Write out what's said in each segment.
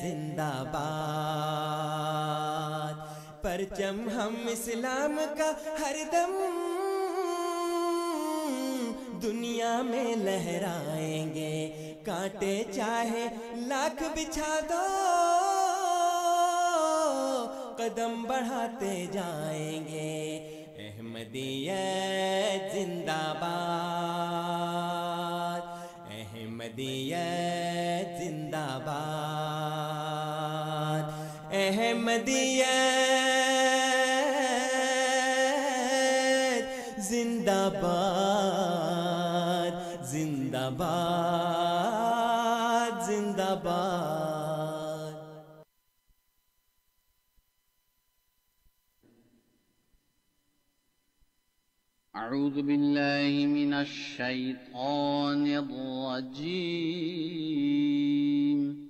जिंदाबाद परचम हम इस्लाम का हरदम दुनिया में लहराएंगे कांटे चाहे लाख बिछा दो कदम बढ़ाते जाएंगे अहमदिया जिंदाबाद अहमदिया अहमदियत जिंदाबाद जिंदाबाद जिंदाबाद أعوذ بالله من الشيطان الرجيم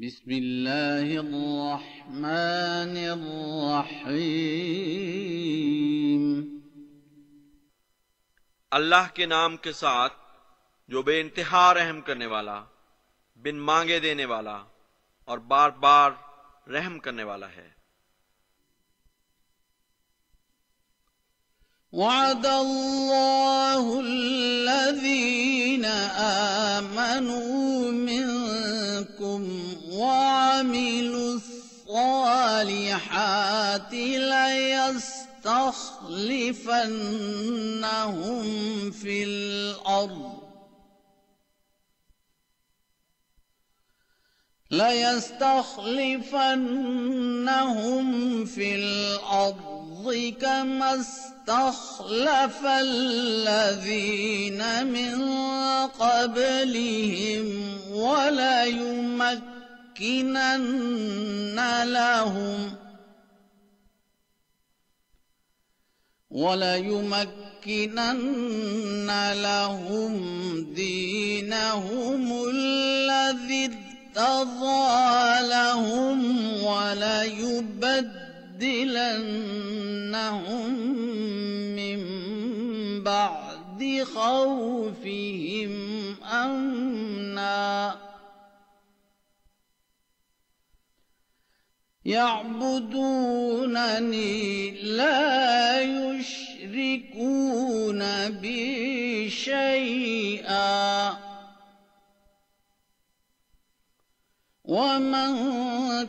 بسم الله الرحمن الرحيم अल्लाह के नाम के साथ जो बे बेानतहा रहम करने वाला बिन मांगे देने वाला और बार बार रहम करने वाला है وعد الله وعملوا الصالحات ليستخلفنهم في الأرض ليستخلفنهم في الأرض كما استخلف الذين من قبلهم وليمكنن لنسكنن لهم وليمكنن لهم دينهم الذي ارتضى لهم وليبدلنهم من بعد خوفهم أمناً يعبدونني لا يشركون بي شيئا ومن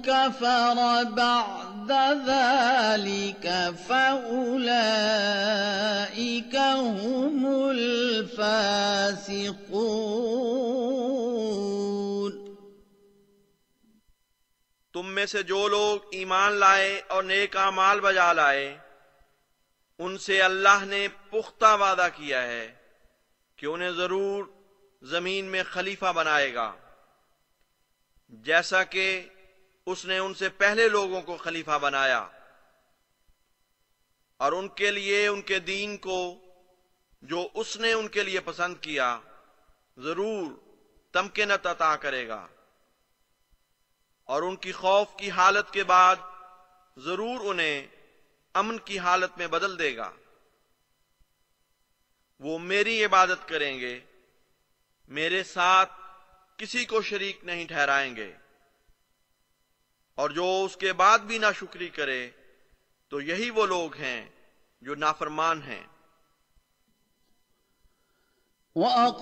كفر بعد ذلك فأولئك هم الفاسقون तुम में से जो लोग ईमान लाए और नेक माल बजा लाए उनसे अल्लाह ने पुख्ता वादा किया है कि उन्हें जरूर जमीन में खलीफा बनाएगा जैसा कि उसने उनसे पहले लोगों को खलीफा बनाया और उनके लिए उनके दीन को जो उसने उनके लिए पसंद किया जरूर तमकिनत अता करेगा और उनकी खौफ की हालत के बाद जरूर उन्हें अमन की हालत में बदल देगा वो मेरी इबादत करेंगे मेरे साथ किसी को शरीक नहीं ठहराएंगे और जो उसके बाद भी नाशुक्री करे तो यही वो लोग हैं जो नाफरमान हैं वो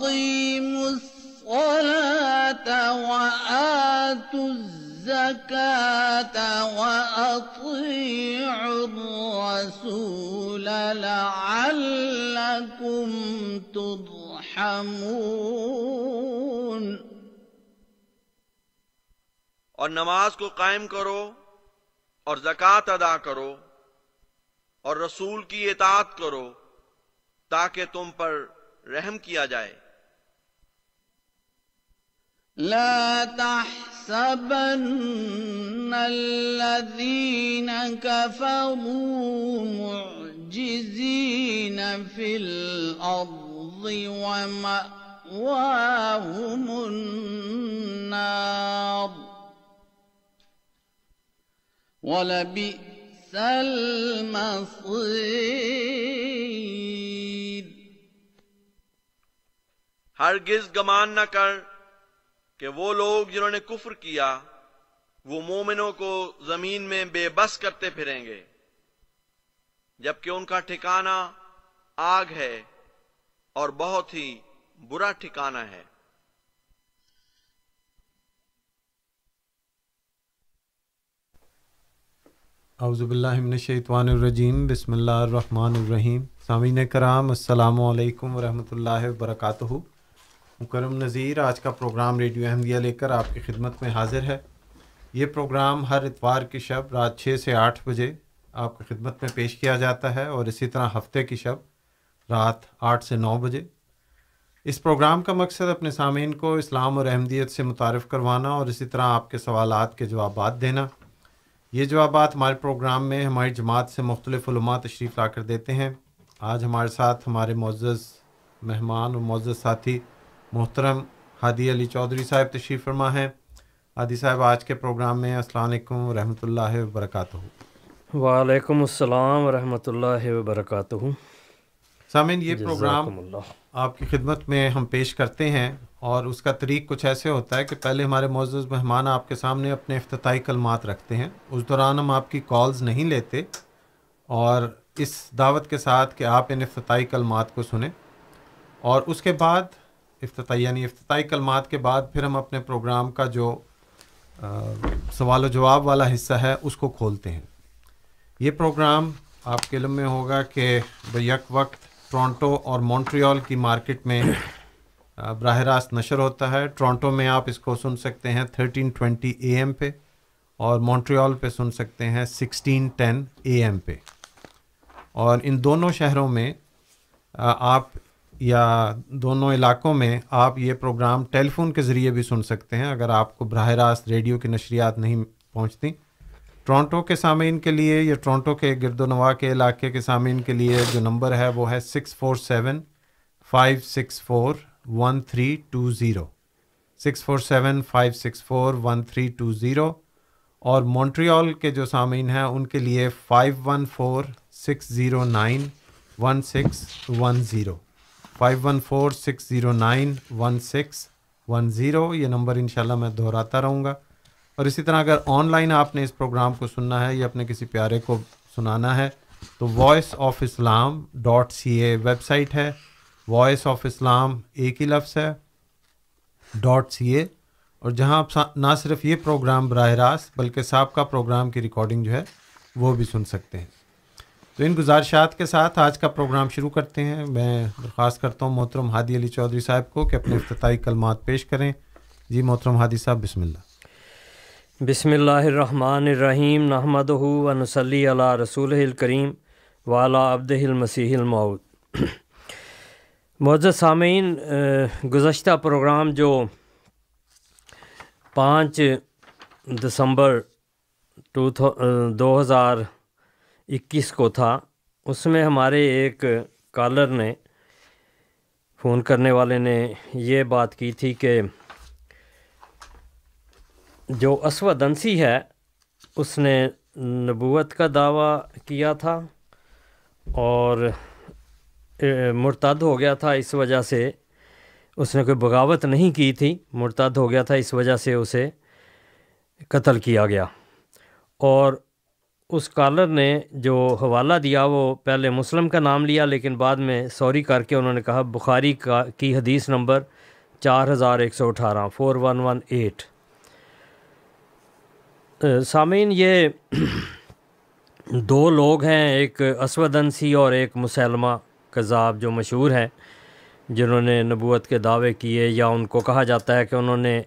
الزكاة وأطيعوا الرسول لعلكم ترحمون और नमाज को कायम करो और जक़ात अदा करो और रसूल की इतात करो ताकि तुम पर रहम किया जाए لا تحسبن الذين كفروا معجزين في الأرض ومأواهم النار ولبئس المصير هرگز گمان نہ کر कि वो लोग जिन्होंने कुफर किया वो मोमिनों को जमीन में बेबस करते फिरेंगे जबकि उनका ठिकाना आग है और बहुत ही बुरा ठिकाना है अवज़बिल्लाशवानरजीम बसमीम सामीन कराम अल्लाम वरहमल वर्का मुकरम नज़ीर आज का प्रोग्राम रेडियो अहमदिया लेकर आपकी खिदमत में हाजिर है ये प्रोग्राम हर इतवार की शब रात छः से आठ बजे आपकी खिदमत में पेश किया जाता है और इसी तरह हफ्ते की शब रात आठ से नौ बजे इस प्रोग्राम का मकसद अपने सामीन को इस्लाम और अहमदियत से मुतारफ़ करवाना और इसी तरह आपके सवाल के जवाब देना ये जवाब हमारे प्रोग्राम में हमारी जमात से मुख्तलिफ़ा तशरीफ़ ला कर देते हैं आज हमारे साथ हमारे मोज़ मेहमान और मोज़ साथी मोहतरम हादी अली चौधरी साहब तशीफ़ फरमा है हादी साहब आज के प्रोग्राम में असलकम वरहमल वरक वालेकुम अस्सलाम वरहमतुल्लाहि वबरकatuh सामिन ये प्रोग्राम आपकी खिदमत में हम पेश करते हैं और उसका तरीक कुछ ऐसे होता है कि पहले हमारे मौजूद मेहमान आपके सामने अपने अफ्ताही कलमात रखते हैं उस दौरान हम आपकी कॉल्स नहीं लेते और इस दावत के साथ कि आप इन अफ्ताही कलमात को सुने और उसके बाद अफ्ताही यानी अफ्ती कलमात के बाद फिर हम अपने प्रोग्राम का जो आ, सवाल जवाब वाला हिस्सा है उसको खोलते हैं ये प्रोग्राम आपके लम्बे होगा कि बक वक्त टोरंटो और मॉन्ट्रियल की मार्केट में बरह रास्त नशर होता है टोरंटो में आप इसको सुन सकते हैं थर्टीन ट्वेंटी एम पे और मॉन्ट्रियल पे सुन सकते हैं सिक्सटीन टेन एम पे और इन दोनों शहरों में आप या दोनों इलाकों में आप ये प्रोग्राम टेलीफोन के ज़रिए भी सुन सकते हैं अगर आपको बरह रास्त रेडियो की नशरियात नहीं पहुँचती ट्रांटो के सामीन के लिए या ट्रांटो के गिरदोनवा के इलाके के सामीन के लिए जो नंबर है वो है six four seven five six four one three two zero six four seven five six four one three two zero और मॉन्ट्रियल के जो सामीन हैं उनके लिए five one four six zero nine one six one zero five one four six zero nine one six one zero ये number इंशाल्लाह मैं दोहराता रहूँगा और इसी तरह अगर ऑनलाइन आपने इस प्रोग्राम को सुनना है या अपने किसी प्यारे को सुनाना है तो voice of Islam dot C A website है वॉइस ऑफ इस्लाम एक ही लफ्स है डॉट सी ए और जहाँ आप ना सिर्फ ये प्रोग्राम बरह रास्त बल्कि साहब का प्रोग्राम की रिकॉर्डिंग जो है वो भी सुन सकते हैं तो इन गुजारशात के साथ आज का प्रोग्राम शुरू करते हैं मैं दरख्वास्त करता हूँ मोहतरम हादी अली चौधरी साहब को कि अपने अफ्ताही कलमात पेश करें जी मोहतरम हादी साहब बिसमिल्ला बिसमीम नहमद नसली अला रसूल करीम वाला अब्दमसीमऊद मज़ सामीन गुज्त प्रोग्राम जो पाँच दिसंबर टू दो हज़ार इक्कीस को था उसमें हमारे एक कॉलर ने फ़ोन करने वाले ने ये बात की थी कि जो असवदंसी है उसने नबूत का दावा किया था और मुर्तद हो गया था इस वजह से उसने कोई बगावत नहीं की थी मुर्तद हो गया था इस वजह से उसे कत्ल किया गया और उस कॉलर ने जो हवाला दिया वो पहले मुस्लिम का नाम लिया लेकिन बाद में सॉरी करके उन्होंने कहा बुखारी का की हदीस नंबर चार हज़ार एक सौ अठारह फोर वन वन एट सामीन ये दो लोग हैं एक असवदंसी और एक मुसलमा कज़ाब जो मशहूर हैं जिन्होंने नबूत के दावे किए या उनको कहा जाता है कि उन्होंने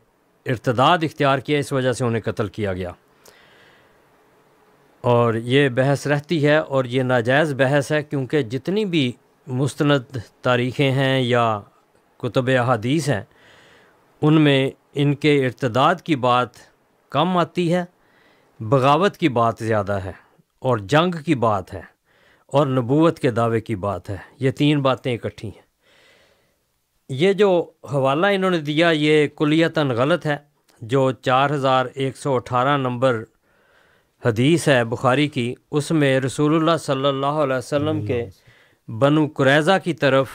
इरतदाद इख्तियार किया इस वजह से उन्हें कत्ल किया गया और ये बहस रहती है और ये नाजायज़ बहस है क्योंकि जितनी भी मुस्ंद तारीख़ें हैं या कुतब अहादीस हैं उनमें इनके इर्तदाद की बात कम आती है बगावत की बात ज़्यादा है और जंग की बात है और नबूत के दावे की बात है ये तीन बातें इकट्ठी हैं ये जो हवाला इन्होंने दिया ये कुलियता गलत है जो चार हज़ार एक सौ अठारह नंबर हदीस है बुखारी की उसमें रसूलुल्लाह सल्लल्लाहु अलैहि वसल्लम के बनु कुरैज़ा की तरफ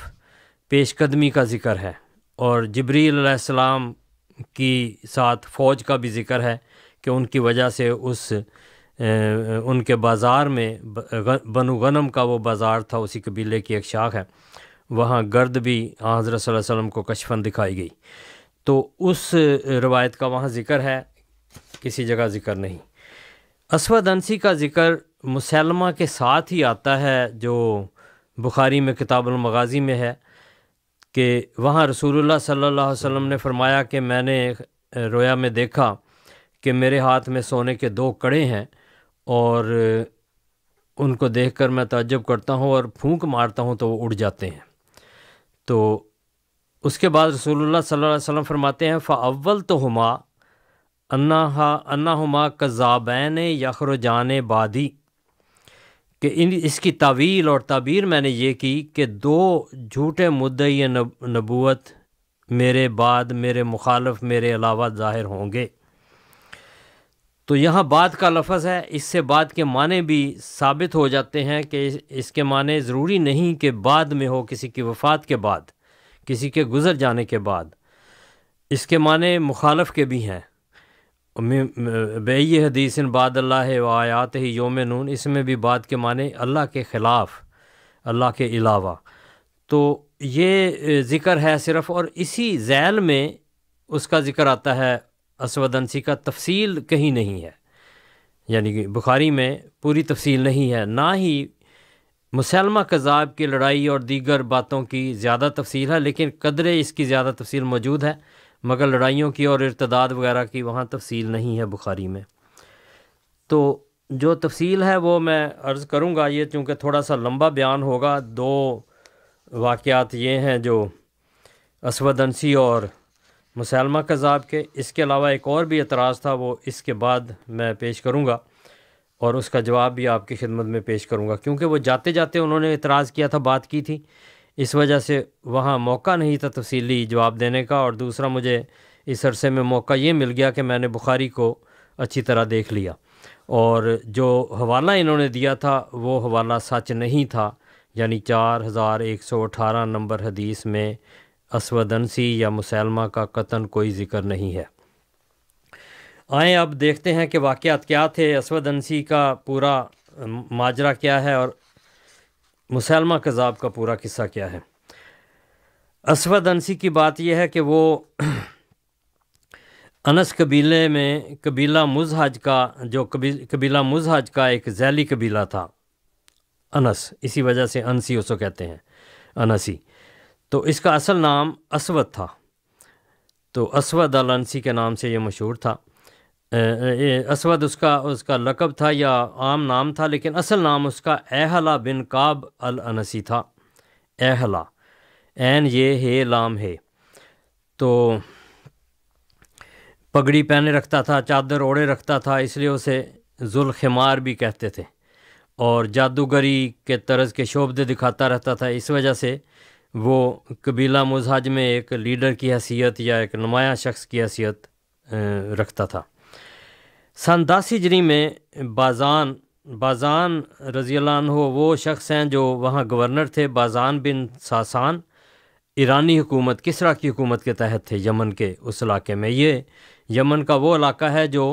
पेशकदमी का ज़िक्र है और जबरीसम की साथ फ़ौज का भी ज़िक्र है कि उनकी वजह से उस उनके बाज़ार में बनु गनम का वो बाज़ार था उसी कबीले की एक शाख है वहाँ गर्द भी हज़रत वसम को कशफन दिखाई गई तो उस रवायत का वहाँ ज़िक्र है किसी जगह ज़िक्र नहीं असवदंसी का ज़िक्र मुसलमा के साथ ही आता है जो बुखारी में किताबुलमगाजी में है कि वहाँ रसूलुल्लाह सल्लल्लाहु अलैहि वसल्लम ने फरमाया कि मैंने रोया में देखा कि मेरे हाथ में सोने के दो कड़े हैं और उनको देखकर मैं तजब करता हूँ और फूंक मारता हूँ तो वो उड़ जाते हैं तो उसके बाद रसूलुल्लाह सल्लल्लाहु अलैहि वसल्लम फरमाते हैं फ़ावल तो हुमा अन्ना अन्ना कज़ाबैन यखरजान बादी कि इन इसकी तावील और तबीर मैंने ये की कि दो झूठे ये नब, नबूत मेरे बाद मेरे मुखालफ मेरे अलावा ज़ाहिर होंगे तो यहाँ बाद का लफज है इससे बाद के माने भी साबित हो जाते हैं कि इसके माने ज़रूरी नहीं कि बाद में हो किसी की वफ़ात के बाद किसी के गुज़र जाने के बाद इसके माने मुखालफ के भी हैं बई हदीस बाद अल्लाह व आयात ही योम नून इसमें भी बात के माने अल्लाह के ख़िलाफ़ अल्लाह के अलावा तो ये ज़िक्र है सिर्फ़ और इसी जैल में उसका ज़िक्र आता है असवदनसी का तफसील कहीं नहीं है यानी कि बुखारी में पूरी तफसील नहीं है ना ही मुसलमा कज़ाब की लड़ाई और दीगर बातों की ज़्यादा तफसील है लेकिन कदर इसकी ज़्यादा तफसील मौजूद है मगर लड़ाइयों की और इरतदाद वगैरह की वहाँ तफसील नहीं है बुखारी में तो जो तफसील है वो मैं अर्ज़ करूँगा ये चूँकि थोड़ा सा लंबा बयान होगा दो वाक़ात ये हैं जो असवद अंसी और मुसलमा कज़ाब के इसके अलावा एक और भी एतराज़ था वो इसके बाद मैं पेश करूँगा और उसका जवाब भी आपकी खिदमत में पेश करूँगा क्योंकि वो जाते जाते उन्होंने एतराज़ किया था बात की थी इस वजह से वहाँ मौका नहीं था तफसीली जवाब देने का और दूसरा मुझे इस अरसे में मौका ये मिल गया कि मैंने बुखारी को अच्छी तरह देख लिया और जो हवाला इन्होंने दिया था वो हवाला सच नहीं था यानी चार हज़ार एक सौ अठारह नंबर हदीस में असवदनसी या मुसलमा का कतन कोई ज़िक्र नहीं है आए अब देखते हैं कि वाक़ क्या थे असवदनसी का पूरा माजरा क्या है और मुसलमा कज़ाब का पूरा किस्सा क्या है असवद अंसी की बात यह है कि वो अनस कबीले में कबीला मुजहज का जो कबी कबीला मुजहज का एक जैली कबीला था अनस इसी वजह से अनसी उसको कहते हैं अनसी तो इसका असल नाम असवद था तो असवद अल अनसी के नाम से ये मशहूर था असवद उसका उसका लकब था या आम नाम था लेकिन असल नाम उसका एहला बिन काब अल अनसी था एहला एन ये हे लाम है तो पगड़ी पहने रखता था चादर ओढ़े रखता था इसलिए उसे जुलखमार भी कहते थे और जादूगरी के तर्ज के शोबे दिखाता रहता था इस वजह से वो कबीला मजहज में एक लीडर की हैसियत या एक नुमाया शख्स की हैसियत रखता था सन दस हिजरी में बाजान बाजान रज़ी हो वो शख्स हैं जो वहाँ गवर्नर थे बाजान बिन सासान ईरानी हुकूमत किसरा की हुकूमत के तहत थे यमन के उस इलाके में ये यमन का वो इलाका है जो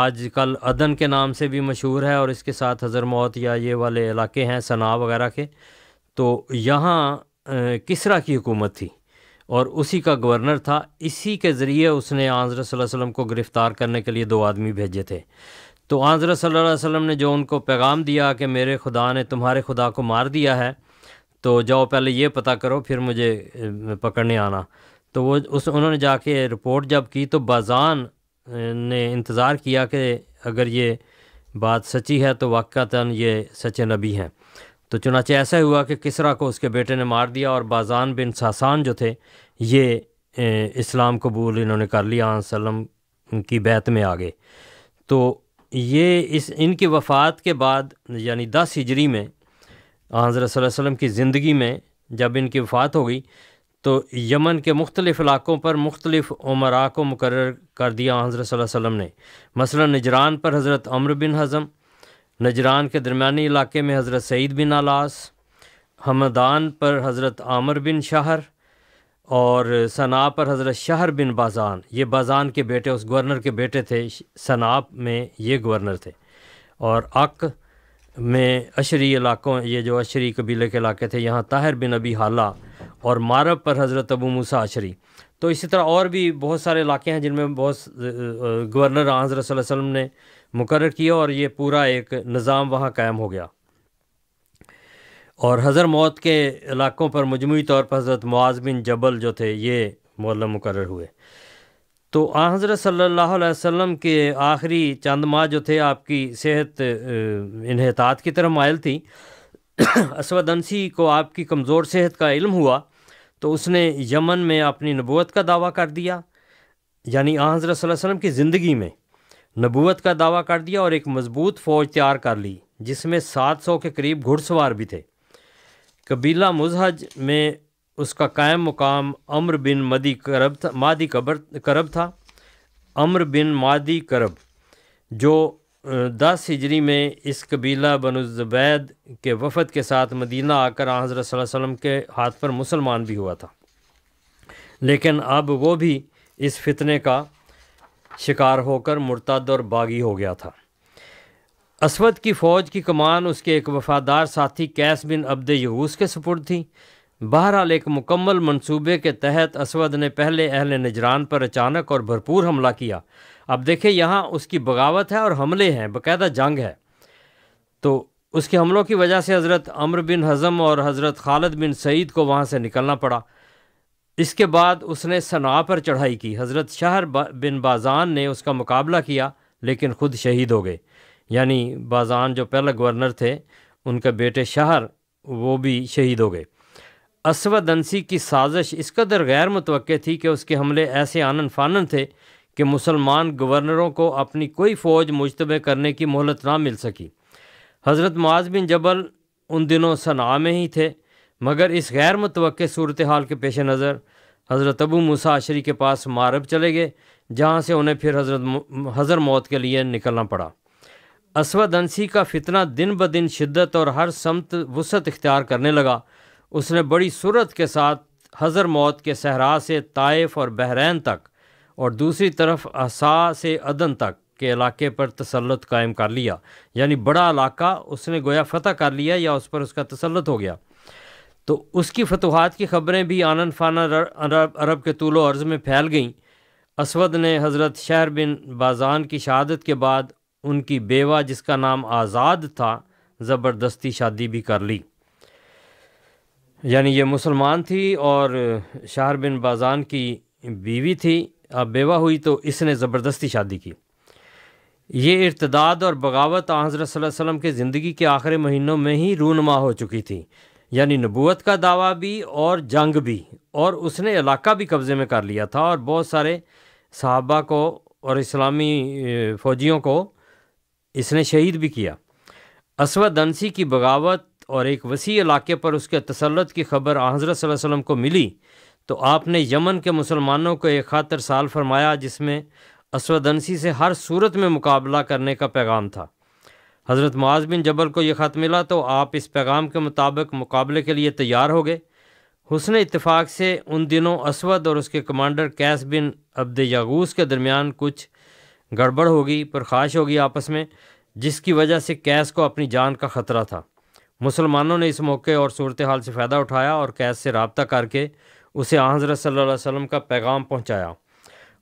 आज कल अदन के नाम से भी मशहूर है और इसके साथ हज़र मौत या ये वाले इलाके हैं सना वगैरह के तो यहाँ किसरा की हुकूमत थी और उसी का गवर्नर था इसी के ज़रिए उसने आज वसल्लम को गिरफ़्तार करने के लिए दो आदमी भेजे थे तो आज सल्लल्लाहु अलैहि ने जो उनको पैगाम दिया कि मेरे खुदा ने तुम्हारे खुदा को मार दिया है तो जाओ पहले ये पता करो फिर मुझे पकड़ने आना तो वो उस उन्होंने जाके रिपोर्ट जब की तो बाजान ने इंतज़ार किया कि अगर ये बात सच्ची है तो वाक़ता ये सच्चे नबी हैं तो चुनाचे ऐसा हुआ कि किसरा को उसके बेटे ने मार दिया और बाजान बिन सासान जो थे ये इस्लाम कबूल इन्होंने कर लिया सलम की बैत में आ गए तो ये इस इनकी वफ़ात के बाद यानी दस हिजरी में हज़रत वसम की ज़िंदगी में जब इनकी वफ़ात हो गई तो यमन के मुख्तलिफ़ इलाक़ों पर मुख्तलिफ़ उमरा को मुकर कर दिया हज़रत वसम ने मसला निजरान पर हज़रत अमर बिन हज़म नजरान के दरमियानी इलाके में हज़रत सईद बिन अलास हमदान पर हज़रत आमर बिन शाहर और सना पर हज़रत शाहर बिन बाज़ान ये बाज़ान के बेटे उस गवर्नर के बेटे थे सनाब में ये गवर्नर थे और अक में अशरी इलाकों ये जो अशरी कबीले के इलाके थे यहाँ ताहिर बिन अबी हाला और मारब पर हज़रत अबू मूसा अशरी तो इसी तरह और भी बहुत सारे इलाके हैं जिनमें बहुत गवर्नर हज़रत वसल्लम ने मुकर किया और ये पूरा एक निज़ाम वहाँ कायम हो गया और हज़र मौत के इलाकों पर मजमू तौर पर हज़रत मुआज़ जबल जो थे ये मौला मुकर हुए तो आ हज़रत सल्लल्लाहु अलैहि के आखिरी चंद माह जो थे आपकी सेहत इनहतात की तरफ मायल थी अंसी को आपकी कमज़ोर सेहत का इल्म हुआ तो उसने यमन में अपनी नबूत का दावा कर दिया यानी आ हज़रत वसल्लम की ज़िंदगी में नबूत का दावा कर दिया और एक मज़बूत फ़ौज तैयार कर ली जिसमें 700 के करीब घुड़सवार भी थे कबीला मुजहज में उसका कायम मुकाम अम्र बिन मदी करब था मादी कबर करब था अम्र बिन मादी करब जो दस हिजरी में इस कबीला बनुज़ैद के वफद के साथ मदीना आकर हज़रत वसम के हाथ पर मुसलमान भी हुआ था लेकिन अब वो भी इस फितने का शिकार होकर मुर्तद और बागी हो गया था असवद की फ़ौज की कमान उसके एक वफादार साथी कैस बिन अब्द यूस के सपुर्द थी बहरहाल एक मुकम्मल मंसूबे के तहत असवद ने पहले अहल निजरान पर अचानक और भरपूर हमला किया अब देखें यहाँ उसकी बगावत है और हमले हैं बाकायदा जंग है तो उसके हमलों की वजह से हज़रत अमर बिन हज़म और हज़रत खालद बिन सईद को वहाँ से निकलना पड़ा इसके बाद उसने सना पर चढ़ाई की हज़रत शहर बिन बाज़ान ने उसका मुकाबला किया लेकिन ख़ुद शहीद हो गए यानी बाज़ान जो पहला गवर्नर थे उनके बेटे शहर वो भी शहीद हो गए असवद अंसी की साजिश इस कदर गैर मुतव थी कि उसके हमले ऐसे आनन फानन थे कि मुसलमान गवर्नरों को अपनी कोई फ़ौज मुशतबे करने की मोहलत ना मिल सकी हज़रत माज बिन जबल उन दिनों सना में ही थे मगर इस गैर मतव सूरत हाल के पेश नज़र हज़रत अबू आशरी के पास मारब चले गए जहाँ से उन्हें फिर हजरत हज़र मौत के लिए निकलना पड़ा असवद अंसी का फितना दिन ब दिन शिद्दत और हर समत वसत इख्तियार करने लगा उसने बड़ी सूरत के साथ हज़र मौत के सहरा से ताइफ और बहरैन तक और दूसरी तरफ असा से अदन तक के इलाके पर तसलत कायम कर लिया यानी बड़ा इलाका उसने गोया फ़तह कर लिया या उस पर उसका तसलत हो गया तो उसकी फतवाहत की ख़बरें भी आनन फाना अरब अरब के तूलो अर्ज़ में फैल गईं असवद ने हज़रत शहर बिन बाजान की शहादत के बाद उनकी बेवा जिसका नाम आज़ाद था ज़बरदस्ती शादी भी कर ली यानी ये मुसलमान थी और शाहर बिन बाजान की बीवी थी अब बेवा हुई तो इसने ज़बरदस्ती शादी की ये इर्तदाद और बगावत हज़रत वसम के ज़िंदगी के आखिरी महीनों में ही रूनमा हो चुकी थी यानी नबूत का दावा भी और जंग भी और उसने इलाका भी कब्ज़े में कर लिया था और बहुत सारे सहाबा को और इस्लामी फ़ौजियों को इसने शहीद भी किया असवद अंसी की बगावत और एक वसी इलाके पर उसके तसलत की खबर हज़रत वसम को मिली तो आपने यमन के मुसलमानों को एक ख़ातर साल फरमाया जिसमें असवदंसी से हर सूरत में मुकाबला करने का पैगाम था हज़रत मुआज़ बिन जबल को यह ख़त मिला तो आप इस पैगाम के मुताबिक मुकाबले के लिए तैयार हो गए हुसन इतफ़ाक़ से उन दिनों असवद और उसके कमांडर कैस बिन अब्द यागूस के दरमियान कुछ गड़बड़ होगी पर होगी आपस में जिसकी वजह से कैस को अपनी जान का ख़तरा था मुसलमानों ने इस मौके और सूरत हाल से फ़ायदा उठाया और कैस से रबता करके उसे हज़रत सल्लल्लाहु अलैहि वसल्लम का पैगाम पहुँचाया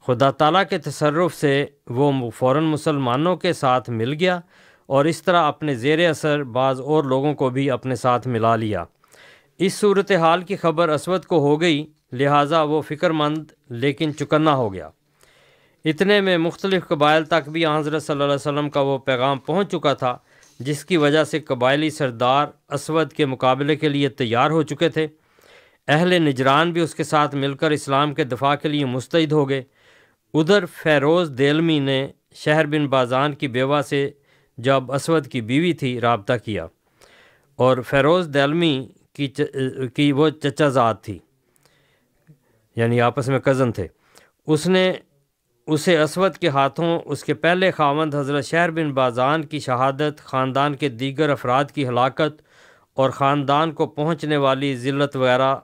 खुदा तला के तसरफ़ से वो फ़ौर मुसलमानों के साथ मिल गया और इस तरह अपने ज़ेर असर बाज़ और लोगों को भी अपने साथ मिला लिया इस सूरत हाल की खबर असवद को हो गई लिहाजा वो फ़िक्रमंद लेकिन चुकन्ना हो गया इतने में मुख्तलिफ़ कबाइल तक भी हज़रत सल वम का वो पैगाम पहुँच चुका था जिसकी वजह से कबायली सरदार असवद के मुकाबले के लिए तैयार हो चुके थे अहल निजरान भी उसके साथ मिलकर इस्लाम के दफा के लिए मुस्तैद हो गए उधर फ़ेरोज़ देलमी ने शहर बिन बाजान की बेवा से जब असवद की बीवी थी रबता किया और फ़ेरोज़ दलमी की च, की वो चचाजाद थी यानी आपस में कज़न थे उसने उसे असवद के हाथों उसके पहले खावंद हज़रत शहर बिन बाज़ान की शहादत ख़ानदान के दीगर अफराद की हलाकत और ख़ानदान को पहुँचने वाली ज़िलत वगैरह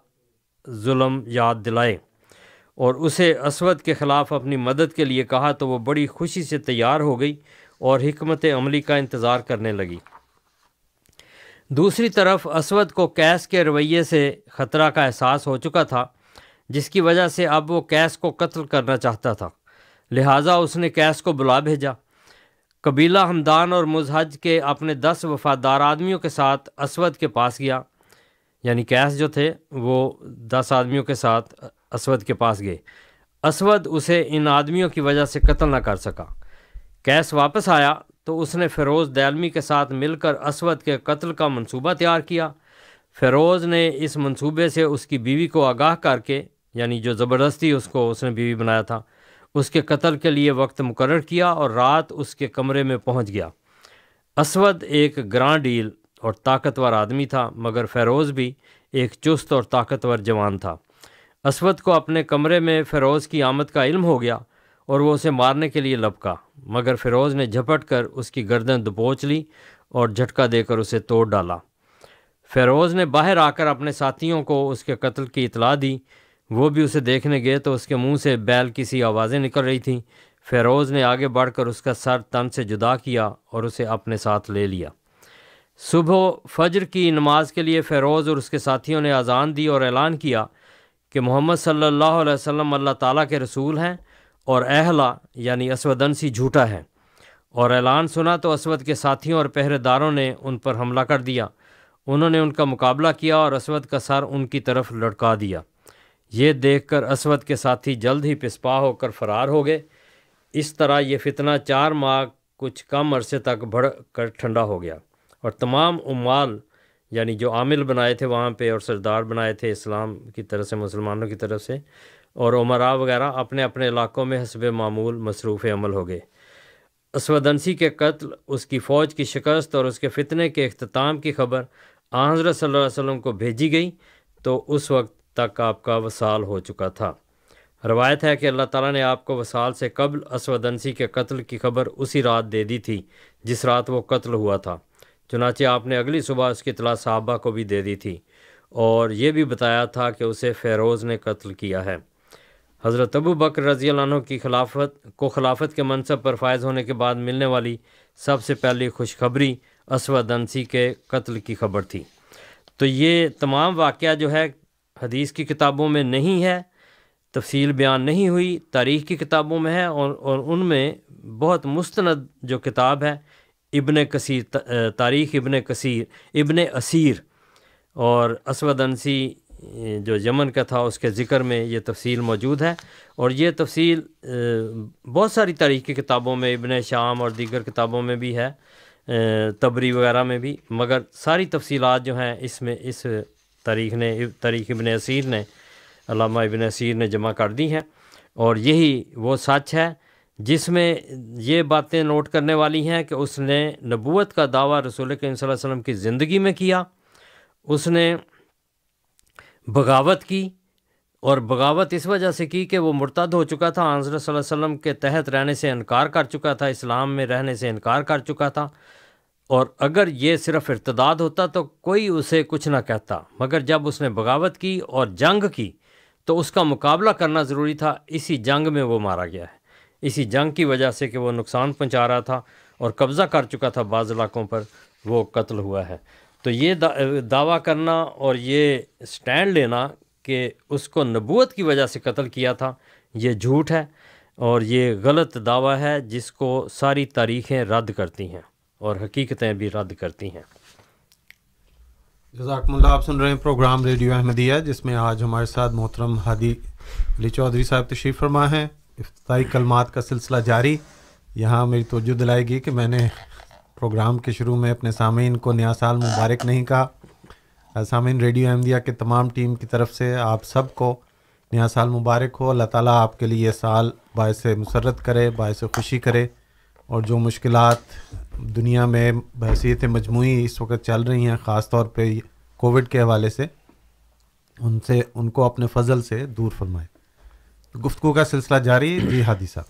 जुल्म याद दिलाए और उसे असवद के ख़िलाफ़ अपनी मदद के लिए कहा तो वो बड़ी खुशी से तैयार हो गई और हमत अमली का इंतज़ार करने लगी दूसरी तरफ असवद को कैस के रवैये से ख़तरा का एहसास हो चुका था जिसकी वजह से अब वो कैस को कत्ल करना चाहता था लिहाजा उसने कैस को बुला भेजा कबीला हमदान और मुजहज के अपने दस वफादार आदमियों के साथ असवद के पास गया यानी कैस जो थे वो दस आदमियों के साथ असवद के पास गए असवद उसे इन आदमियों की वजह से कत्ल ना कर सका कैस वापस आया तो उसने फ़िरोज़ दैलमी के साथ मिलकर असवद के कत्ल का मंसूबा तैयार किया फ़िरोज़ ने इस मंसूबे से उसकी बीवी को आगाह करके यानी जो ज़बरदस्ती उसको उसने बीवी बनाया था उसके कत्ल के लिए वक्त मुकर किया और रात उसके कमरे में पहुंच गया असवद एक ग्रां डील और ताकतवर आदमी था मगर फ़िरोज़ भी एक चुस्त और ताकतवर जवान था असवद को अपने कमरे में फ़िरोज़ की आमद का इल्म हो गया और वो उसे मारने के लिए लपका मगर फिरोज़ ने झपट कर उसकी गर्दन दबोच ली और झटका देकर उसे तोड़ डाला फिरोज़ ने बाहर आकर अपने साथियों को उसके कत्ल की इतला दी वो भी उसे देखने गए तो उसके मुंह से बैल की सी आवाज़ें निकल रही थीं फिरोज़ ने आगे बढ़कर उसका सर तन से जुदा किया और उसे अपने साथ ले लिया सुबह फजर की नमाज के लिए फ़िरोज़ और उसके साथियों ने अजान दी और ऐलान किया कि मोहम्मद सल्लल्लाहु अलैहि वसल्लम अल्लाह ताला के रसूल हैं और अहला यानी असवदंसी झूठा है और ऐलान सुना तो असवद के साथियों और पहरेदारों ने उन पर हमला कर दिया उन्होंने उनका मुकाबला किया और असवद का सर उनकी तरफ लड़का दिया ये देखकर असवद के साथी जल्द ही पिसपा होकर फरार हो गए इस तरह ये फितना चार माह कुछ कम अरसे तक बढ़ कर ठंडा हो गया और तमाम उमाल यानी जो आमिल बनाए थे वहाँ पे और सरदार बनाए थे इस्लाम की तरफ से मुसलमानों की तरफ से और उमरा वगैरह अपने अपने इलाकों में हसब मामूल मसरूफ़ अमल हो गए असवदंसी के कत्ल उसकी फ़ौज की शिकस्त और उसके फितने के अख्ताम की खबर हज़रत सल्लल्लाहु वसल्लम को भेजी गई तो उस वक्त तक आपका वसाल हो चुका था रवायत है कि अल्लाह ताला ने आपको वसाल से कबल असवदंसी के कत्ल की खबर उसी रात दे दी थी जिस रात वो कत्ल हुआ था चुनाचे आपने अगली सुबह उसकी तला साहबा को भी दे दी थी और ये भी बताया था कि उसे फ़ेरोज़ ने कत्ल किया है हज़रत अबू बकर रज़ी की खिलाफत को खिलाफत के मनसब पर फायज़ होने के बाद मिलने वाली सबसे पहली खुशखबरी असवद अंसी के कत्ल की खबर थी तो ये तमाम वाक़ जो है हदीस की किताबों में नहीं है तफसील बयान नहीं हुई तारीख़ की किताबों में है और और उनमें बहुत मुस्ंद जो किताब है इबन कसीर तारीख़ इबन कसीर इबन असीर और असवद अंसी जो यमन का था उसके ज़िक्र में ये तफसील मौजूद है और ये तफसील बहुत सारी तारीख़ की किताबों में इबन शाम और दीगर किताबों में भी है तबरी वगैरह में भी मगर सारी तफसीलात जो हैं इसमें इस तारीख ने तारीख इबन असीर ने अलामा इबन असीर ने जमा कर दी हैं और यही वो सच है जिसमें ये बातें नोट करने वाली हैं कि उसने नबूत का दावा रसूल करीम वसम की ज़िंदगी में किया उसने बगावत की और बगावत इस वजह से की कि वो मुर्तद हो चुका था हजरत वसम के तहत रहने से इनकार कर चुका था इस्लाम में रहने से इनकार कर चुका था और अगर ये सिर्फ इर्तदाद होता तो कोई उसे कुछ ना कहता मगर जब उसने बगावत की और जंग की तो उसका मुकाबला करना ज़रूरी था इसी जंग में वो मारा गया है इसी जंग की वजह से कि वो नुकसान पहुँचा रहा था और कब्ज़ा कर चुका था बाज़ इलाकों पर वो कत्ल हुआ है तो ये दा, दावा करना और ये स्टैंड लेना कि उसको नबूत की वजह से कत्ल किया था ये झूठ है और ये गलत दावा है जिसको सारी तारीखें रद्द करती हैं और हकीकतें भी रद्द करती हैं जजाकमल्ला आप सुन रहे हैं प्रोग्राम रेडियो अहमदिया जिसमें आज हमारे साथ मोहतरम हादी अली चौधरी साहब तशरीफ़ फरमा हैं इफ्तारी कलमात का सिलसिला जारी यहाँ मेरी तोजो दिलाएगी कि मैंने प्रोग्राम के शुरू में अपने सामीन को नया साल मुबारक नहीं कहा सामीन रेडियो अहमदिया के तमाम टीम की तरफ से आप सबको नया साल मुबारक हो अल्लाह ताला आपके लिए ये साल बायस मुसरत करे बायस खुशी करे और जो मुश्किल दुनिया में बहसीत मजमू इस वक्त चल रही हैं ख़ास तौर पर कोविड के हवाले से उनसे उनको अपने फजल से दूर फरमाए तो गुफ्तु का सिलसिला जारी जी हादी साहब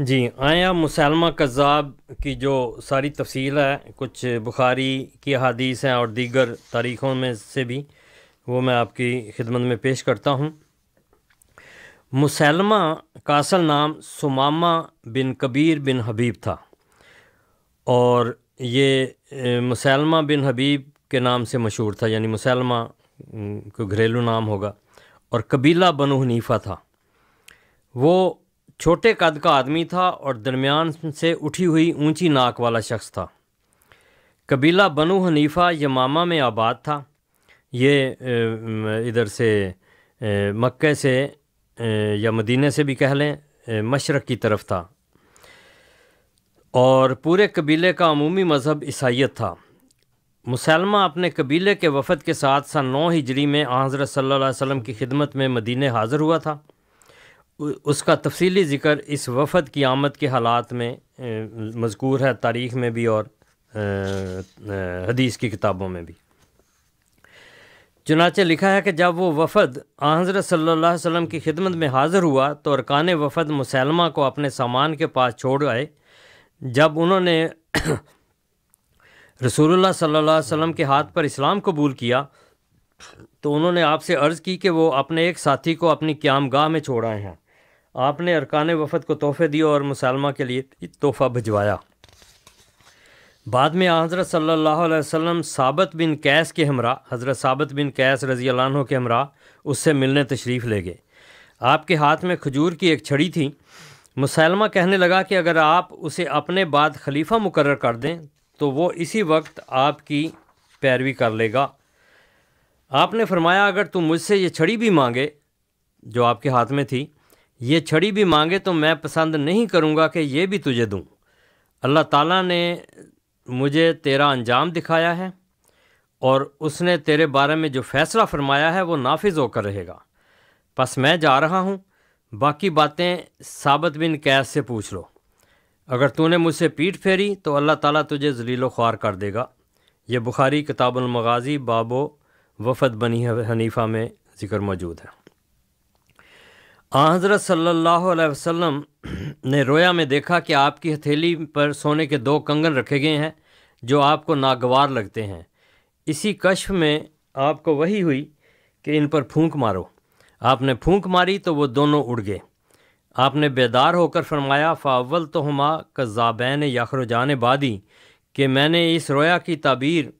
जी आया मुसलमा कज़ाब की जो सारी तफसील है कुछ बुखारी की अदीस हैं और दीगर तारीख़ों में से भी वो मैं आपकी खिदमत में पेश करता हूँ मुसलमा का असल नाम सुमामा बिन कबीर बिन हबीब था और ये मुसलमा बिन हबीब के नाम से मशहूर था यानी मुसलमा को घरेलू नाम होगा और कबीला बनु हनीफ़ा था वो छोटे कद का आदमी था और दरमियान से उठी हुई ऊंची नाक वाला शख्स था कबीला बनु हनीफा यमामा में आबाद था ये इधर से मक्के से या मदीने से भी कह लें मशरक़ की तरफ था और पूरे कबीले का अमूमी मज़हब ईसाइत था मुसलमा अपने कबीले के वफद के साथ सन नौ हिजरी में आज़रत सल्लल्लाहु अलैहि वसल्लम की खिदमत में मदीने हाज़र हुआ था उसका तफसली ज़िक्र इस वफद की आमद के हालात में मजकूर है तारीख़ में भी और हदीस की किताबों में भी चुनाचे लिखा है कि जब वो वफद आजरत सल्ला वसम की खिदमत में हाज़िर हुआ तो अरकान वफद मुसलमा को अपने सामान के पास छोड़ आए जब उन्होंने रसूलुल्लाह सल्लल्लाहु अलैहि वसल्लम के हाथ पर इस्लाम कबूल किया तो उन्होंने आपसे अर्ज़ की कि वो अपने एक साथी को अपनी क्याम गाह में छोड़ आए हैं आपने अरकान वफद को तोहफ़े दिए और मुसलमा के लिए तोहफ़ा भिजवाया बाद में हज़रत सल्लल्लाहु अलैहि वसल्लम साबत बिन कैस के हमरा हज़रत साबत बिन कैस रज़ी अल्लाह के हमरा उससे मिलने तशरीफ़ ले गए आपके हाथ में खजूर की एक छड़ी थी मुसलमा कहने लगा कि अगर आप उसे अपने बाद खलीफा मुकर कर दें तो वो इसी वक्त आपकी पैरवी कर लेगा आपने फरमाया अगर तुम मुझसे ये छड़ी भी मांगे जो आपके हाथ में थी ये छड़ी भी मांगे तो मैं पसंद नहीं करूँगा कि ये भी तुझे दूँ अल्लाह ताला ने मुझे तेरा अंजाम दिखाया है और उसने तेरे बारे में जो फ़ैसला फरमाया है वो नाफिज होकर रहेगा बस मैं जा रहा हूँ बाकी बातें साबित बिन कैस से पूछ लो अगर तूने मुझसे पीठ फेरी तो अल्लाह ताला तुझे जलीलो ख्वार कर देगा ये बुखारी किताबुलमगाज़ी बाबो वफद बनी हनीफ़ा में ज़िक्र मौजूद है हज़रत सल्लल्लाहु अलैहि वसल्लम ने रोया में देखा कि आपकी हथेली पर सोने के दो कंगन रखे गए हैं जो आपको नागवार लगते हैं इसी कश्फ में आपको वही हुई कि इन पर फूंक मारो आपने फूंक मारी तो वो दोनों उड़ गए आपने बेदार होकर फरमाया फ़ावल तो हमा कज़ाबैन जान बादी कि मैंने इस रोया की ताबीर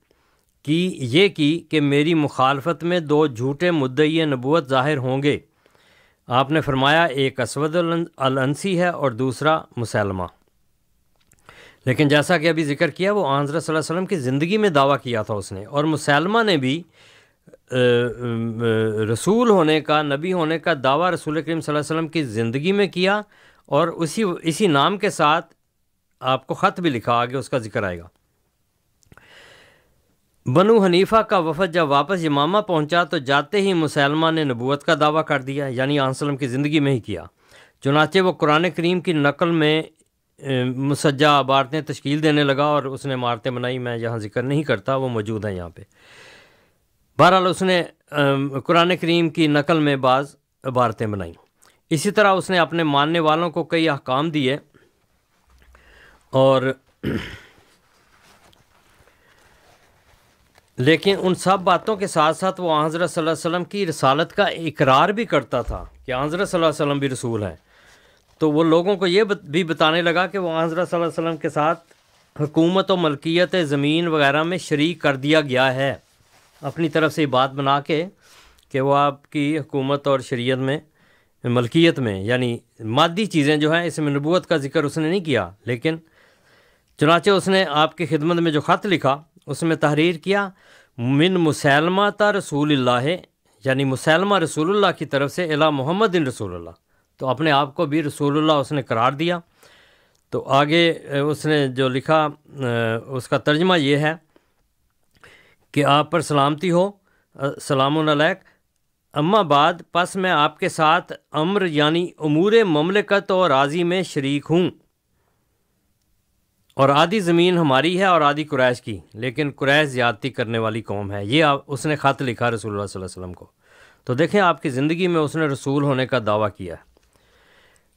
की ये की कि मेरी मुखालफत में दो झूठे मुद्दे नबूत ज़ाहिर होंगे आपने फरमाया एक असवद अलअंसी है और दूसरा मुसलमा लेकिन जैसा कि अभी जिक्र किया वो आंजरा वसल्लम की ज़िंदगी में दावा किया था उसने और मुसलमा ने भी रसूल होने का नबी होने का दावा रसूल करीम वसल्लम की ज़िंदगी में किया और उसी इसी नाम के साथ आपको ख़त भी लिखा आगे उसका जिक्र आएगा बनु हनीफा का वफद जब वापस यमामा पहुंचा तो जाते ही मुसलमा ने नबूत का दावा कर दिया यानी आंसलम की ज़िंदगी में ही किया चुनाचे वो कुरान करीम की नकल में मुसजा इबारतें तश्कील देने लगा और उसने इमारतें बनाई मैं यहाँ जिक्र नहीं करता वो मौजूद हैं यहाँ पर बहरहाल उसने कुरान करीम की नकल में बाज़ इबारतें बनाई इसी तरह उसने अपने मानने वालों को कई अहकाम दिए और लेकिन उन सब बातों के साथ साथ वो हज़रत वसल्लम की रसालत का इकरार भी करता था कि हज़रत वसल्लम भी रसूल हैं तो वो लोगों को ये भी बताने लगा कि वह हज़रत वसल्लम के साथ हुकूमत और मलकियत ज़मीन वगैरह में शरीक कर दिया गया है अपनी तरफ से बात बना के कि वह आपकी हुकूमत और शरीय में मलकियत में यानी मादी चीज़ें जो हैं इसमें नबूत का जिक्र उसने नहीं किया लेकिन चुनाचे उसने आपकी खिदमत में जो ख़त लिखा उसमें तहरीर किया मिन मुसलमा त रसूल यानी मुसलमा रसूलुल्लाह की तरफ से अला मोहम्मद इन रसूलुल्लाह तो अपने आप को भी रसूलुल्लाह उसने करार दिया तो आगे उसने जो लिखा उसका तर्जमा ये है कि आप पर सलामती हो सलाम अम्मा बाद पस मैं आपके साथ अम्र यानी अमूर ममलिकत और राजी में शरीक हूँ और आधी ज़मीन हमारी है और आधी कुरैश की लेकिन कुरैश ज़्यादती करने वाली कौम है ये आप उसने ख़त लिखा रसूल वसल्लम को तो देखें आपकी ज़िंदगी में उसने रसूल होने का दावा किया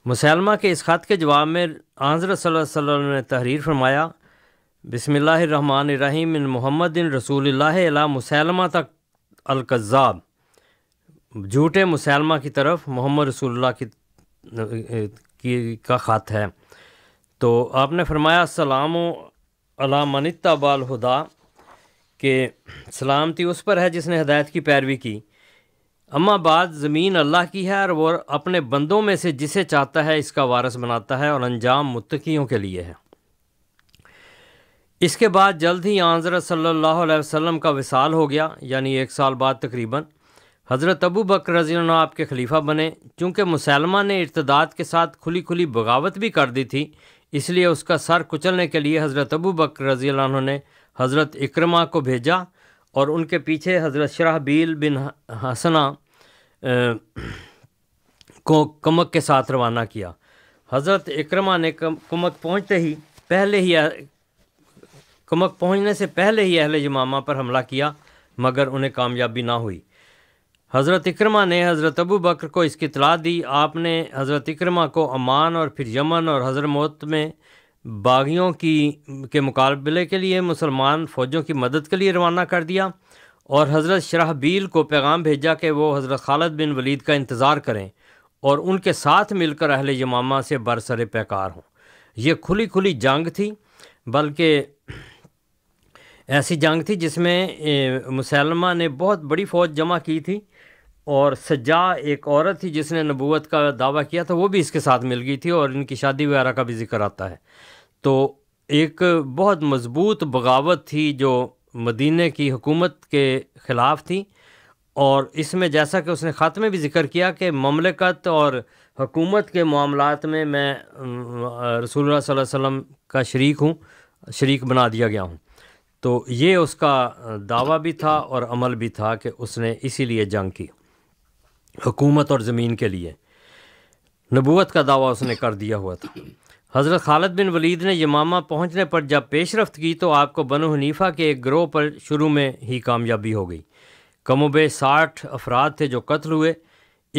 मुसलमा के इस ख़त के जवाब में आजर वसम ने तहरीर फरमाया बसमिल्लाम मोहम्मद रसूल मुसलमा तक अलकज़ाब झूठे मुसलमा की तरफ मोहम्मद रसूल की, की का ख़त है तो आपने फरमाया सलाम अलामनिता बाल हुदा के सलामती उस पर है जिसने हदायत की पैरवी की अम्मा बाद ज़मीन अल्लाह की है और वह अपने बंदों में से जिसे चाहता है इसका वारस बनाता है और अंजाम मुतकीयों के लिए है इसके बाद जल्द ही आंजरत सल्लल्लाहु अलैहि वसल्लम का विसाल हो गया यानी एक साल बाद तकरीबन हज़रत अबू बकर रजी आपके खलीफा बने चूँकि मुसलमा ने इर्तदाद के साथ खुली खुली बगावत भी कर दी थी इसलिए उसका सर कुचलने के लिए हज़रत अबू बकर रज़ी ने हज़रत इक्रमा को भेजा और उनके पीछे हज़रत शराबील बिन हसना को कमक के साथ रवाना किया हज़रत इक्रमा ने कमक पहुंचते ही पहले ही कमक पहुंचने से पहले ही अहल जमामा पर हमला किया मगर उन्हें कामयाबी ना हुई हज़रत इक्रमा ने हज़रत अबू बकर को इसकी तलाह दी आपने हज़रत इक्रमा को अमान और फिर यमन और हज़र हज़रमोत में बागियों की के मुकाबले के लिए मुसलमान फ़ौजों की मदद के लिए रवाना कर दिया और हज़रत शराहबील को पैगाम भेजा कि वो हज़रत खालद बिन वलीद का इंतज़ार करें और उनके साथ मिलकर अहल जमामा से बरसर पैकार हों ये खुली खुली जंग थी बल्कि ऐसी जंग थी जिसमें मुसलमा ने बहुत बड़ी फ़ौज जमा की थी और सज्जा एक औरत थी जिसने नबूत का दावा किया था वो भी इसके साथ मिल गई थी और इनकी शादी वगैरह का भी जिक्र आता है तो एक बहुत मज़बूत बगावत थी जो मदीने की हुकूमत के ख़िलाफ़ थी और इसमें जैसा कि उसने ख़त में भी जिक्र किया कि ममलिकत और हकूमत के मामलों में मैं रसूल वसम का शरीक हूँ शरीक बना दिया गया हूँ तो ये उसका दावा भी था और अमल भी था कि उसने इसीलिए जंग की हुकूमत और ज़मीन के लिए नबूत का दावा उसने कर दिया हुआ था हज़रत खालद बिन वलीद ने यमामा पहुँचने पर जब पेशरफ की तो आपको बनो हनीफा के एक ग्रोह पर शुरू में ही कामयाबी हो गई कमोबे साठ अफराद थे जो कत्ल हुए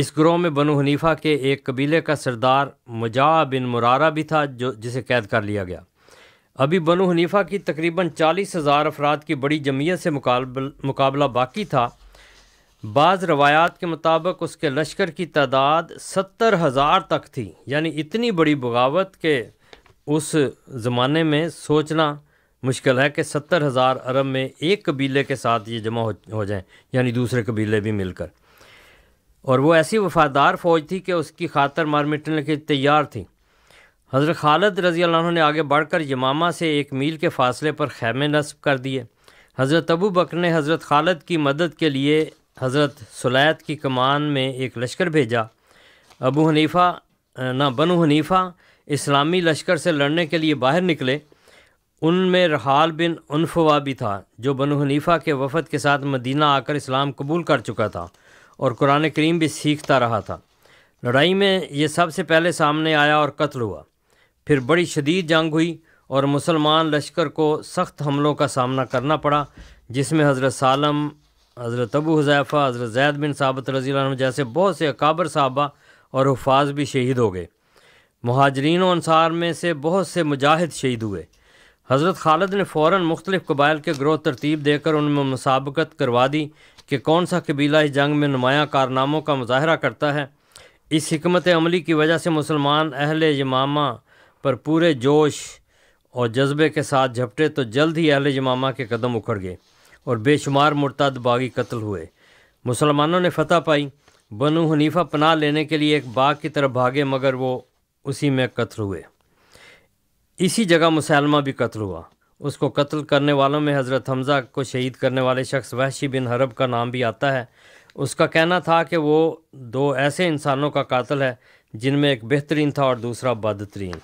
इस ग्रोह में बनो हनीफा के एक कबीले का सरदार मुजा बिन मुरारा भी था जो जिसे कैद कर लिया गया अभी बनो हनीफा की तकरीबन चालीस हज़ार अफराद की बड़ी जमीयत से मुकाबला बाकी था बाज़ रवायात के मुताबिक उसके लश्कर की तादाद सत्तर हज़ार तक थी यानी इतनी बड़ी बगावत के उस ज़माने में सोचना मुश्किल है कि सत्तर हज़ार अरब में एक कबीले के साथ ये जमा हो, जाएं यानी दूसरे कबीले भी मिलकर और वो ऐसी वफ़ादार फ़ौज थी कि उसकी खातर मार मिटने के तैयार थी हज़रत खालद रज़ी अल्लाह ने आगे बढ़कर यमामा से एक मील के फासले पर खैमे नस्ब कर दिए हज़रत अबू बकर ने हज़रत खालद की मदद के लिए हज़रत सलायत की कमान में एक लश्कर भेजा अबू हनीफ़ा ना बनु हनीफ़ा इस्लामी लश्कर से लड़ने के लिए बाहर निकले उनमें रहाल बिन उनफवा भी था जो बनु हनीफ़ा के वफद के साथ मदीना आकर इस्लाम कबूल कर चुका था और कुरान करीम भी सीखता रहा था लड़ाई में ये सबसे पहले सामने आया और कत्ल हुआ फिर बड़ी शदीद जंग हुई और मुसलमान लश्कर को सख्त हमलों का सामना करना पड़ा जिसमें हज़रत सालम हज़रत अबू हज़ैफा हज़रत जैद बिन साबत रज़ी जैसे बहुत से अकाबर साहबा और हफाज भी शहीद हो गए महाजरीन अनसार में से बहुत से मुजाहिद शहीद हुए हज़रत खालद ने फ़ौर मुख्तलिफ़ कबाइल के ग्रोह तरतीब देकर उनमें मसाबकत करवा दी कि कौन सा कबीला इस जंग में नुमाया कारनामों का मुजाहरा करता है इस हमत अमली की वजह से मुसलमान अहल जमामा पर पूरे जोश और जज्बे के साथ झपटे तो जल्द ही अहल जमामा के कदम उखड़ गए और बेशुमार मुर्तद बागी कत्ल हुए मुसलमानों ने फतह पाई बनु हनीफा पनाह लेने के लिए एक बाग की तरफ भागे मगर वो उसी में कत्ल हुए इसी जगह मुसलमा भी कत्ल हुआ उसको कत्ल करने वालों में हज़रत हमज़ा को शहीद करने वाले शख्स वहशी बिन हरब का नाम भी आता है उसका कहना था कि वो दो ऐसे इंसानों का कातल है जिनमें एक बेहतरीन था और दूसरा बदतरीन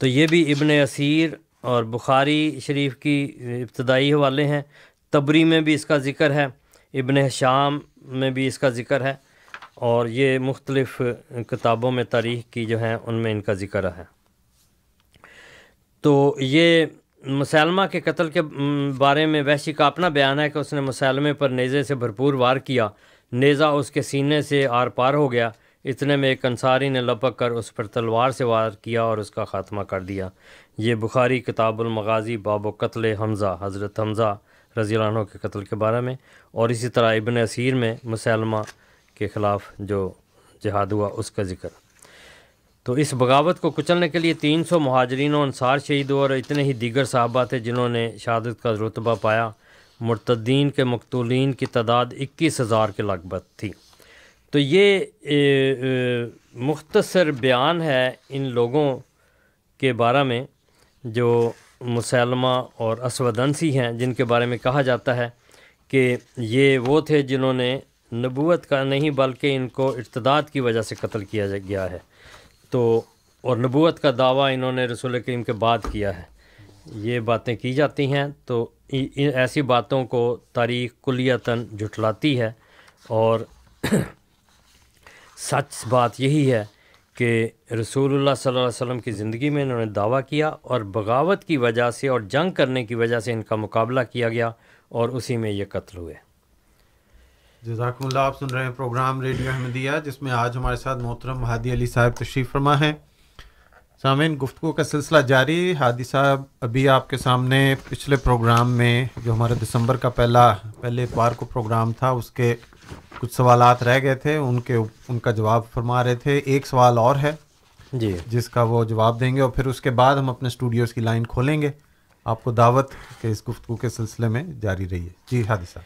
तो ये भी इबन असीर और बुखारी शरीफ की इब्तदाई हवाले हैं तबरी में भी इसका ज़िक्र है इबन शाम में भी इसका ज़िक्र है और ये मुख्तलफ़ किताबों में तारीख की जो हैं उनमें इनका ज़िक्र है तो ये मुसलमा के कत्ल के बारे में वैशी का अपना बयान है कि उसने मुसलमे पर नेज़े से भरपूर वार किया नेज़ा उसके सीने से आर पार हो गया इतने में एक अंसारी ने लपक कर उस पर तलवार से वार किया और उसका ख़ात्मा कर दिया ये बुखारी किताबुलमगाजी बाबो कत्ल हमज़ा हज़रत हमज़ा रज़ी के कत्ल के बारे में और इसी तरह इबन असीर में मुसलमा के ख़िलाफ़ जो जहाद हुआ उसका जिक्र तो इस बगावत को कुचलने के लिए तीन सौ महाजरीन अनसार शहीद और इतने ही दीगर साहबा थे जिन्होंने शहादत का रुतबा पाया मुर्तदीन के मकतूलिन की तादाद इक्कीस हज़ार के लगभग थी तो ये मुख्तसर बयान है इन लोगों के बारे में जो मुसलमा और असवदंसी हैं जिनके बारे में कहा जाता है कि ये वो थे जिन्होंने नबूत का नहीं बल्कि इनको इतदाद की वजह से कत्ल किया गया है तो और नबूत का दावा इन्होंने रसूल करीम के बाद किया है ये बातें की जाती हैं तो ऐसी बातों को तारीख कुलियतन जुटलाती है और सच बात यही है कि रसूलुल्लाह सल्लल्लाहु अलैहि वसल्लम की ज़िंदगी में इन्होंने दावा किया और बगावत की वजह से और जंग करने की वजह से इनका मुकाबला किया गया और उसी में ये कत्ल हुए जजाकल्ला आप सुन रहे हैं प्रोग्राम रेडियो अहमदिया जिसमें आज हमारे साथ मोहतरम हादी अली साहब तशरीफ़ फरमा है सामिन गुफ्तु का सिलसिला जारी हादी साहब अभी आपके सामने पिछले प्रोग्राम में जो हमारा दिसंबर का पहला पहले बार को प्रोग्राम था उसके कुछ सवाल रह गए थे उनके उनका जवाब फरमा रहे थे एक सवाल और है जी जिसका वो जवाब देंगे और फिर उसके बाद हम अपने स्टूडियोज़ की लाइन खोलेंगे आपको दावत के इस गुफ्तु के सिलसिले में जारी रही है जी हादिसा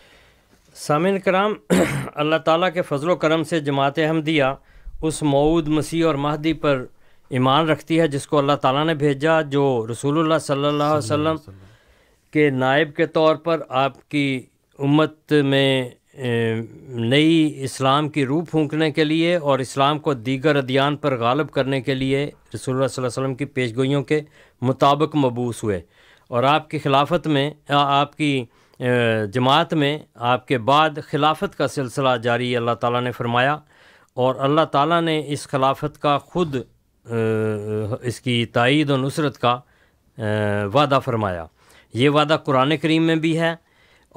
सामिन कराम अल्लाह ताला के फजल करम से जमात हमदिया उस मऊद मसीह और महदी पर ईमान रखती है जिसको अल्लाह ताला ने भेजा जो रसूलुल्लाह सल्लल्लाहु अलैहि वसल्लम के नायब के तौर पर आपकी उम्मत में नई इस्लाम की रूह फूंकने के लिए और इस्लाम को दीगर अदियान पर गालब करने के लिए रसूल वसम की पेशगोइयों के मुताबिक मबूस हुए और आपकी खिलाफत में आपकी जमात में आपके बाद खिलाफत का सिलसिला जारी अल्लाह ताला ने फरमाया और अल्लाह ताला ने इस खिलाफत का ख़ुद इसकी तइद और नुसरत का वादा फरमाया ये वादा कुरान करीम में भी है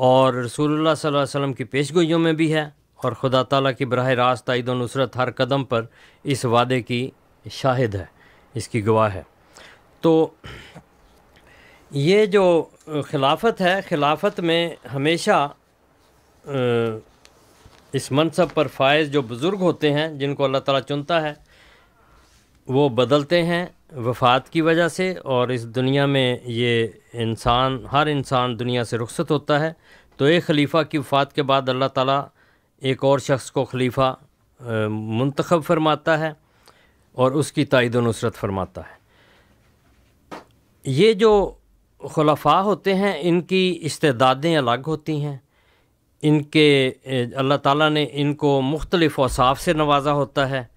और रसूलुल्लाह सल्लल्लाहु अलैहि वसल्लम की पेशगोइयों में भी है और ख़ुदा ताला की बरह रास्त आईद नुसरत हर कदम पर इस वादे की शाहिद है इसकी गवाह है तो ये जो खिलाफत है खिलाफत में हमेशा इस मनसब पर फायज़ जो बुज़ुर्ग होते हैं जिनको अल्लाह ताला चुनता है वो बदलते हैं वफ़ात की वजह से और इस दुनिया में ये इंसान हर इंसान दुनिया से रुखसत होता है तो एक खलीफ़ा की वफ़ात के बाद अल्लाह ताला एक और शख्स को खलीफ़ा मंतखब फरमाता है और उसकी तइद नुसरत फरमाता है ये जो खलफा होते हैं इनकी इस्तेदादें अलग होती हैं इनके अल्लाह ताला ने इनको मुख्तलिफ़ असाफ़ से नवाजा होता है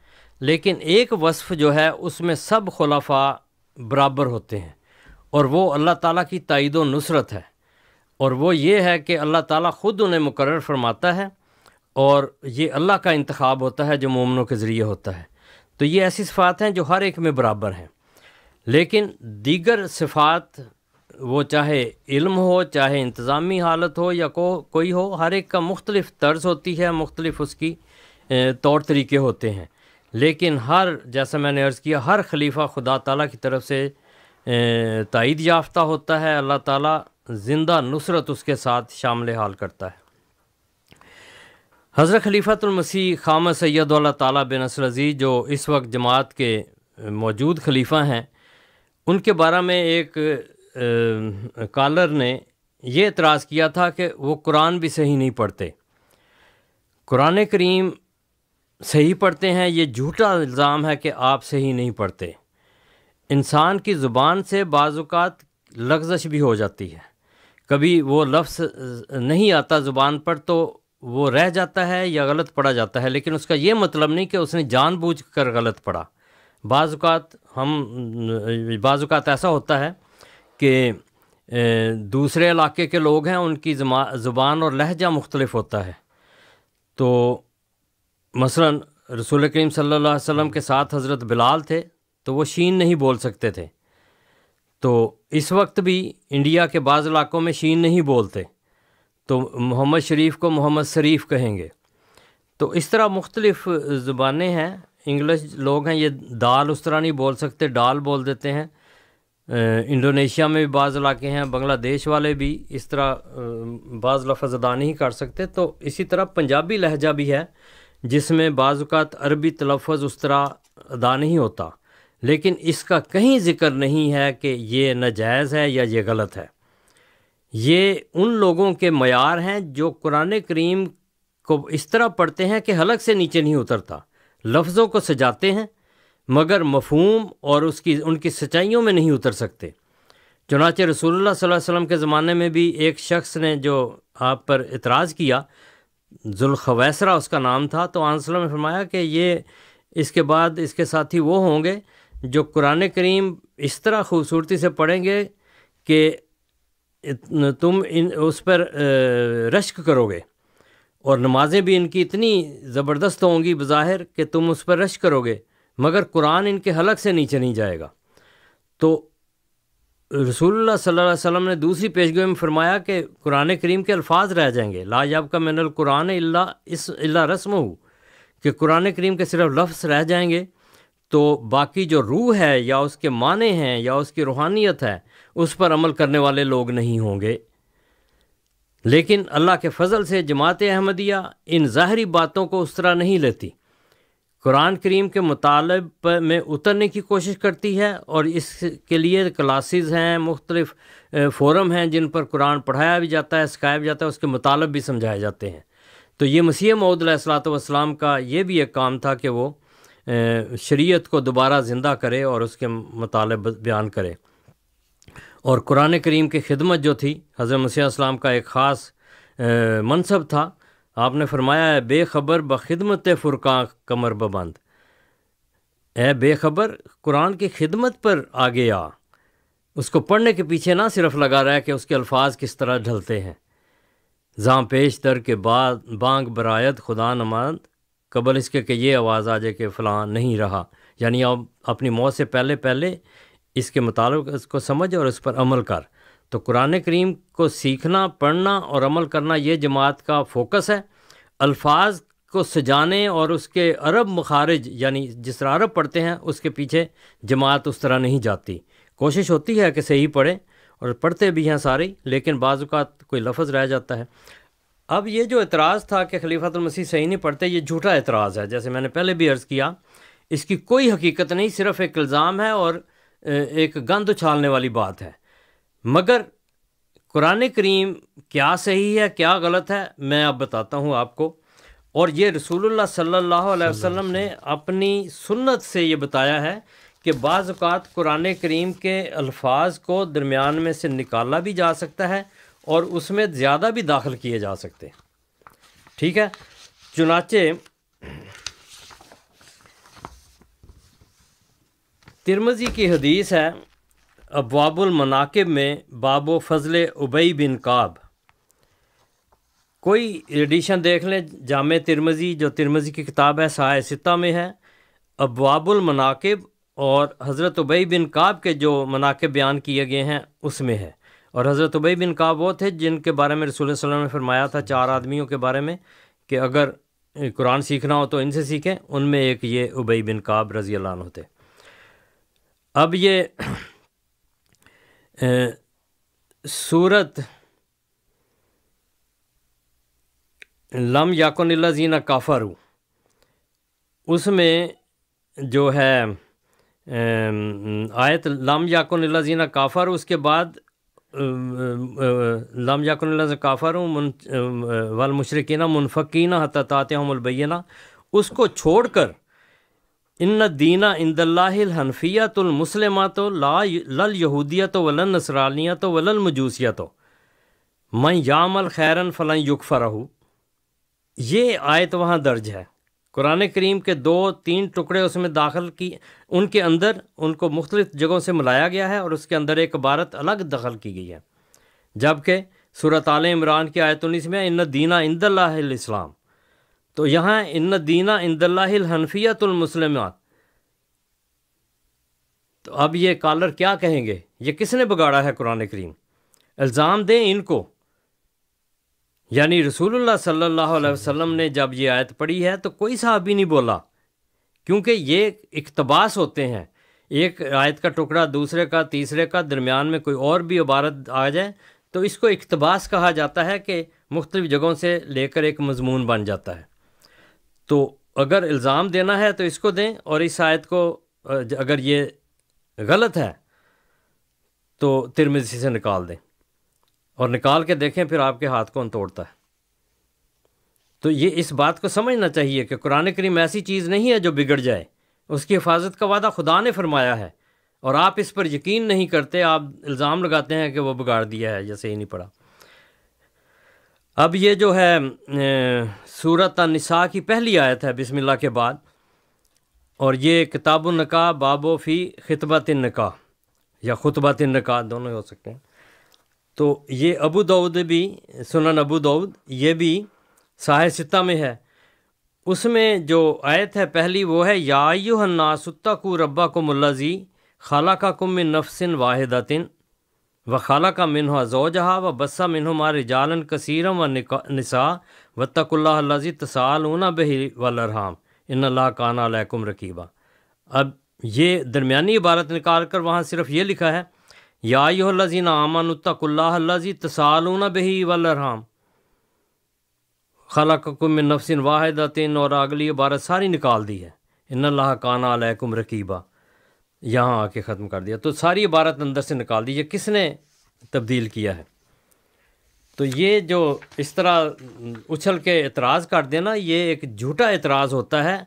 लेकिन एक वसफ़ जो है उसमें सब खुलाफा बराबर होते हैं और वो अल्लाह ताला की तइद नुसरत है और वो ये है कि अल्लाह ताला ख़ुद उन्हें मुकर फरमाता है और ये अल्लाह का इंतखब होता है जो मोमनों के ज़रिए होता है तो ये ऐसी सिफ़ात हैं जो हर एक में बराबर हैं लेकिन दीगर सिफ़ात वो चाहे इल्म हो चाहे इंतज़ामी हालत हो या को कोई हो हर एक का मुख्तलिफ तर्ज होती है मुख्तलिफ उसकी तौर तरीके होते हैं लेकिन हर जैसा मैंने अर्ज़ किया हर खलीफा खुदा ताला की तरफ से तइद याफ्ता होता है अल्लाह ताला ज़िंदा नुसरत उसके साथ शामिल हाल करता है हज़रत खलीफ़तमसी खाम सैद ताला बिन असर अजीज़ जो इस वक्त जमात के मौजूद खलीफा हैं उनके बारे में एक आ, कालर ने ये एतराज़ किया था कि वो कुरान भी सही नहीं पढ़ते कुरान करीम सही पढ़ते हैं ये झूठा इल्ज़ाम है कि आप सही नहीं पढ़ते इंसान की ज़ुबान से बाज़ात लफ्ज़श भी हो जाती है कभी वो लफ्ज़ नहीं आता ज़ुबान पर तो वो रह जाता है या गलत पढ़ा जाता है लेकिन उसका ये मतलब नहीं कि उसने जानबूझ कर गलत पढ़ा बाज़ात हम बाज़ात ऐसा होता है कि दूसरे इलाके के लोग हैं उनकी ज़ुबान और लहजा मुख्तलफ होता है तो मसलन रसूल करीम सल्लल्लाहु अलैहि वसल्लम के साथ हज़रत बिलाल थे तो वो शीन नहीं बोल सकते थे तो इस वक्त भी इंडिया के बाज़ इलाकों में शीन नहीं बोलते तो मोहम्मद शरीफ को मोहम्मद शरीफ कहेंगे तो इस तरह मुख्तलिफ़ ज़ुबानें हैं इंग्लिश लोग हैं ये दाल उस तरह नहीं बोल सकते डाल बोल देते हैं इंडोनेशिया में भी बाज़ इलाके हैं बांग्लादेश वाले भी इस तरह बाज़ लफज अदा नहीं कर सकते तो इसी तरह पंजाबी लहजा भी है जिसमें बाज़ात अरबी तलफ़ उस तरह अदा नहीं होता लेकिन इसका कहीं जिक्र नहीं है कि ये नाजायज़ है या ये गलत है ये उन लोगों के मैार हैं जो कुरान करीम को इस तरह पढ़ते हैं कि हलक से नीचे नहीं उतरता लफ्ज़ों को सजाते हैं मगर मफहूम और उसकी उनकी सच्चाइयों में नहीं उतर सकते चुनाचे रसूल सल्लल्लाहु अलैहि वसल्लम के ज़माने में भी एक शख्स ने जो आप पर इतराज़ किया जुल्खवैसरा उसका नाम था तो आंसलों में फरमाया कि ये इसके बाद इसके साथी वो होंगे जो कुरान करीम इस तरह खूबसूरती से पढ़ेंगे कि तुम इन उस पर रश्क करोगे और नमाजें भी इनकी इतनी ज़बरदस्त होंगी बज़ाहिर कि तुम उस पर रश करोगे मगर कुरान इनके हलक से नीचे नहीं जाएगा तो रसूल सल्लल्लाहु ने दूसरी पेशगोई में फरमाया कि कुरान करीम के अल्फाज रह जाएंगे ला याब का मिनल कुरान इल्ला इस इल्ला रस्म हो कि कुरान करीम के सिर्फ लफ्स रह जाएंगे तो बाकी जो रूह है या उसके माने हैं या उसकी रूहानियत है उस पर अमल करने वाले लोग नहीं होंगे लेकिन अल्लाह के फजल से जमात अहमदिया इन ज़ाहरी बातों को उस तरह नहीं लेती कुरान करीम के मुतालब में उतरने की कोशिश करती है और इसके लिए क्लासेस हैं मुख्तलिफ फोरम हैं जिन पर कुरान पढ़ाया भी जाता है सिखाया भी जाता है उसके मुतालब भी समझाए जाते हैं तो ये मसीह मऊदलाम का ये भी एक काम था कि वो शरीयत को दोबारा ज़िंदा करे और उसके मुतालब बयान करे और कुरान करीम की खिदमत जो थी हज़र मसीम का एक ख़ास मनसब था आपने फरमाया है बेखबर बखिदमत फुरका कमर बबंद ए बेखबर कुरान की खिदमत पर आगे आ उसको पढ़ने के पीछे ना सिर्फ लगा रहा है कि उसके अल्फाज किस तरह ढलते हैं जहाँ पेश दर के बाद बांग बरायत खुदा नमाद कबल इसके कि ये आवाज़ आ जाए कि फ़लाँ नहीं रहा यानी अब अपनी मौत से पहले पहले इसके मुताबिक इसको समझ और उस पर अमल कर तो कुरान करीम को सीखना पढ़ना और अमल करना ये जमात का फोकस है अल्फाज को सजाने और उसके अरब मखारज यानी जिस तरह अरब पढ़ते हैं उसके पीछे जमात उस तरह नहीं जाती कोशिश होती है कि सही पढ़ें और पढ़ते भी हैं सारे लेकिन बाज़ात कोई लफज रह जाता है अब ये जो एतराज़ था कि खलीफातमसीह सही नहीं पढ़ते ये झूठा एतराज़ है जैसे मैंने पहले भी अर्ज़ किया इसकी कोई हकीकत नहीं सिर्फ़ एक इल्ज़ाम है और एक गंद उछालने वाली बात है मगर कुरान करीम क्या सही है क्या गलत है मैं अब बताता हूँ आपको और ये रसूलुल्लाह सल्लल्लाहु अलैहि वसल्लम ने अपनी सुन्नत से ये बताया है कि बाज़ात कुरान करीम के अल्फाज को दरमियान में से निकाला भी जा सकता है और उसमें ज़्यादा भी दाखिल किए जा सकते हैं ठीक है चुनाचे तिरमजी की हदीस है अबाबुलमनाकब में बाबो फजल उबई बिन काब कोई एडिशन देख लें जाम तिरमज़ी जो तिरमज़ी की किताब है साय सिता में है अबाबुलमनाकब और हज़रत उबई बिन काब के जो मनाकब बयान किए गए हैं उसमें है और हज़रत उबई बिन काब वो थे जिनके बारे में रसूल सल्लम ने फरमाया था चार आदमियों के बारे में कि अगर कुरान सीखना हो तो इनसे सीखें उनमें एक ये उबई बिन काब रज़ी अल्लाह होते अब ये सूरत लम याकुन जीना काफ़ारू उसमें जो है आयत लम याक़ुन जीना काफ़ार उसके बाद लम याकुनिल्ला काफ़ार वल मुशरकिन हत्या हततातमलबैना उसको छोड़कर इन दीना तो ला लल यहूदिया तो वलन तो वलन तो मैं यामल खैरन फ़लन युकफ़रहू ये आयत वहाँ दर्ज है कुरान करीम के दो तीन टुकड़े उसमें दाखिल की उनके अंदर उनको मुख्तलिफ़ जगहों से मिलाया गया है और उसके अंदर एक इबारत अलग दखल की गई है जबकि सूरत आल इमरान की आयत उन्नीस में इन दीना इस्लाम तो यहाँ इन दीना इंदल्लाहनफियतुलमसलमत तो अब ये कॉलर क्या कहेंगे ये किसने बिगाड़ा है कुरान करीम इल्ज़ाम दें इनको यानी रसूल सल्लल्लाहु अलैहि ने जब ये आयत पढ़ी है तो कोई साहब ही नहीं बोला क्योंकि ये इकतबास होते हैं एक आयत का टुकड़ा दूसरे का तीसरे का दरमियान में कोई और भी इबारत आ जाए तो इसको इकतबास कहा जाता है कि मुख्तलिफ़ जगहों से लेकर एक मजमून बन जाता है तो अगर इल्ज़ाम देना है तो इसको दें और इस आयत को अगर ये गलत है तो तिरमिजी से निकाल दें और निकाल के देखें फिर आपके हाथ कौन तोड़ता है तो ये इस बात को समझना चाहिए कि कुरान करीम ऐसी चीज़ नहीं है जो बिगड़ जाए उसकी हिफाजत का वादा खुदा ने फरमाया है और आप इस पर यकीन नहीं करते आप इल्ज़ाम लगाते हैं कि वह बिगाड़ दिया है जैसे ही नहीं पड़ा अब ये जो है सूरत निसा की पहली आयत है बिस्मिल्लाह के बाद और ये किताब नका बाबो फ़ी खितबत नका या खुतबात नका दोनों हो सकते हैं तो ये अबू दाऊद भी सुनन अबू दाऊद ये भी साह सिता में है उसमें जो आयत है पहली वो है यायुहन्नासुत्ता को रब्बा को मुलाजी खाला का कुम नफसिन वाहिदातिन व खाला का मिनह जोजहा व बसा मिनहुमा रिजालन कसीरम व निसा व तकुल्लाजी तसाल ऊना बही वलरहाम इन अल्लाह काना लैकुम रकीबा अब ये दरमियानी इबारत निकाल कर वहाँ सिर्फ ये लिखा है या लजीन आमन तकुल्लाजी तसाल ऊना बही वलरहाम खला मिन नफसिन वाहिदा तिन और अगली इबारत सारी निकाल दी है इन अल्लाह काना लैकुम रकीबा यहाँ आके ख़त्म कर दिया तो सारी इबारत अंदर से निकाल दी ये किसने तब्दील किया है तो ये जो इस तरह उछल के एतराज़ कर देना ये एक झूठा इतराज़ होता है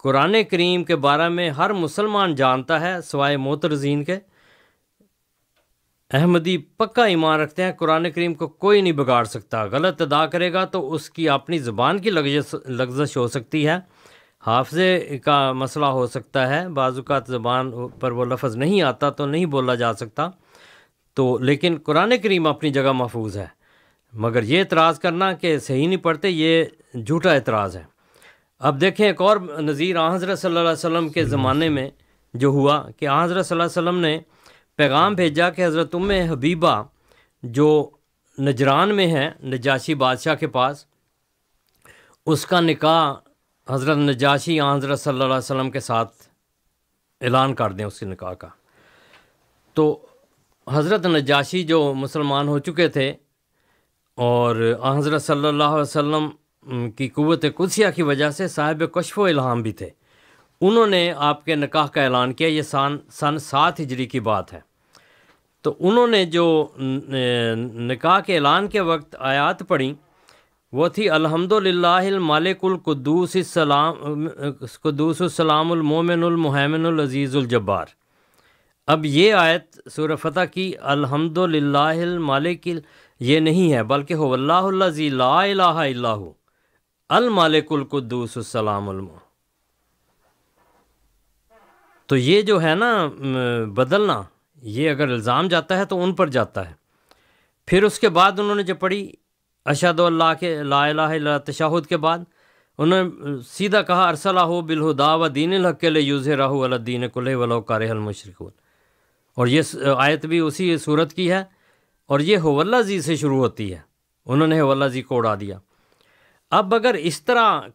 कुरान करीम के बारे में हर मुसलमान जानता है सवाए मोतरजीन के अहमदी पक्का ईमान रखते हैं कुरान करीम को कोई नहीं बिगाड़ सकता गलत अदा करेगा तो उसकी अपनी ज़बान की लगजश लगजश हो सकती है हाफजे का मसला हो सकता है बाजुकात ज़बान पर वो लफ्ज़ नहीं आता तो नहीं बोला जा सकता तो लेकिन कुरान करीम अपनी जगह महफूज है मगर ये एतराज़ करना कि सही नहीं पढ़ते ये झूठा एतराज़ है अब देखें एक और नज़ीर हज़रत सल्लल्लाहु के ज़माने में जो हुआ कि हज़रत सल्लल्लाहु अलैहि ने पैगाम भेजा कि हज़रत उम हबीबा जो नजरान में है नजाशी बादशाह के पास उसका निकाह हज़रत नजाशी या हज़रत सल्ला वसम के साथ ऐलान कर दें उसके निका का तो हज़रत नजाशी जो मुसलमान हो चुके थे और हज़रत सल्ला अलैहि की क़वत कुदसिया की वजह से साहिब कशफो इल्हाम भी थे उन्होंने आपके निकाह का ऐलान किया ये सन सन सात हिजरी की बात है तो उन्होंने जो निकाह के ऐलान के वक्त आयात पढ़ी वो थी अलहमदिल्लामालिकुल अब ये आयत सूर फ़तह की अलहमदिल्लामालिक ये नहीं है बल्कि हो वल्लाजी तो ये जो है ना बदलना ये अगर इल्ज़ाम जाता है तो उन पर जाता है फिर उसके बाद उन्होंने जब पढ़ी अशद ला तशाहुद के बाद उन्होंने सीधा कहा अरसला हो बिलहुदा व दीन हक के लिए यूज़ राहदीन कुल्ह वलोकार मशरकून और ये आयत भी उसी सूरत की है और ये हवल्ला जी से शुरू होती है उन्होंने हवल्ला जी को उड़ा दिया अब अगर इस तरह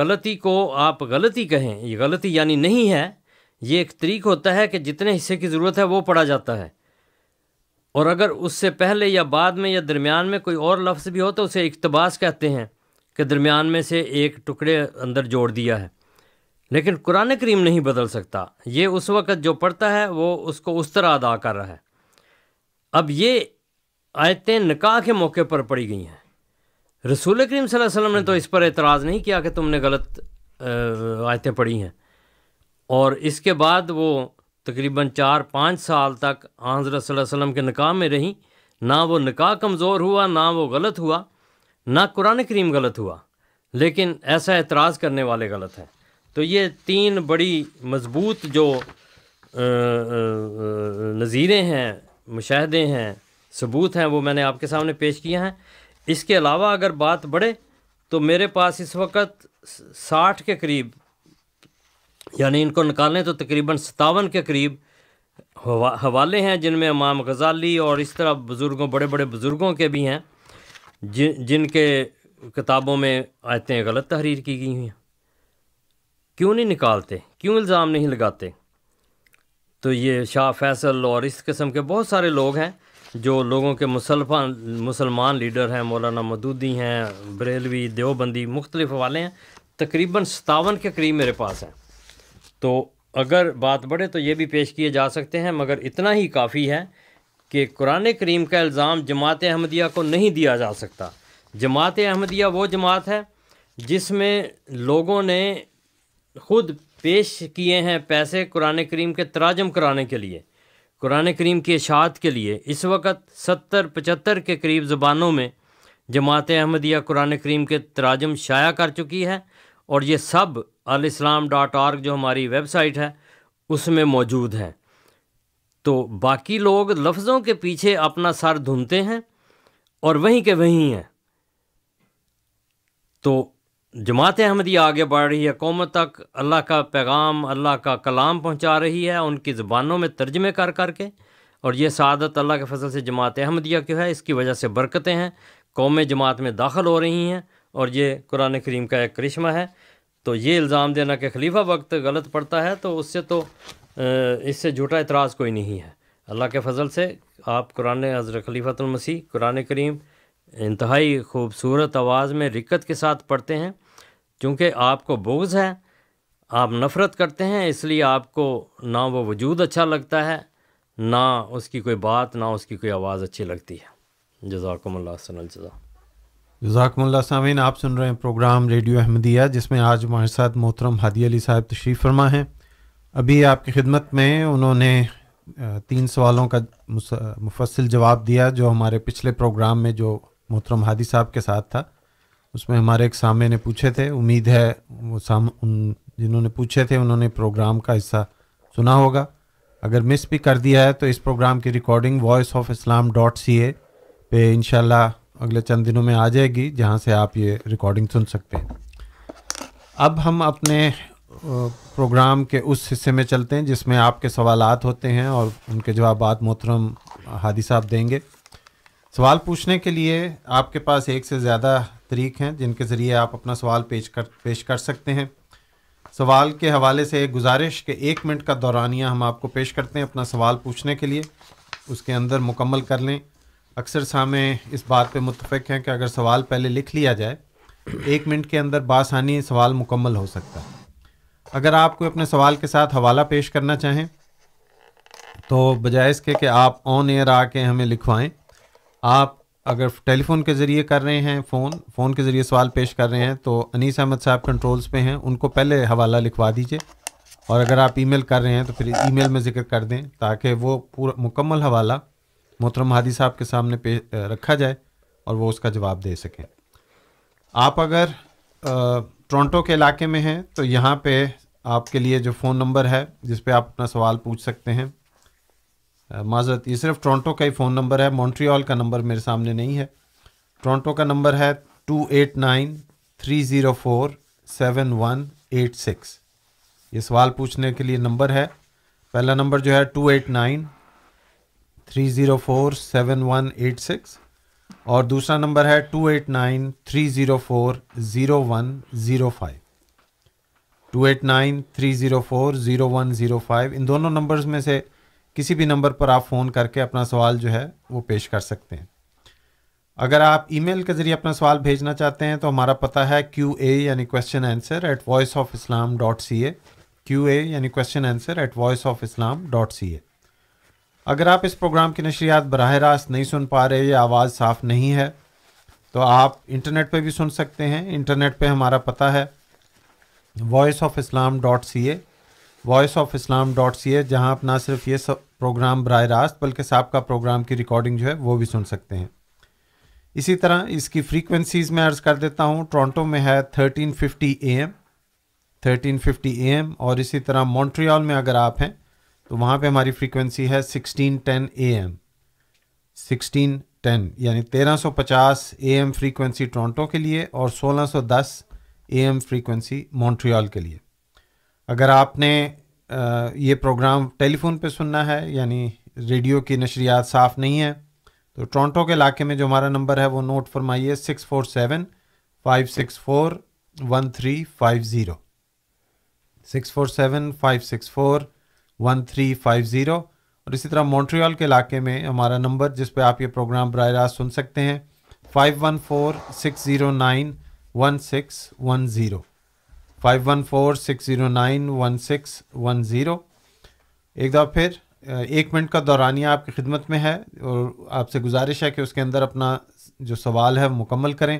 गलती को आप गलती कहें ये गलती यानी नहीं है ये एक तरीक होता है कि जितने हिस्से की ज़रूरत है वो पढ़ा जाता है और अगर उससे पहले या बाद में या दरमियान में कोई और लफ्ज़ भी हो तो उसे इकतबास कहते हैं कि दरमियान में से एक टुकड़े अंदर जोड़ दिया है लेकिन कुरान करीम नहीं बदल सकता ये उस वक़्त जो पढ़ता है वो उसको उस तरह अदा कर रहा है अब ये आयतें निका के मौके पर पड़ी गई हैं रसूल करीम वसल्लम ने तो इस पर एतराज़ नहीं किया कि तुमने गलत आयतें पढ़ी हैं और इसके बाद वो तकरीबन चार पाँच साल तक हज़रत वसम के निकाह में रहीं ना वो निकाह कमज़ोर हुआ ना वो गलत हुआ ना कुरान करीम गलत हुआ लेकिन ऐसा एतराज़ करने वाले गलत हैं तो ये तीन बड़ी मज़बूत जो नज़ीरें हैं मुशाहदे हैं सबूत हैं वो मैंने आपके सामने पेश किए हैं इसके अलावा अगर बात बढ़े तो मेरे पास इस वक्त साठ के करीब यानी इनको निकालें तो तकरीबन सतावन के करीब हवाले हैं जिनमें इमाम गजाली और इस तरह बुज़ुर्गों बड़े बड़े बुज़ुर्गों के भी हैं जिन जिनके किताबों में आयतें गलत तहरीर की गई हैं क्यों नहीं निकालते क्यों इल्ज़ाम नहीं लगाते तो ये शाह फैसल और इस किस्म के बहुत सारे लोग हैं जो लोगों के मुसलफा मुसलमान लीडर हैं मौलाना मदूदी हैं बरेलवी देवबंदी मुख्तलिफ वाले हैं तकरीबन सतावन के करीब मेरे पास हैं तो अगर बात बढ़े तो ये भी पेश किए जा सकते हैं मगर इतना ही काफ़ी है कि कुरान करीम का इल्ज़ाम जमात अहमदिया को नहीं दिया जा सकता जमात अहमदिया वो जमात है जिसमें लोगों ने खुद पेश किए हैं पैसे कुरान करीम के तराजम कराने के लिए कुरान करीम की इशात के लिए इस वक्त सत्तर पचहत्तर के करीब ज़बानों में जमात अहमदिया कुरान करीम के तराजम शाया कर चुकी है और ये सब अल इस्लाम डॉट ऑर्ग जो हमारी वेबसाइट है उसमें मौजूद है तो बाकी लोग लफ्ज़ों के पीछे अपना सर धुनते हैं और वहीं के वहीं हैं तो जमात अहमदी आगे बढ़ रही है कौम तक अल्लाह का पैगाम अल्लाह का कलाम पहुंचा रही है उनकी ज़बानों में तर्जमे कर कर के और ये सदत अल्लाह के फसल से जमात अहमदिया क्यों है इसकी वजह से बरकतें हैं कौम जमात में दाखिल हो रही हैं और ये कुरान करीम का एक करिश्मा है तो ये इल्ज़ाम देना कि खलीफा वक्त गलत पड़ता है तो उससे तो इससे झूठा इतराज़ कोई नहीं है अल्लाह के फजल से आप कुरान हज़र खलीफ़तमसी कुरान करीम इंतहाई खूबसूरत आवाज़ में रिक्कत के साथ पढ़ते हैं क्योंकि आपको बोझ है आप नफ़रत करते हैं इसलिए आपको ना वो वजूद अच्छा लगता है ना उसकी कोई बात ना उसकी कोई आवाज़ अच्छी लगती है जजाकम्ला सनल जजा जजाकमल्ला सामिन आप सुन रहे हैं प्रोग्राम रेडियो अहमदिया जिसमें आज हमारे साथ मोहतरम हादी अली साहब तशरीफ़ फरमा हैं अभी आपकी खिदमत में उन्होंने तीन सवालों का मुफसल जवाब दिया जो हमारे पिछले प्रोग्राम में जो मोहतरम हादी साहब के साथ था उसमें हमारे एक सामे ने पूछे थे उम्मीद है वो साम उन जिन्होंने पूछे थे उन्होंने प्रोग्राम का हिस्सा सुना होगा अगर मिस भी कर दिया है तो इस प्रोग्राम की recording voice of Islam dot C A पे इनशाला अगले चंद दिनों में आ जाएगी जहाँ से आप ये रिकॉर्डिंग सुन सकते हैं अब हम अपने प्रोग्राम के उस हिस्से में चलते हैं जिसमें आपके सवालात होते हैं और उनके जवाब मोहतरम हादी साहब देंगे सवाल पूछने के लिए आपके पास एक से ज़्यादा तरीक हैं जिनके ज़रिए आप अपना सवाल पेश कर पेश कर सकते हैं सवाल के हवाले से एक गुजारिश के एक मिनट का दौरानिया हम आपको पेश करते हैं अपना सवाल पूछने के लिए उसके अंदर मुकम्मल कर लें अक्सर सामे इस बात पे मुतफ़ हैं कि अगर सवाल पहले लिख लिया जाए एक मिनट के अंदर बासानी सवाल मुकम्मल हो सकता है अगर आप कोई अपने सवाल के साथ हवाला पेश करना चाहें तो बजाय इसके कि आप ऑन एयर आके हमें लिखवाएं आप अगर टेलीफोन के ज़रिए कर रहे हैं फ़ोन फ़ोन के ज़रिए सवाल पेश कर रहे हैं तो अनीस अहमद साहब कंट्रोल्स पे हैं उनको पहले हवाला लिखवा दीजिए और अगर आप ईमेल कर रहे हैं तो फिर ईमेल में ज़िक्र कर दें ताकि वो पूरा मुकम्मल हवाला मोहतरम हादी साहब के सामने पे रखा जाए और वो उसका जवाब दे सकें आप अगर टोरंटो के इलाके में हैं तो यहाँ पे आपके लिए जो फ़ोन नंबर है जिस पे आप अपना सवाल पूछ सकते हैं माजरत ये सिर्फ टोरंटो का ही फ़ोन नंबर है मॉन्ट्रियल का नंबर मेरे सामने नहीं है टोरंटो का नंबर है two eight nine three zero four seven one eight six ये सवाल पूछने के लिए नंबर है पहला नंबर जो है two eight nine three zero four seven one eight six और दूसरा नंबर है two eight nine three zero four zero one zero five two eight nine three zero four zero one zero five इन दोनों numbers में से किसी भी number पर आप फ़ोन करके अपना सवाल जो है वो पेश कर सकते हैं अगर आप ईमेल के ज़रिए अपना सवाल भेजना चाहते हैं तो हमारा पता है क्यू ए यानी question answer at voice of Islam dot C A Q A यानी question answer at voice of Islam dot C A अगर आप इस प्रोग्राम की नशरियात बरह रास्त नहीं सुन पा रहे या आवाज़ साफ़ नहीं है तो आप इंटरनेट पर भी सुन सकते हैं इंटरनेट पर हमारा पता है voice of Islam dot C A voice of Islam dot C A जहाँ आप ना सिर्फ ये सब प्रोग्राम बरह रास्त बल्कि सबका प्रोग्राम की रिकॉर्डिंग जो है वो भी सुन सकते हैं इसी तरह इसकी फ्रीक्वेंसीज़ में अर्ज़ कर देता हूँ टोरंटो में है thirteen fifty A M thirteen fifty A M और इसी तरह मॉन्ट्रियल में अगर आप हैं तो वहाँ पे हमारी फ्रीक्वेंसी है 1610 एम 1610 यानी 1350 एम फ्रीक्वेंसी टोरंटो के लिए और 1610 एम फ्रीक्वेंसी मॉन्ट्रियल के लिए अगर आपने ये प्रोग्राम टेलीफोन पे सुनना है यानी रेडियो की नशरियात साफ़ नहीं है तो टोरंटो के इलाके में जो हमारा नंबर है वो नोट फरमाइए six four seven five six four one three five zero six four seven five six four one three five zero और इसी तरह मॉन्ट्रियल के इलाके में हमारा नंबर जिस पे आप ये प्रोग्राम बर रास्त सुन सकते हैं five one four six zero nine one six one zero five one four six zero nine one six one zero एक बार फिर एक मिनट का दौरानिया आपकी खिदमत में है और आपसे गुजारिश है कि उसके अंदर अपना जो सवाल है मुकम्मल करें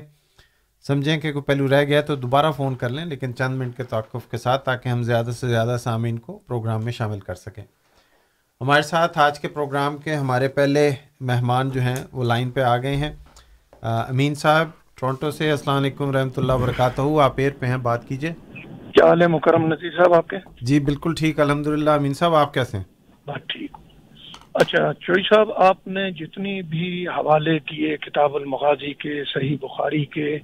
समझें कि कोई पहलू रह गया तो दोबारा फ़ोन कर लें लेकिन चंद मिनट के तौकफ़ के साथ ताकि हम ज़्यादा से ज़्यादा सामीन को प्रोग्राम में शामिल कर सकें हमारे साथ आज के प्रोग्राम के हमारे पहले मेहमान जो हैं वो लाइन पे आ गए हैं आ, अमीन साहब टोरंटो से असलम रहमतुल्ला वरकत आप एयर पे हैं बात कीजिए क्या हाल है मुकरम नज़ीर साहब आपके जी बिल्कुल ठीक अलहमदिल्ला अमीन साहब आप कैसे हैं ठीक अच्छा चोरी साहब आपने जितनी भी हवाले दिए किताब अलमगाजी के सही बुखारी के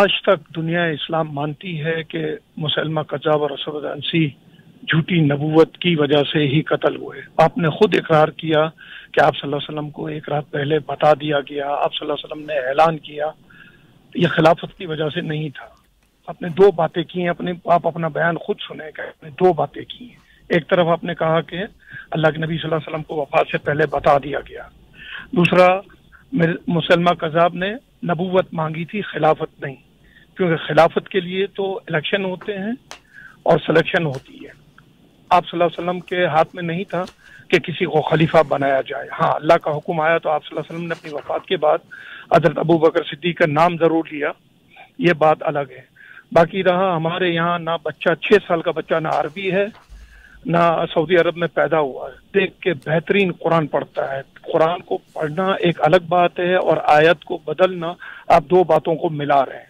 आज तक दुनिया इस्लाम मानती है कि मुसलमा कजाब और असद अंसी झूठी नबूवत की वजह से ही कत्ल हुए आपने खुद इकरार किया कि आप सल्लल्लाहु अलैहि वसल्लम को एक रात पहले बता दिया गया आप सल्लल्लाहु अलैहि वसल्लम ने ऐलान किया यह खिलाफत की वजह से नहीं था आपने दो बातें की हैं अपने आप अपना बयान खुद सुने आपने दो बातें की हैं एक तरफ आपने कहा कि अल्लाह के नबी वसल्लम को वफात से पहले बता दिया गया दूसरा मुसलमा कजाब ने नबूवत मांगी थी खिलाफत नहीं क्योंकि खिलाफत के लिए तो इलेक्शन होते हैं और सिलेक्शन होती है आप वसल्लम के हाथ में नहीं था कि किसी को खलीफा बनाया जाए हाँ अल्लाह का हुक्म आया तो आप वसल्लम ने अपनी वफात के बाद हजरत अबू बकर सिद्दीक का नाम ज़रूर लिया ये बात अलग है बाकी रहा हमारे यहाँ ना बच्चा छः साल का बच्चा ना अरबी है ना सऊदी अरब में पैदा हुआ है देख के बेहतरीन कुरान पढ़ता है कुरान को पढ़ना एक अलग बात है और आयत को बदलना आप दो बातों को मिला रहे हैं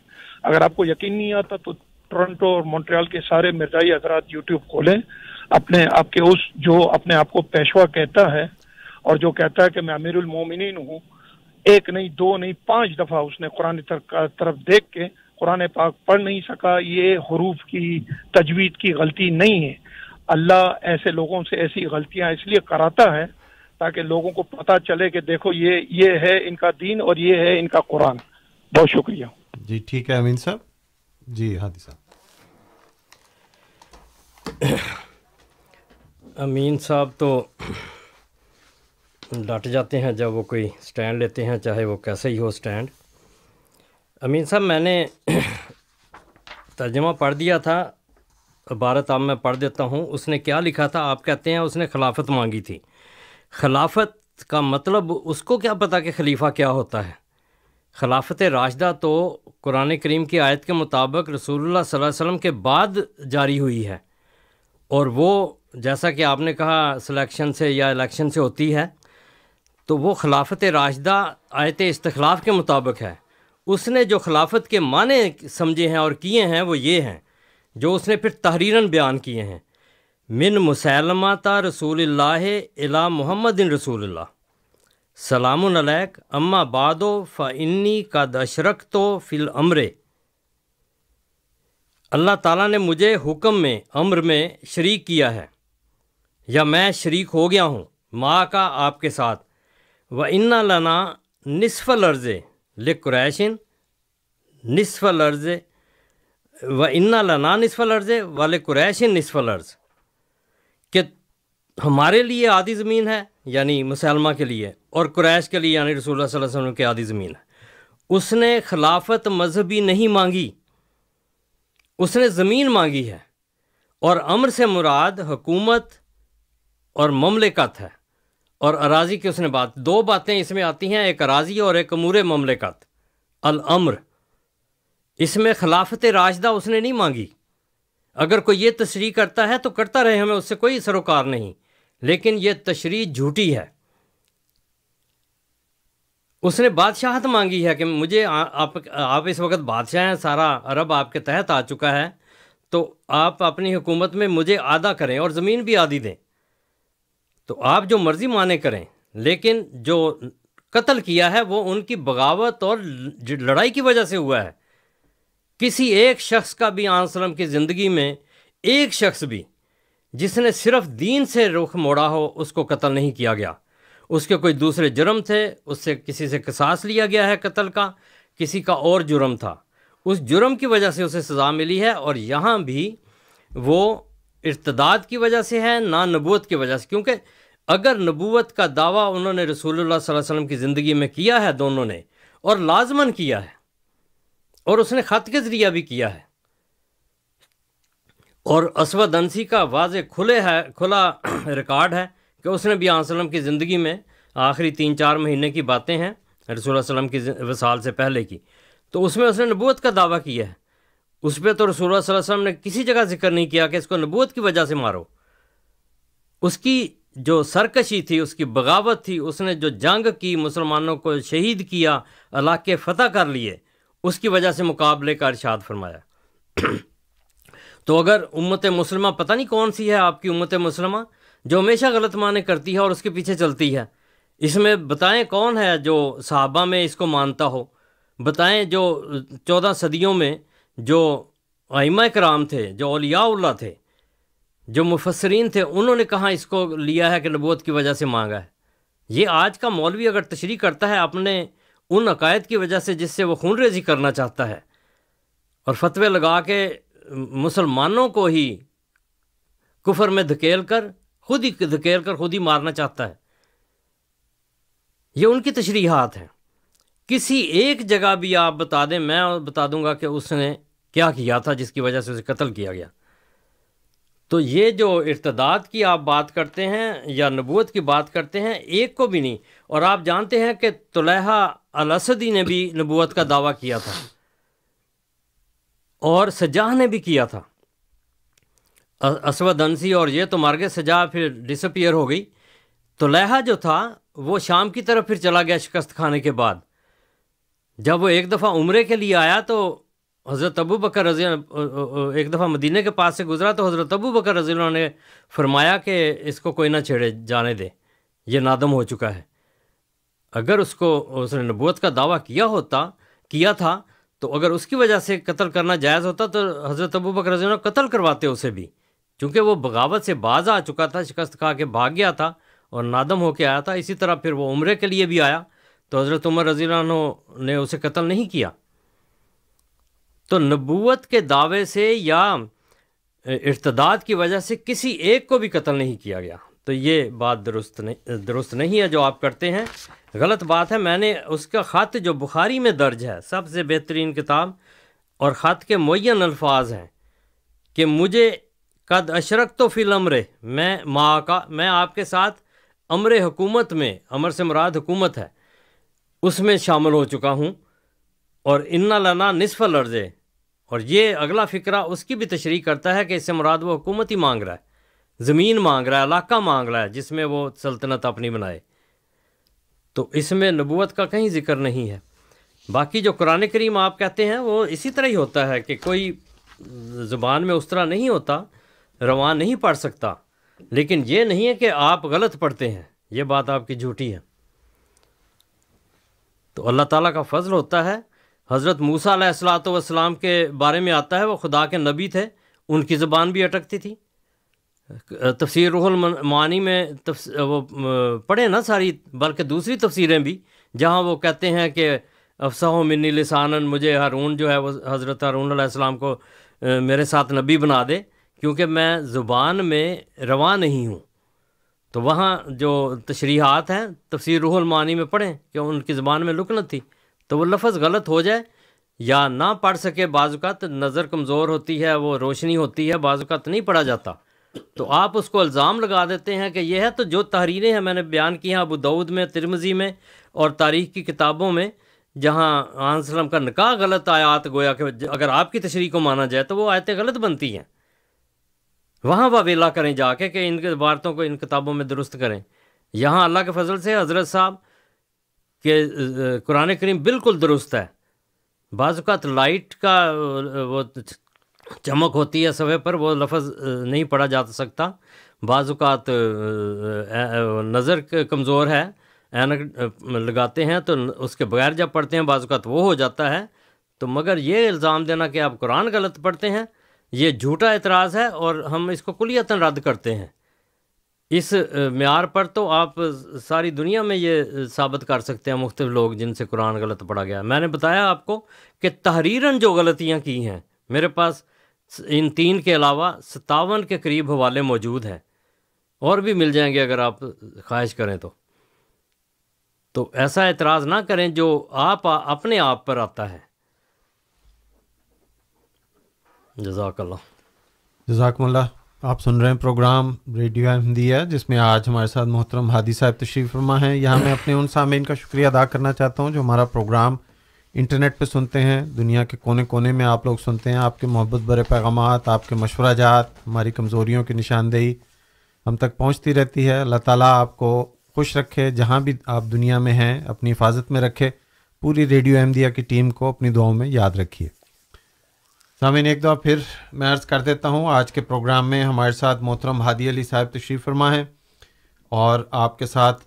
अगर आपको यकीन नहीं आता तो टोरंटो और मॉन्ट्रियल के सारे मिर्जाई हजरात यूट्यूब खोलें अपने आपके उस जो अपने आप को पेशवा कहता है और जो कहता है कि मैं अमीरुल मोमिनीन हूँ एक नहीं दो नहीं पांच दफा उसने कुरान तरफ देख के कुरान पाक पढ़ नहीं सका ये हरूफ की तजवीद की गलती नहीं है अल्लाह ऐसे लोगों से ऐसी गलतियां इसलिए कराता है ताकि लोगों को पता चले कि देखो ये ये है इनका दीन और ये है इनका कुरान बहुत शुक्रिया जी ठीक है अमीन साहब जी हादी साहब अमीन साहब तो डट जाते हैं जब वो कोई स्टैंड लेते हैं चाहे वो कैसे ही हो स्टैंड अमीन साहब मैंने तर्जमा पढ़ दिया था इबारत आप मैं पढ़ देता हूँ उसने क्या लिखा था आप कहते हैं उसने खिलाफत मांगी थी खिलाफत का मतलब उसको क्या पता कि खलीफा क्या होता है खिलाफत राशदा तो कुरान करीम की आयत के मुताबिक रसूलुल्लाह सल्लल्लाहु अलैहि वसल्लम के बाद जारी हुई है और वो जैसा कि आपने कहा सिलेक्शन से या इलेक्शन से होती है तो वो खिलाफत राशदा आयत इस्तलाफ़ के मुताबिक है उसने जो खिलाफत के माने समझे हैं और किए हैं वो ये हैं जो उसने फिर तहरीरन बयान किए हैं मिन ता रसूल अला मोहम्मद रसूल सलाम अम्मा बादो फ़ाइनी का दशरक तो फिल अमरे अल्लाह ताला ने मुझे हुक्म में अम्र में शरीक किया है या मैं शरीक हो गया हूँ माँ का आपके साथ व इन्ना लना निसफ़ल अर्ज़ लिक क्रैशिन अर्ज़ व इन्ना लाना नसफ़ल अर्ज़ है वाले कुरैश नसफ़ल अर्ज़ कि हमारे लिए आधी ज़मीन है यानी मुसलमा के लिए और कुरैश के लिए यानी रसूल वसलम के आधी ज़मीन है उसने खिलाफत मजहबी नहीं मांगी उसने ज़मीन मांगी है और अमर से मुराद हुकूमत और ममलिकत है और अराजी की उसने बात दो बातें इसमें आती हैं एक अराजी और एक अमूर ममलिकत अल अम्र इसमें खिलाफत राजदा उसने नहीं मांगी अगर कोई ये तशरी करता है तो करता रहे हमें उससे कोई सरोकार नहीं लेकिन यह तशरी झूठी है उसने बादशाहत मांगी है कि मुझे आ, आप आप इस वक्त बादशाह हैं सारा अरब आपके तहत आ चुका है तो आप अपनी हुकूमत में मुझे आधा करें और ज़मीन भी आधी दें तो आप जो मर्ज़ी माने करें लेकिन जो कत्ल किया है वो उनकी बगावत और लड़ाई की वजह से हुआ है किसी एक शख्स का भी आंसरम की ज़िंदगी में एक शख्स भी जिसने सिर्फ दीन से रुख मोड़ा हो उसको कत्ल नहीं किया गया उसके कोई दूसरे जुर्म थे उससे किसी से कसास लिया गया है कत्ल का किसी का और जुर्म था उस जुर्म की वजह से उसे सज़ा मिली है और यहाँ भी वो इर्तदाद की वजह से है ना नबूत की वजह से क्योंकि अगर नबूत का दावा उन्होंने रसूल सल्लम की ज़िंदगी में किया है दोनों ने और लाजमन किया है और उसने ख़त के ज़रिया भी किया है और असवद अंसी का वाज खुले है खुला रिकॉर्ड है कि उसने भी आसलम की ज़िंदगी में आखिरी तीन चार महीने की बातें हैं रसूल वसलम की वसाल से पहले की तो उसमें उसने नबूत का दावा किया है उस पर तो रसूल वसलम ने किसी जगह जिक्र नहीं किया कि इसको नबूत की वजह से मारो उसकी जो सरकशी थी उसकी बगावत थी उसने जो जंग की मुसलमानों को शहीद किया अलाके फ़तह कर लिए उसकी वजह से मुकाबले का इरशाद फरमाया तो अगर उम्मत मुसलमा पता नहीं कौन सी है आपकी उम्मत मुसलमा जो हमेशा गलत माने करती है और उसके पीछे चलती है इसमें बताएं कौन है जो साहबा में इसको मानता हो बताएं जो चौदह सदियों में जो आइमा कराम थे जो अलियाल्ला थे जो मुफसरीन थे उन्होंने कहाँ इसको लिया है कि नबूत की वजह से मांगा है ये आज का मौलवी अगर तशरी करता है अपने उन अकायद की वजह से जिससे वो खून रेजी करना चाहता है और फतवे लगा के मुसलमानों को ही कुफर में धकेल कर खुद ही धकेल कर खुद ही मारना चाहता है ये उनकी तशरीहत हैं किसी एक जगह भी आप बता दें मैं बता दूंगा कि उसने क्या किया था जिसकी वजह से उसे कत्ल किया गया तो ये जो इर्तदाद की आप बात करते हैं या नबूत की बात करते हैं एक को भी नहीं और आप जानते हैं कि तुलहा अलसदी ने भी नबूत का दावा किया था और सजाह ने भी किया था असवद अंसी और ये तो मार गए सजा फिर डिसअपियर हो गई तो लहा जो था वो शाम की तरफ फिर चला गया शिकस्त खाने के बाद जब वो एक दफ़ा उम्रे के लिए आया तो हज़रत अबू बकर रजी एक दफ़ा मदीने के पास से गुजरा तो हज़रत अबू बकर रजी ने फरमाया कि इसको कोई ना छेड़े जाने दे ये नादम हो चुका है अगर उसको उसने नबूत का दावा किया होता किया था तो अगर उसकी वजह से कत्ल करना जायज़ होता तो हज़रत अबू बकर कत्ल करवाते उसे भी क्योंकि वो बगावत से बाज आ चुका था शिकस्त खा के भाग गया था और नादम होके आया था इसी तरह फिर वो उम्र के लिए भी आया तो हज़रत उमर रजी ने उसे कत्ल नहीं किया तो नबूत के दावे से या इर्तदाद की वजह से किसी एक को भी कत्ल नहीं किया गया तो ये बात दुरुस्त नहीं दुरुस्त नहीं है जो आप करते हैं गलत बात है मैंने उसका ख़त जो बुखारी में दर्ज है सबसे बेहतरीन किताब और ख़त के मुन अल्फाज हैं कि मुझे कद अशरक तो फिल अमरे मैं माँ का मैं आपके साथ अमर हुकूमत में अमर से मुराद हुकूमत है उसमें शामिल हो चुका हूँ और इन्ना लाना नसफ़ लर्जे और ये अगला फ़िक्रा उसकी भी तशरी करता है कि इससे मुराद वो हुकूमत ही मांग रहा है ज़मीन मांग रहा है इलाका मांग रहा है जिसमें वो सल्तनत अपनी बनाए तो इसमें नबूत का कहीं जिक्र नहीं है बाकी जो कुरान करीम आप कहते हैं वो इसी तरह ही होता है कि कोई ज़ुबान में उस तरह नहीं होता रवान नहीं पढ़ सकता लेकिन ये नहीं है कि आप गलत पढ़ते हैं ये बात आपकी झूठी है तो अल्लाह ताला का फजल होता है हज़रत मूसा सलात वसलाम के बारे में आता है वो खुदा के नबी थे उनकी ज़बान भी अटकती थी तफसर मानी में वो पढ़े ना सारी बल्कि दूसरी तफसीरें भी जहाँ वो कहते हैं कि अफसा हो मिनी लसान मुझे हारून जो है वो हज़रत हारून आसमाम को मेरे साथ नबी बना दे क्योंकि मैं ज़ुबान में रवा नहीं हूँ तो वहाँ जो तशरीहत हैं तफसर मानी में पढ़ें कि उनकी ज़ुबान में लुकनत थी तो वो लफज गलत हो जाए या ना पढ़ सके बाज़ात नज़र कमज़ोर होती है वो रोशनी होती है बाज़ात नहीं पढ़ा जाता तो आप उसको अल्ज़ाम लगा देते हैं कि यह है तो जो तहरीरें हैं मैंने बयान की हैं अबू दाऊद में तिरमजी में और तारीख की किताबों में जहाँ आंसलम का निकाह गलत आयात गोया कि अगर आपकी तशरी को माना जाए तो वो आयतें गलत बनती हैं वहाँ वावेला करें जाके कि इन इबारतों को इन किताबों में दुरुस्त करें यहाँ अल्लाह के फजल से हज़रत साहब के कुरान करीम बिल्कुल दुरुस्त है बाज़ात लाइट का वो चमक होती है सवे पर वो लफ्ज़ नहीं पढ़ा जा सकता बाज़ात नज़र कमज़ोर है एनक लगाते हैं तो उसके बगैर जब पढ़ते हैं बाज़ात वो हो जाता है तो मगर ये इल्ज़ाम देना कि आप कुरान गलत पढ़ते हैं ये झूठा एतराज़ है और हम इसको कुलियता रद्द करते हैं इस मैार पर तो आप सारी दुनिया में ये साबित कर सकते हैं मुख्त लोग जिनसे कुरान गलत पढ़ा गया मैंने बताया आपको कि तहरीरन जो गलतियाँ की हैं मेरे पास इन तीन के अलावा सतावन के करीब हवाले मौजूद हैं और भी मिल जाएंगे अगर आप ख्वाहिश करें तो तो ऐसा एतराज़ ना करें जो आप आ, अपने आप पर आता है जजाकल्ला जजाकमल्ला आप सुन रहे हैं प्रोग्राम रेडियो अहमदिया जिसमें आज हमारे साथ मोहतरम हादी साहब तशरीफ़ फरमा हैं यहाँ मैं अपने उन सामीन का शुक्रिया अदा करना चाहता हूँ जो हमारा प्रोग्राम इंटरनेट पे सुनते हैं दुनिया के कोने कोने में आप लोग सुनते हैं आपके मोहब्बत भरे पैगाम आपके मशवरा जात हमारी कमज़ोरियों की निशानदेही हम तक पहुँचती रहती है अल्लाह ताली आपको खुश रखे जहाँ भी आप दुनिया में हैं अपनी हिफाजत में रखे पूरी रेडियो अहमदिया की टीम को अपनी दुआओं में याद रखिए सामिन एक दफ़ा फिर मैं अर्ज़ कर देता हूँ आज के प्रोग्राम में हमारे साथ मोहतरम हादी अली साहब तशरीफ़ फरमा हैं और आपके साथ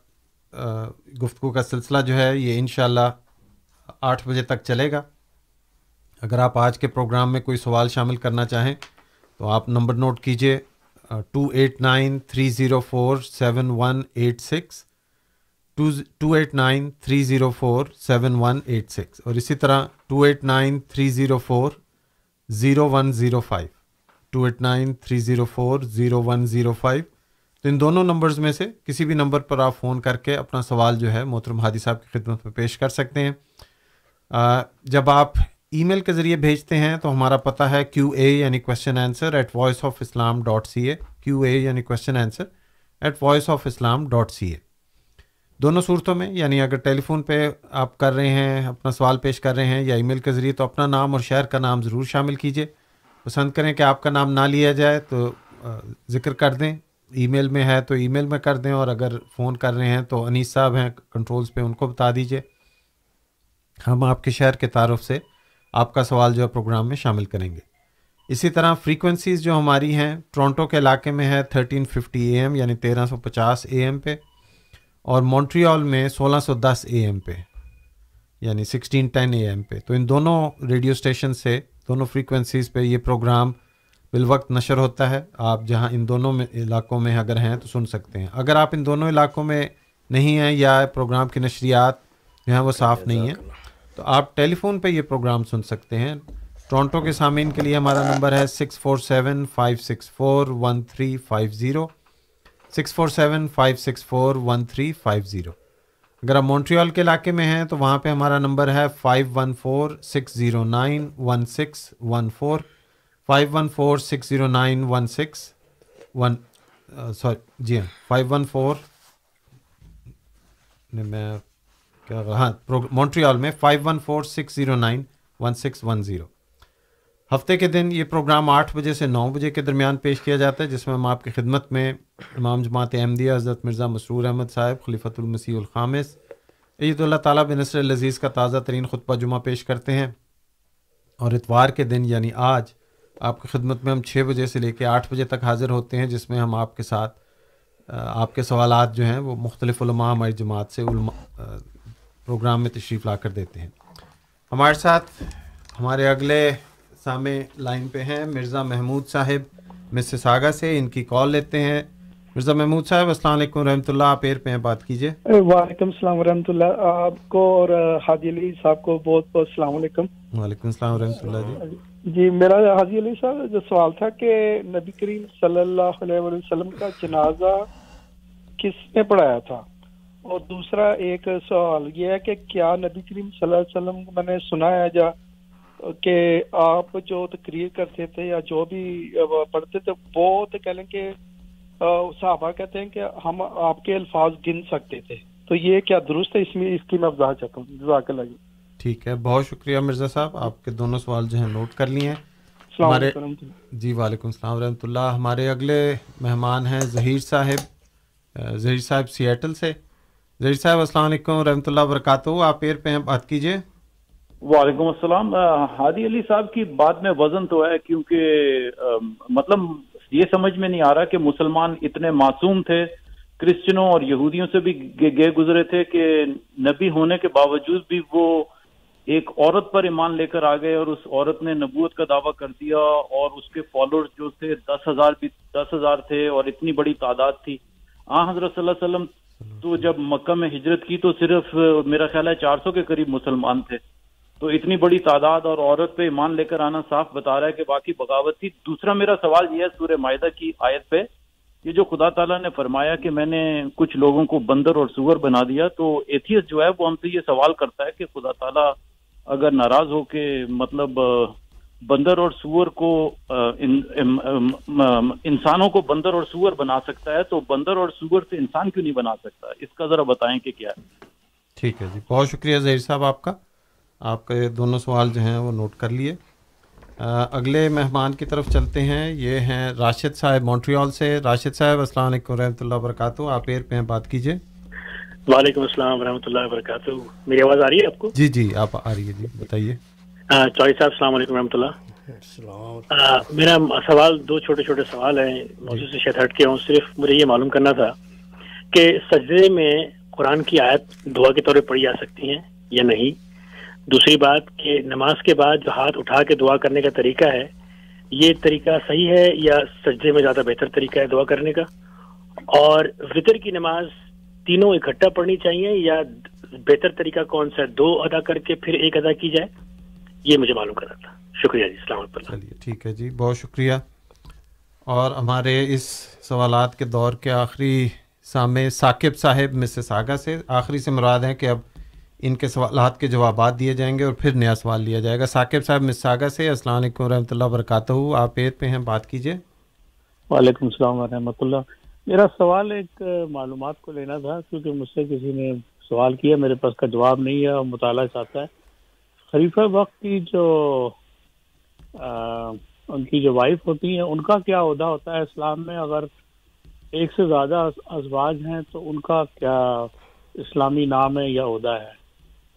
गुफ्तु का सिलसिला जो है ये इन आठ बजे तक चलेगा अगर आप आज के प्रोग्राम में कोई सवाल शामिल करना चाहें तो आप नंबर नोट कीजिए two eight nine three zero four seven one eight six two two eight nine three zero four seven one eight six और इसी तरह two eight nine three zero four zero one zero five two eight nine three zero four zero one zero five तो इन दोनों numbers में से किसी भी नंबर पर आप फ़ोन करके अपना सवाल जो है मोहतरम हादी साहब की खिदमत में पेश कर सकते हैं जब आप ईमेल के ज़रिए भेजते हैं तो हमारा पता है क्यू ए यानी question answer at voice of Islam dot C A Q A यानी question answer at voice of Islam dot C A दोनों सूरतों में यानी अगर टेलीफोन पे आप कर रहे हैं अपना सवाल पेश कर रहे हैं या ईमेल के ज़रिए तो अपना नाम और शहर का नाम ज़रूर शामिल कीजिए पसंद करें कि आपका नाम ना लिया जाए तो ज़िक्र कर दें ईमेल में है तो ईमेल में कर दें और अगर फ़ोन कर रहे हैं तो अनीस साहब हैं कंट्रोल्स पे उनको बता दीजिए हम आपके शहर के तारफ़ से आपका सवाल जो है प्रोग्राम में शामिल करेंगे इसी तरह फ्रीक्वेंसीज़ जो हमारी हैं टोरंटो के इलाके में है 1350 फिफ्टी एम यानी 1350 एम पे और मॉन्ट्रियल में 1610 एम पे यानी 1610 एम पे तो इन दोनों रेडियो स्टेशन से दोनों फ्रीक्वेंसीज़ पे ये प्रोग्राम बिलवक्त नशर होता है आप जहाँ इन दोनों में इलाकों में अगर हैं तो सुन सकते हैं अगर आप इन दोनों इलाकों में नहीं हैं या प्रोग्राम की नशरियात जो हैं वो साफ़ नहीं है तो आप टेलीफोन पे ये प्रोग्राम सुन सकते हैं टोरंटो के सामीन के लिए हमारा नंबर है six four seven five six four one three five zero six four seven five six four one three five zero अगर आप मॉन्ट्रियल के इलाके में हैं तो वहाँ पे हमारा नंबर है five one four six zero nine one six one four five one four six zero nine one six one sorry जी हाँ फाइव वन फोर मैं क्या हाँ मॉन्ट्रियल में five one four six zero nine one six one zero हफ्ते के दिन ये प्रोग्राम आठ बजे से नौ बजे के दरमियान पेश किया जाता है जिसमें हम आपकी खिदमत में इमाम जमात अहमदिया हज़रत मिर्ज़ा मसरूर अहमद साहब खलीफतमसीखामिस ईदल्ला तो ताली बिन लजीज़ का ताज़ा तरीन खुतबा जुमा पेश करते हैं और इतवार के दिन यानी आज आपकी खिदमत में हम छः बजे से लेकर आठ बजे तक हाज़िर होते हैं जिसमें हम आपके साथ आपके सवाल जो हैं वो मुख्तलिफ़ हमारी जमात से प्रोग्राम में तशरीफ़ ला कर देते हैं हमारे साथ हमारे अगले सामे लाइन पे हैं मिर्ज़ा महमूद साहब मिसेस आगा से इनकी कॉल लेते हैं मिर्ज़ा महमूद साहब अस्सलाम रहमतुल्लाह आप एयर पे हैं बात कीजिए वालेकुम सलाम रहमतुल्लाह आपको और हाजी अली साहब को बहुत बहुत सलाम वालेकुम वालेकुम सलाम जी जी मेरा हाजी अली साहब जो सवाल था कि नबी करीम सल्लल्लाहु अलैहि वसल्लम का जनाजा किसने पढ़ाया था और दूसरा एक सवाल यह है कि क्या नबी करीम वसल्लम मैंने सुना है जा कि आप जो तकरीर करते थे या जो भी पढ़ते थे वो तो कह लें कि साहबा कहते हैं कि हम आपके अल्फाज गिन सकते थे तो ये क्या दुरुस्त है इसमें इसकी मैं वजाह चाहता हूँ जजाकल ठीक है बहुत शुक्रिया मिर्जा साहब आपके दोनों सवाल जो है नोट कर लिए हैं हमारे जी वालेकुम सलाम रहमतुल्लाह हमारे अगले मेहमान हैं जहीर साहब जहीर साहब सियाटल से जी साहब अस्सलाम रहमत वरकत आप एयर पे हैं बात कीजिए वालेकुम असलम हादी अली साहब की बात में वजन तो है क्योंकि मतलब ये समझ में नहीं आ रहा कि मुसलमान इतने मासूम थे क्रिश्चनों और यहूदियों से भी गए गुजरे थे कि नबी होने के बावजूद भी वो एक औरत पर ईमान लेकर आ गए और उस औरत ने नबूत का दावा कर दिया और उसके फॉलोअर्स जो थे दस हजार भी दस हजार थे और इतनी बड़ी तादाद थी आ हजरत सल्लल्लाहु अलैहि वसल्लम तो जब मक्का में हिजरत की तो सिर्फ मेरा ख्याल है 400 के करीब मुसलमान थे तो इतनी बड़ी तादाद और औरत पे ईमान लेकर आना साफ बता रहा है कि बाकी बगावत थी दूसरा मेरा सवाल यह है सूर्य मायदा की आयत पे ये जो खुदा ताला ने फरमाया कि मैंने कुछ लोगों को बंदर और सुअर बना दिया तो एथियस जो है वो हमसे ये सवाल करता है कि खुदा ताला अगर नाराज हो के मतलब बंदर और सुअर को इंसानों को बंदर और सुअर बना सकता है तो बंदर और सुअर से इंसान क्यों नहीं बना सकता इसका जरा बताएं कि क्या है ठीक है जी बहुत शुक्रिया जहीर साहब आपका आपके दोनों सवाल जो हैं वो नोट कर लिए अगले मेहमान की तरफ चलते हैं ये हैं राशिद साहब मॉन्ट्रियल से राशिद साहब अस्सलाम वालेकुम रहमतुल्लाह आप एयर पे हैं बात कीजिए वालेकुम अस्सलाम रहमतुल्लाह वरकत मेरी आवाज़ आ रही है आपको जी जी आप आ रही है जी बताइए चौधरी साहब सलाम रहमतुल्ला मेरा सवाल दो छोटे छोटे सवाल हैं मौजूद से शायद हट के हूँ सिर्फ मुझे ये मालूम करना था कि सजदे में कुरान की आयत दुआ के तौर पर पढ़ी जा सकती हैं या नहीं दूसरी बात कि नमाज के बाद जो हाथ उठा के दुआ करने का तरीका है ये तरीका सही है या सजदे में ज़्यादा बेहतर तरीका है दुआ करने का और वितर की नमाज तीनों इकट्ठा पढ़नी चाहिए या बेहतर तरीका कौन सा है दो अदा करके फिर एक अदा की जाए ये मुझे मालूम करना था शुक्रिया जी सलाम चलिए ठीक है जी बहुत शुक्रिया और हमारे इस सवाल के दौर के आखिरी सामे साकिब साहेब मिसेस आगा से आखिरी से मुराद हैं कि अब इनके सवालत के जवाब दिए जाएंगे और फिर नया सवाल लिया जाएगा साकिब साहब मिस आगा से असल वरहमत वरक आप एर पे हैं बात कीजिए वालेकुम सलाम वरहमतुल्ला मेरा सवाल एक मालूम को लेना था क्योंकि मुझसे किसी ने सवाल किया मेरे पास का जवाब नहीं है और मुताला चाहता है खरीफा वक्त की जो आ, उनकी जो वाइफ होती है उनका क्या उदा होता है इस्लाम में अगर एक से ज़्यादा अजवाज हैं तो उनका क्या इस्लामी नाम है या उदा है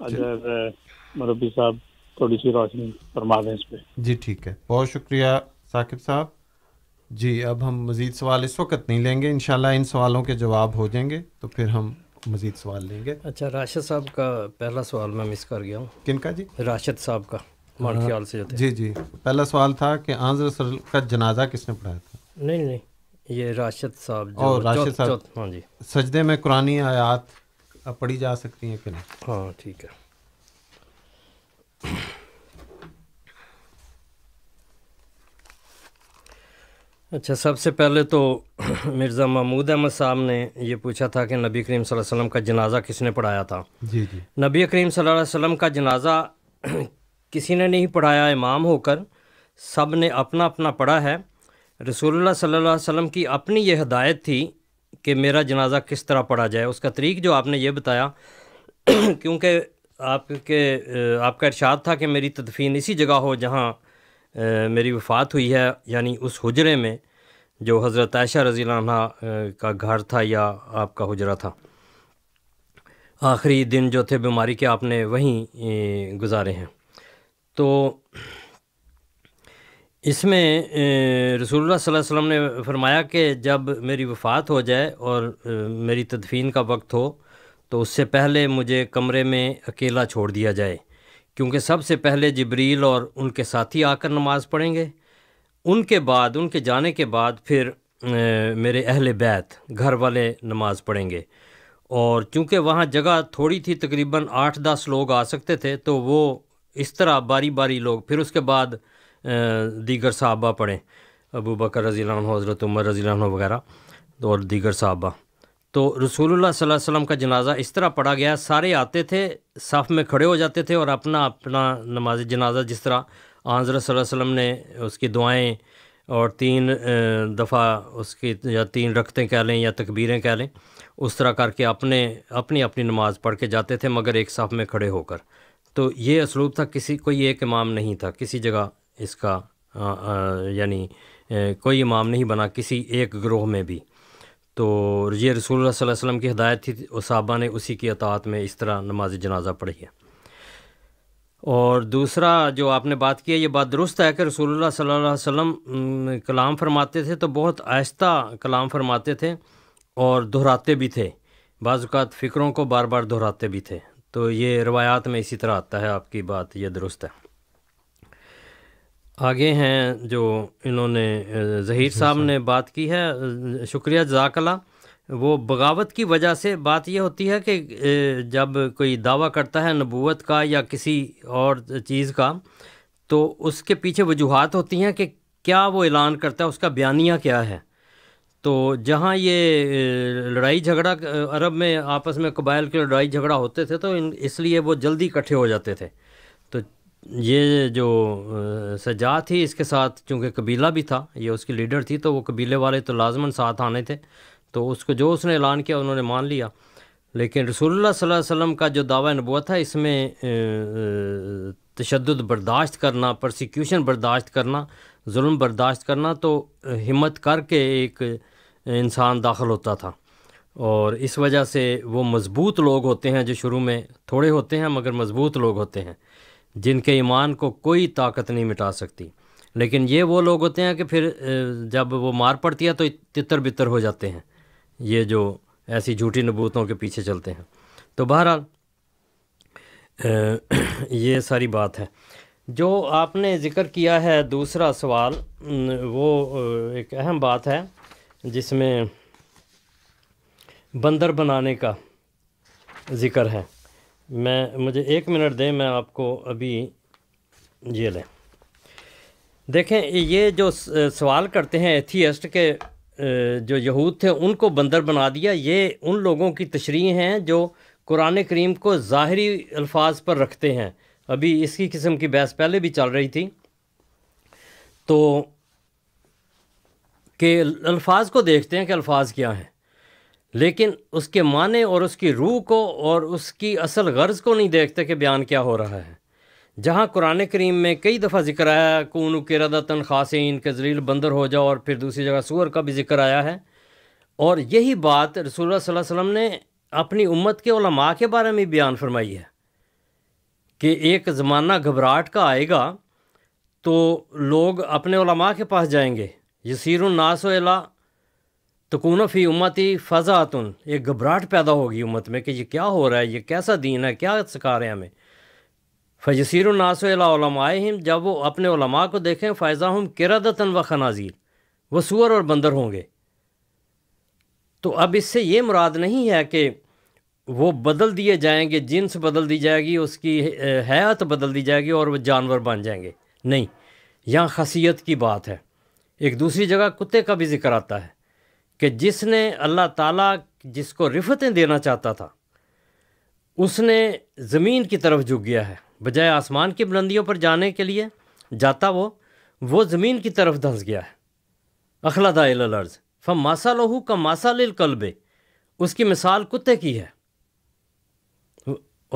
अगर मुरबी साहब थोड़ी सी रोशनी फरमा दें इस पर जी ठीक है बहुत शुक्रिया साकिब साहब जी अब हम मज़ीद सवाल इस वक्त नहीं लेंगे इन इन सवालों के जवाब हो जाएंगे तो फिर हम मजीद सवाल लेंगे अच्छा राशिद साहब का पहला सवाल मैं मिस कर गया हूँ किन का जी राशिद साहब का मानखियाल हाँ। से जी जी पहला सवाल था कि आंजर सर का जनाजा किसने पढ़ाया था नहीं नहीं ये राशिद साहब और राशिद साहब हाँ जी सजदे में कुरानी आयात पढ़ी जा सकती हैं कि नहीं हाँ ठीक है अच्छा सबसे पहले तो मिर्ज़ा महमूद अहमद साहब ने ये पूछा था कि नबी करीम सल्लल्लाहु अलैहि वसल्लम का जनाजा किसने पढ़ाया था जी जी नबी करीम सल्लल्लाहु अलैहि वसल्लम का जनाजा किसी ने नहीं पढ़ाया इमाम होकर सब ने अपना अपना पढ़ा है रसूलुल्लाह सल्लल्लाहु अलैहि वसल्लम की अपनी यह हदायत थी कि मेरा जनाजा किस तरह पढ़ा जाए उसका तरीक जो आपने ये बताया क्योंकि आपके आपका इरशाद था कि मेरी तदफीन इसी जगह हो जहाँ मेरी वफ़ात हुई है यानी उस हजरे में जो हज़रत आयशा रज़ी का घर था या आपका हजरा था आखिरी दिन जो थे बीमारी के आपने वहीं गुजारे हैं तो इसमें रसूलुल्लाह सल्लल्लाहु अलैहि वसल्लम ने फरमाया कि जब मेरी वफ़ात हो जाए और मेरी तदफीन का वक्त हो तो उससे पहले मुझे कमरे में अकेला छोड़ दिया जाए क्योंकि सबसे पहले जबरील और उनके साथी आकर नमाज़ पढ़ेंगे उनके बाद उनके जाने के बाद फिर ए, मेरे अहल बैत घर वाले नमाज़ पढ़ेंगे और चूँकि वहाँ जगह थोड़ी थी तकरीबन आठ दस लोग आ सकते थे तो वो इस तरह बारी बारी लोग फिर उसके बाद दीगर साहबा पढ़ें अबू बकर रज़ी हज़रत उमर रजीला वगैरह और दीगर साहबा तो रसूलुल्लाह सल्लल्लाहु अलैहि वसल्लम का जनाजा इस तरह पढ़ा गया सारे आते थे साफ में खड़े हो जाते थे और अपना अपना नमाज जनाजा जिस तरह आजर वसल्लम ने उसकी दुआएं और तीन दफ़ा उसकी या तीन रखते कह लें या तकबीरें कह लें उस तरह करके अपने अपनी अपनी नमाज़ पढ़ के जाते थे मगर एक साफ में खड़े होकर तो ये असलूब था किसी कोई एक इमाम नहीं था किसी जगह इसका यानी कोई इमाम नहीं बना किसी एक ग्रोह में भी तो ये रसूल वसम की हदायत थी और साहबा ने उसी की अतात में इस तरह नमाज जनाजा पढ़ी है और दूसरा जो आपने बात की है ये बात दुरुस्त है कि रसूलुल्लाह सल्लल्लाहु अलैहि वसल्लम कलाम फरमाते थे तो बहुत आहिस्ता कलाम फरमाते थे और दोहराते भी थे बाज़ात फ़िक्रों को बार बार दोहराते भी थे तो ये रवायात में इसी तरह आता है आपकी बात यह दुरुस्त है आगे हैं जो इन्होंने जहीर साहब ने बात की है शुक्रिया जाकला वो बगावत की वजह से बात यह होती है कि जब कोई दावा करता है नबूत का या किसी और चीज़ का तो उसके पीछे वजूहत होती हैं कि क्या वो ऐलान करता है उसका बयानिया क्या है तो जहाँ ये लड़ाई झगड़ा अरब में आपस में कबाइल के लड़ाई झगड़ा होते थे तो इसलिए वो जल्दी इकट्ठे हो जाते थे ये जो सजा थी इसके साथ चूँकि कबीला भी था ये उसकी लीडर थी तो वो कबीले वाले तो लाजमन साथ आने थे तो उसको जो उसने ऐलान किया उन्होंने मान लिया लेकिन रसूल सल्लल्लाहु का जो दावा नबूत था इसमें तशद बर्दाश्त करना प्रोसिक्यूशन बर्दाश्त करना जुल्म बर्दाश्त करना तो हिम्मत करके एक इंसान दाखिल होता था और इस वजह से वो मज़बूत लोग होते हैं जो शुरू में थोड़े होते हैं मगर मज़बूत लोग होते हैं जिनके ईमान को कोई ताकत नहीं मिटा सकती लेकिन ये वो लोग होते हैं कि फिर जब वो मार पड़ती है तो तितर बितर हो जाते हैं ये जो ऐसी झूठी नबूतों के पीछे चलते हैं तो बहरहाल ये सारी बात है जो आपने ज़िक्र किया है दूसरा सवाल वो एक अहम बात है जिसमें बंदर बनाने का ज़िक्र है मैं मुझे एक मिनट दें मैं आपको अभी ये लें देखें ये जो सवाल करते हैं एथियस्ट के जो यहूद थे उनको बंदर बना दिया ये उन लोगों की तशरी हैं जो कुरान करीम को ज़ाहरी अल्फाज पर रखते हैं अभी इसकी किस्म की बहस पहले भी चल रही थी तो के अल्फाज को देखते हैं कि अल्फाज क्या हैं लेकिन उसके माने और उसकी रूह को और उसकी असल गर्ज को नहीं देखते कि बयान क्या हो रहा है जहाँ कुरान करीम में कई दफ़ा जिक्र आया कून किरदतन ख़ास इनके जलील बंदर हो जाओ और फिर दूसरी जगह सूअर का भी जिक्र आया है और यही बात रसूल वसम ने अपनी उम्मत के ओलमा के बारे में बयान फरमाई है कि एक ज़माना घबराहट का आएगा तो लोग अपने मा के पास जाएंगे यसीर नासोला तकून फ़ी उम्मती फ़जातुन एक घबराहट पैदा होगी उम्मत में कि ये क्या हो रहा है ये कैसा दीन है क्या सिखा रहे हैं हमें फजसर नासमाएम जब वो अपने उलमा को देखें फ़ैज़ा हम किरदतन व खनाजीर वह सूअर और बंदर होंगे तो अब इससे ये मुराद नहीं है कि वो बदल दिए जाएंगे जिन्स बदल दी जाएगी उसकी हयात बदल दी जाएगी और वह जानवर बन जाएंगे नहीं यहाँ खसीत की बात है एक दूसरी जगह कुत्ते का भी जिक्र आता है कि जिसने अल्लाह ताला जिसको रिफतें देना चाहता था उसने ज़मीन की तरफ झुक गया है बजाय आसमान की बुलंदियों पर जाने के लिए जाता वो वो ज़मीन की तरफ धंस गया है अखलादा अर्ज़ फ़म मासा लहू का मासा कल्बे उसकी मिसाल कुत्ते की है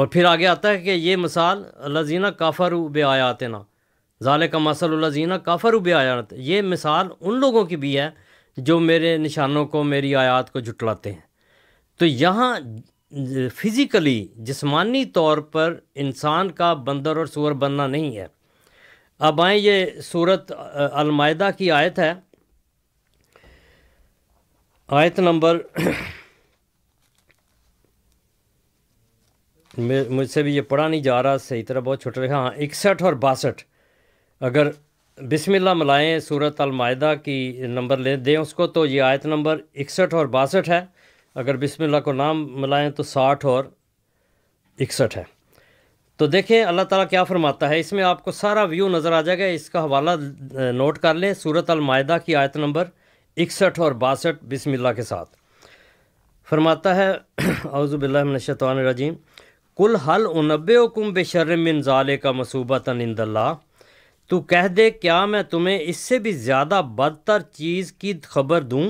और फिर आगे आता है कि ये मिसाल लजीना काफ़र आते ना ज़ाल का मसल लजीना काफ़र बे आयात ये मिसाल उन लोगों की भी है जो मेरे निशानों को मेरी आयात को जुटलाते हैं तो यहाँ फिज़िकली जिस्मानी तौर पर इंसान का बंदर और सूअर बनना नहीं है अब आए ये सूरत अलमायदा की आयत है आयत नंबर मुझसे भी ये पढ़ा नहीं जा रहा सही तरह बहुत छोटे लिखा हाँ इकसठ और बासठ अगर बिस्मिल्लाह मिलाएँ सूरत अलमायदा की नंबर ले दें उसको तो ये आयत नंबर इकसठ और बासठ है अगर बिस्मिल्लाह को नाम मिलाएँ तो साठ और इकसठ है तो देखें अल्लाह ताला क्या फ़रमाता है इसमें आपको सारा व्यू नज़र आ जाएगा इसका हवाला नोट कर लें सूरत अलमायदा की आयत नंबर इकसठ और बासठ बिसमिल्ला के साथ फरमाता है अवज़ुबिल्लाशतवान रजीम कुल हल उनबे हुकुम बेशर मिनजाले का मसूबा तनिंदल्ला तू कह दे क्या मैं तुम्हें इससे भी ज़्यादा बदतर चीज़ की खबर दूँ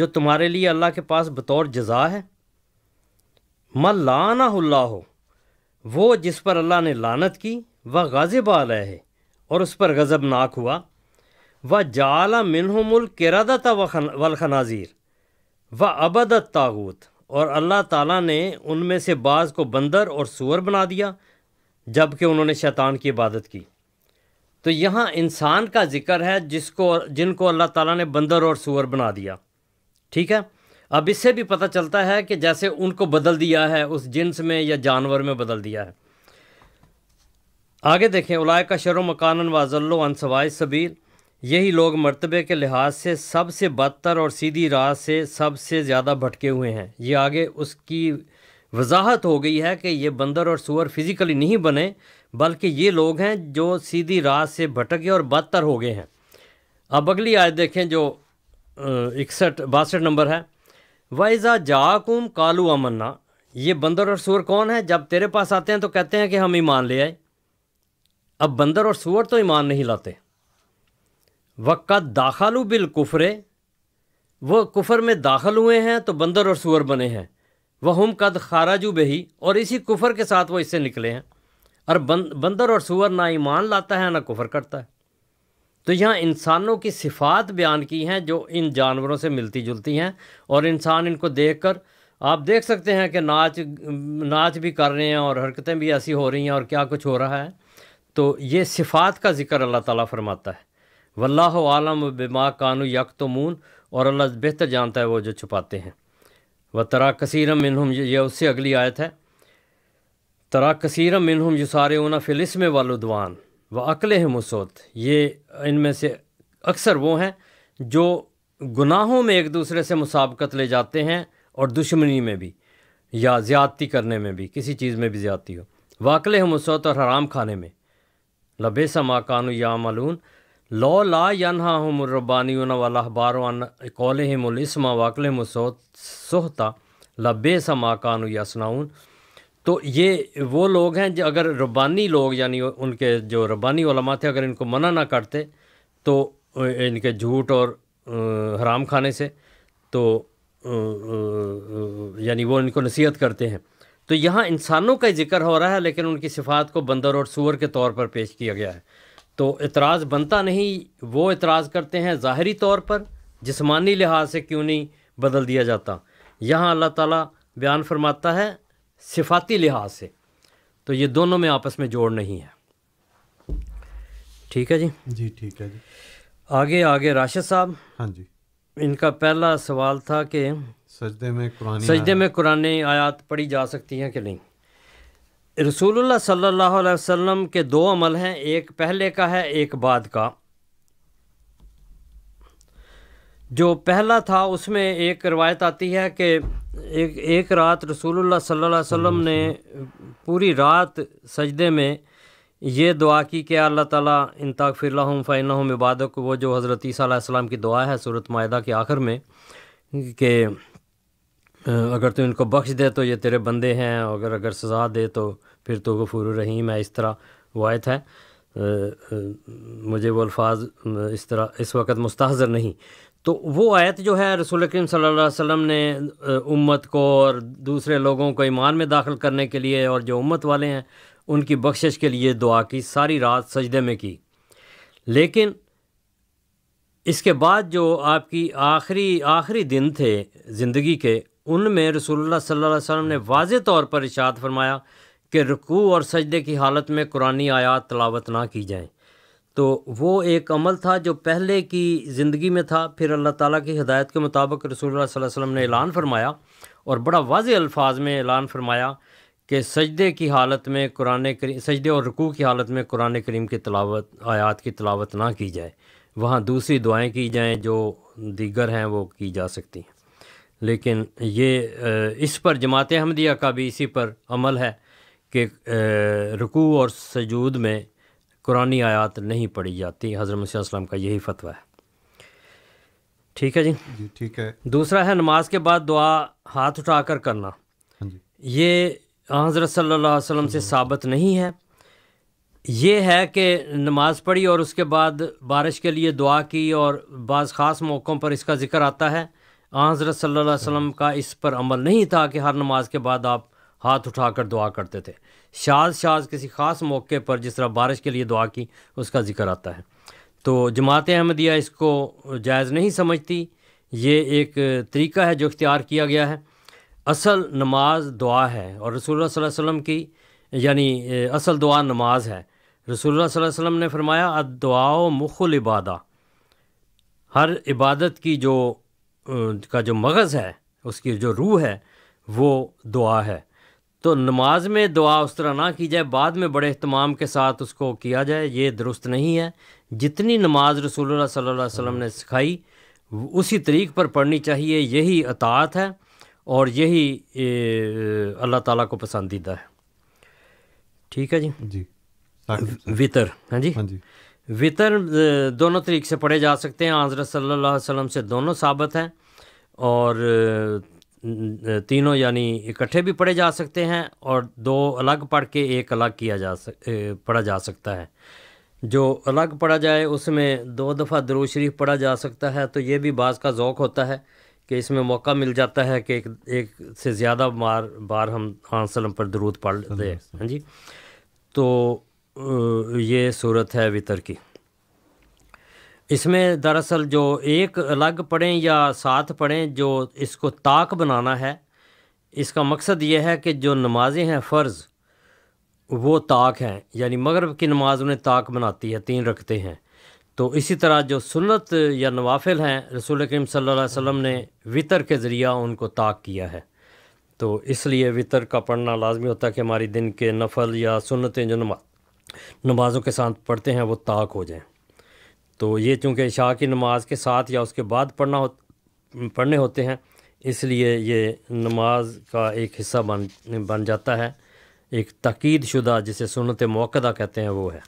जो तुम्हारे लिए अल्लाह के पास बतौर जजा है मल्लाना हो वो जिस पर अल्लाह ने लानत की वह गाजिब आ रहे और उस पर गज़बनाक हुआ वह जाला मिनहमुल किरादत वलखनाजीर व अबदत तागूत और अल्लाह ताला ने उनमें से बाज़ को बंदर और सूअर बना दिया जबकि उन्होंने शैतान की इबादत की तो यहाँ इंसान का जिक्र है जिसको जिनको अल्लाह ताला ने बंदर और सुअर बना दिया ठीक है अब इससे भी पता चलता है कि जैसे उनको बदल दिया है उस जिन्स में या जानवर में बदल दिया है आगे देखें उलाय का शर मकान वाजल्लो अनसवाय सबील यही लोग मरतबे के लिहाज से सबसे बदतर और सीधी राह से सबसे ज़्यादा भटके हुए हैं ये आगे उसकी वजाहत हो गई है कि ये बंदर और सुअर फिज़िकली नहीं बने बल्कि ये लोग हैं जो सीधी राह से भटके और बदतर हो गए हैं अब अगली आयत देखें जो इकसठ बासठ नंबर है वाइज़ा जाकुम कालू अमन्ना ये बंदर और सूअर कौन है जब तेरे पास आते हैं तो कहते हैं कि हम ईमान ले आए अब बंदर और सूअर तो ईमान नहीं लाते वक़्त दाखलू बिल कुफरे वो कुफर में दाखिल हुए हैं तो बंदर और सूअर बने हैं वह हम कद खाराजू बही और इसी कुफर के साथ वो इससे निकले हैं और बंदर और सुअर ना ईमान लाता है ना कुफर करता है तो यहाँ इंसानों की सिफात बयान की हैं जो इन जानवरों से मिलती जुलती हैं और इंसान इनको देख कर आप देख सकते हैं कि नाच नाच भी कर रहे हैं और हरकतें भी ऐसी हो रही हैं और क्या कुछ हो रहा है तो ये सिफात का जिक्र अल्लाह ताला फरमाता है वल्लाह आलम बिमा कानू यक तो मून और अल्लाह बेहतर जानता है वो जो छुपाते हैं व तरा कसीरम इनहम ये उससे अगली आयत है तरा कसर मिनहम युसारून फ़िलस्म वालुदवान व अकल मुसत ये इनमें से अक्सर वो हैं जो गुनाहों में एक दूसरे से मुसाबकत ले जाते हैं और दुश्मनी में भी या ज़्यादती करने में भी किसी चीज़ में भी ज़्यादती हो वाकल मुसत और हराम खाने में लबेसा माकान या मलून लो ला यनहा हमरबानियन वालबारकौल मुलस्मा वाकल मुसत सोहता लबेसा माकान यासनाउन तो ये वो लोग हैं जो अगर रब्बानी लोग यानी उनके जो रब्बानी वलमा थे अगर इनको मना ना करते तो इनके झूठ और हराम खाने से तो यानी वो इनको नसीहत करते हैं तो यहाँ इंसानों का जिक्र हो रहा है लेकिन उनकी सिफात को बंदर और सूअर के तौर पर पेश किया गया है तो इतराज़ बनता नहीं वो इतराज़ करते हैं ज़ाहरी तौर पर जिसमानी लिहाज से क्यों नहीं बदल दिया जाता यहाँ अल्लाह ताला बयान फरमाता है सिफाती लिहाज से तो ये दोनों में आपस में जोड़ नहीं है ठीक है जी जी ठीक है जी आगे आगे राशिद साहब हाँ जी इनका पहला सवाल था कि सजदे में कुरानी सजदे में कुरान आयात पढ़ी जा सकती हैं कि नहीं रसूलुल्लाह सल्लल्लाहु अलैहि वसल्लम के दो अमल हैं एक पहले का है एक बाद का जो पहला था उसमें एक रवायत आती है कि एक एक रात रसूलुल्लाह सल्लल्लाहु अलैहि वसल्लम ने पूरी रात सजदे में ये दुआ की कि अल्लाह ताला इन तकफ़िरम फ़ैन इबादक वो जो हज़रत ईसीम की दुआ है सूरत माहा के आखिर में कि अगर तू इनको बख्श दे तो ये तेरे बंदे हैं अगर अगर सज़ा दे तो फिर तो गफूर रहीम है इस तरह वायत है मुझे वो अल्फाज इस तरह इस वक्त मुस्तर नहीं तो वो आयत जो है रसूल करीम सल्लल्लाहु अलैहि वसल्लम ने उम्मत को और दूसरे लोगों को ईमान में दाखिल करने के लिए और जो उम्मत वाले हैं उनकी बख्शिश के लिए दुआ की सारी रात सजदे में की लेकिन इसके बाद जो आपकी आखिरी आखिरी दिन थे ज़िंदगी के उनमें रसूलुल्लाह सल्लल्लाहु अलैहि वसल्लम ने वाज तौर पर इशात फरमाया कि रुकू और सजदे की हालत में कुरानी आयात तलावत ना की जाएँ तो वो एक अमल था जो पहले की ज़िंदगी में था फिर अल्लाह ताला की हदायत के मुताबिक रसूल वसम ने ऐलान फरमाया और बड़ा वाज अल्फाज में ऐलान फरमाया कि सजदे की हालत में कुरान करीम सजदे और रुकू की हालत में कुरान करीम की तलावत आयात की तलावत ना की जाए वहाँ दूसरी दुआएँ की जाएँ जो दीगर हैं वो की जा सकती हैं लेकिन ये इस पर जमात हमदिया का भी इसी पर अमल है कि रुकू और सजूद में कुरानी आयात नहीं पढ़ी जाती हज़र मसीम का यही फतवा है ठीक है जी ठीक है दूसरा है नमाज के बाद दुआ हाथ उठा कर करना हाँ ये हज़रत सल्लल्लाहु अलैहि से सबत नहीं है ये है कि नमाज़ पढ़ी और उसके बाद बारिश के लिए दुआ की और बाज़ ख़ास मौक़ों पर इसका ज़िक्र आता है हाँ, हज़रत सल्लल्लाहु अलैहि का इस पर अमल नहीं था कि हर नमाज के बाद आप हाथ उठा कर दुआ करते थे शाज शाज किसी ख़ास मौके पर जिस तरह बारिश के लिए दुआ की उसका जिक्र आता है तो जमात अहमदिया इसको जायज़ नहीं समझती ये एक तरीका है जो इख्तियार किया गया है असल नमाज दुआ है और रसूल वसम की यानी असल दुआ नमाज है रसूल वसम ने फरमाया दुआ मुखल इबादा हर इबादत की जो का जो मगज़ है उसकी जो रूह है वो दुआ है तो नमाज में दुआ उस तरह ना की जाए बाद में बड़े अहतमाम के साथ उसको किया जाए ये दुरुस्त नहीं है जितनी नमाज रसूल सल्ला वसम ने सिखाई उसी तरीक़ पर पढ़नी चाहिए यही अतात है और यही अल्लाह ताला को पसंदीदा है ठीक है जी जी वितर हाँ जी हाँ जी वितर दोनों तरीक़ से पढ़े जा सकते हैं हज़रत सल्ला अलैहि से दोनों साबित हैं और तीनों यानी इकट्ठे भी पढ़े जा सकते हैं और दो अलग पढ़ के एक अलग किया जा सक पढ़ा जा सकता है जो अलग पढ़ा जाए उसमें दो दफ़ा दरू शरीफ पढ़ा जा सकता है तो ये भी बाज़ का ओक़ होता है कि इसमें मौका मिल जाता है कि एक, एक से ज़्यादा बार बार हम आंसलम पर दरूद पढ़ दें हाँ जी तो ये सूरत है वितर की इसमें दरअसल जो एक अलग पढ़ें या साथ पढ़ें जो इसको ताक बनाना है इसका मकसद ये है कि जो नमाज़ें हैं फ़र्ज़ वो ताक हैं यानी मगरब की नमाज़ उन्हें ताक बनाती है तीन रखते हैं तो इसी तरह जो सुन्नत या नवाफिल हैं रसूल करीम सल्लल्लाहु अलैहि वसल्लम ने वितर के ज़रिया उनको ताक किया है तो इसलिए वितर का पढ़ना लाजमी होता है कि हमारी दिन के नफल या सुन्नतें जो नमा नमाज़ों के साथ पढ़ते हैं वो ताक हो जाएँ तो ये चूँकि शाह की नमाज के साथ या उसके बाद पढ़ना हो पढ़ने होते हैं इसलिए ये नमाज का एक हिस्सा बन बन जाता है एक तकीद शुदा जिसे सुनत मौकदा कहते हैं वो है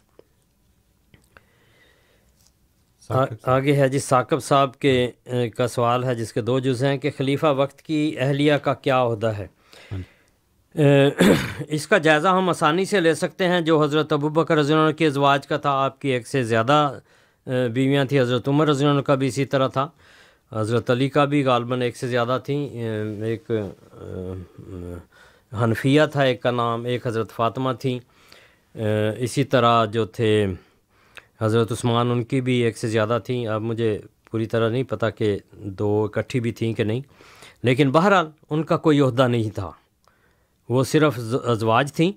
आ, आगे है जी साकब साहब के का सवाल है जिसके दो जुज हैं कि खलीफा वक्त की अहलिया का क्या अहदा है हाँ इसका जायज़ा हम आसानी से ले सकते हैं जो हज़रत अबू बकर रजन के अजवाज का था आपकी एक से ज़्यादा बीवियाँ थी हज़रत उमर रजी का भी इसी तरह था हज़रत अली का भी गालबन एक से ज़्यादा थी एक हनफिया था एक का नाम एक हज़रत फातमा थी इसी तरह जो थे हज़रत उस्मान उनकी भी एक से ज़्यादा थी अब मुझे पूरी तरह नहीं पता कि दो इकट्ठी भी थी कि नहीं लेकिन बहरहाल उनका कोई अहदा नहीं था वो सिर्फ़ अजवाज थी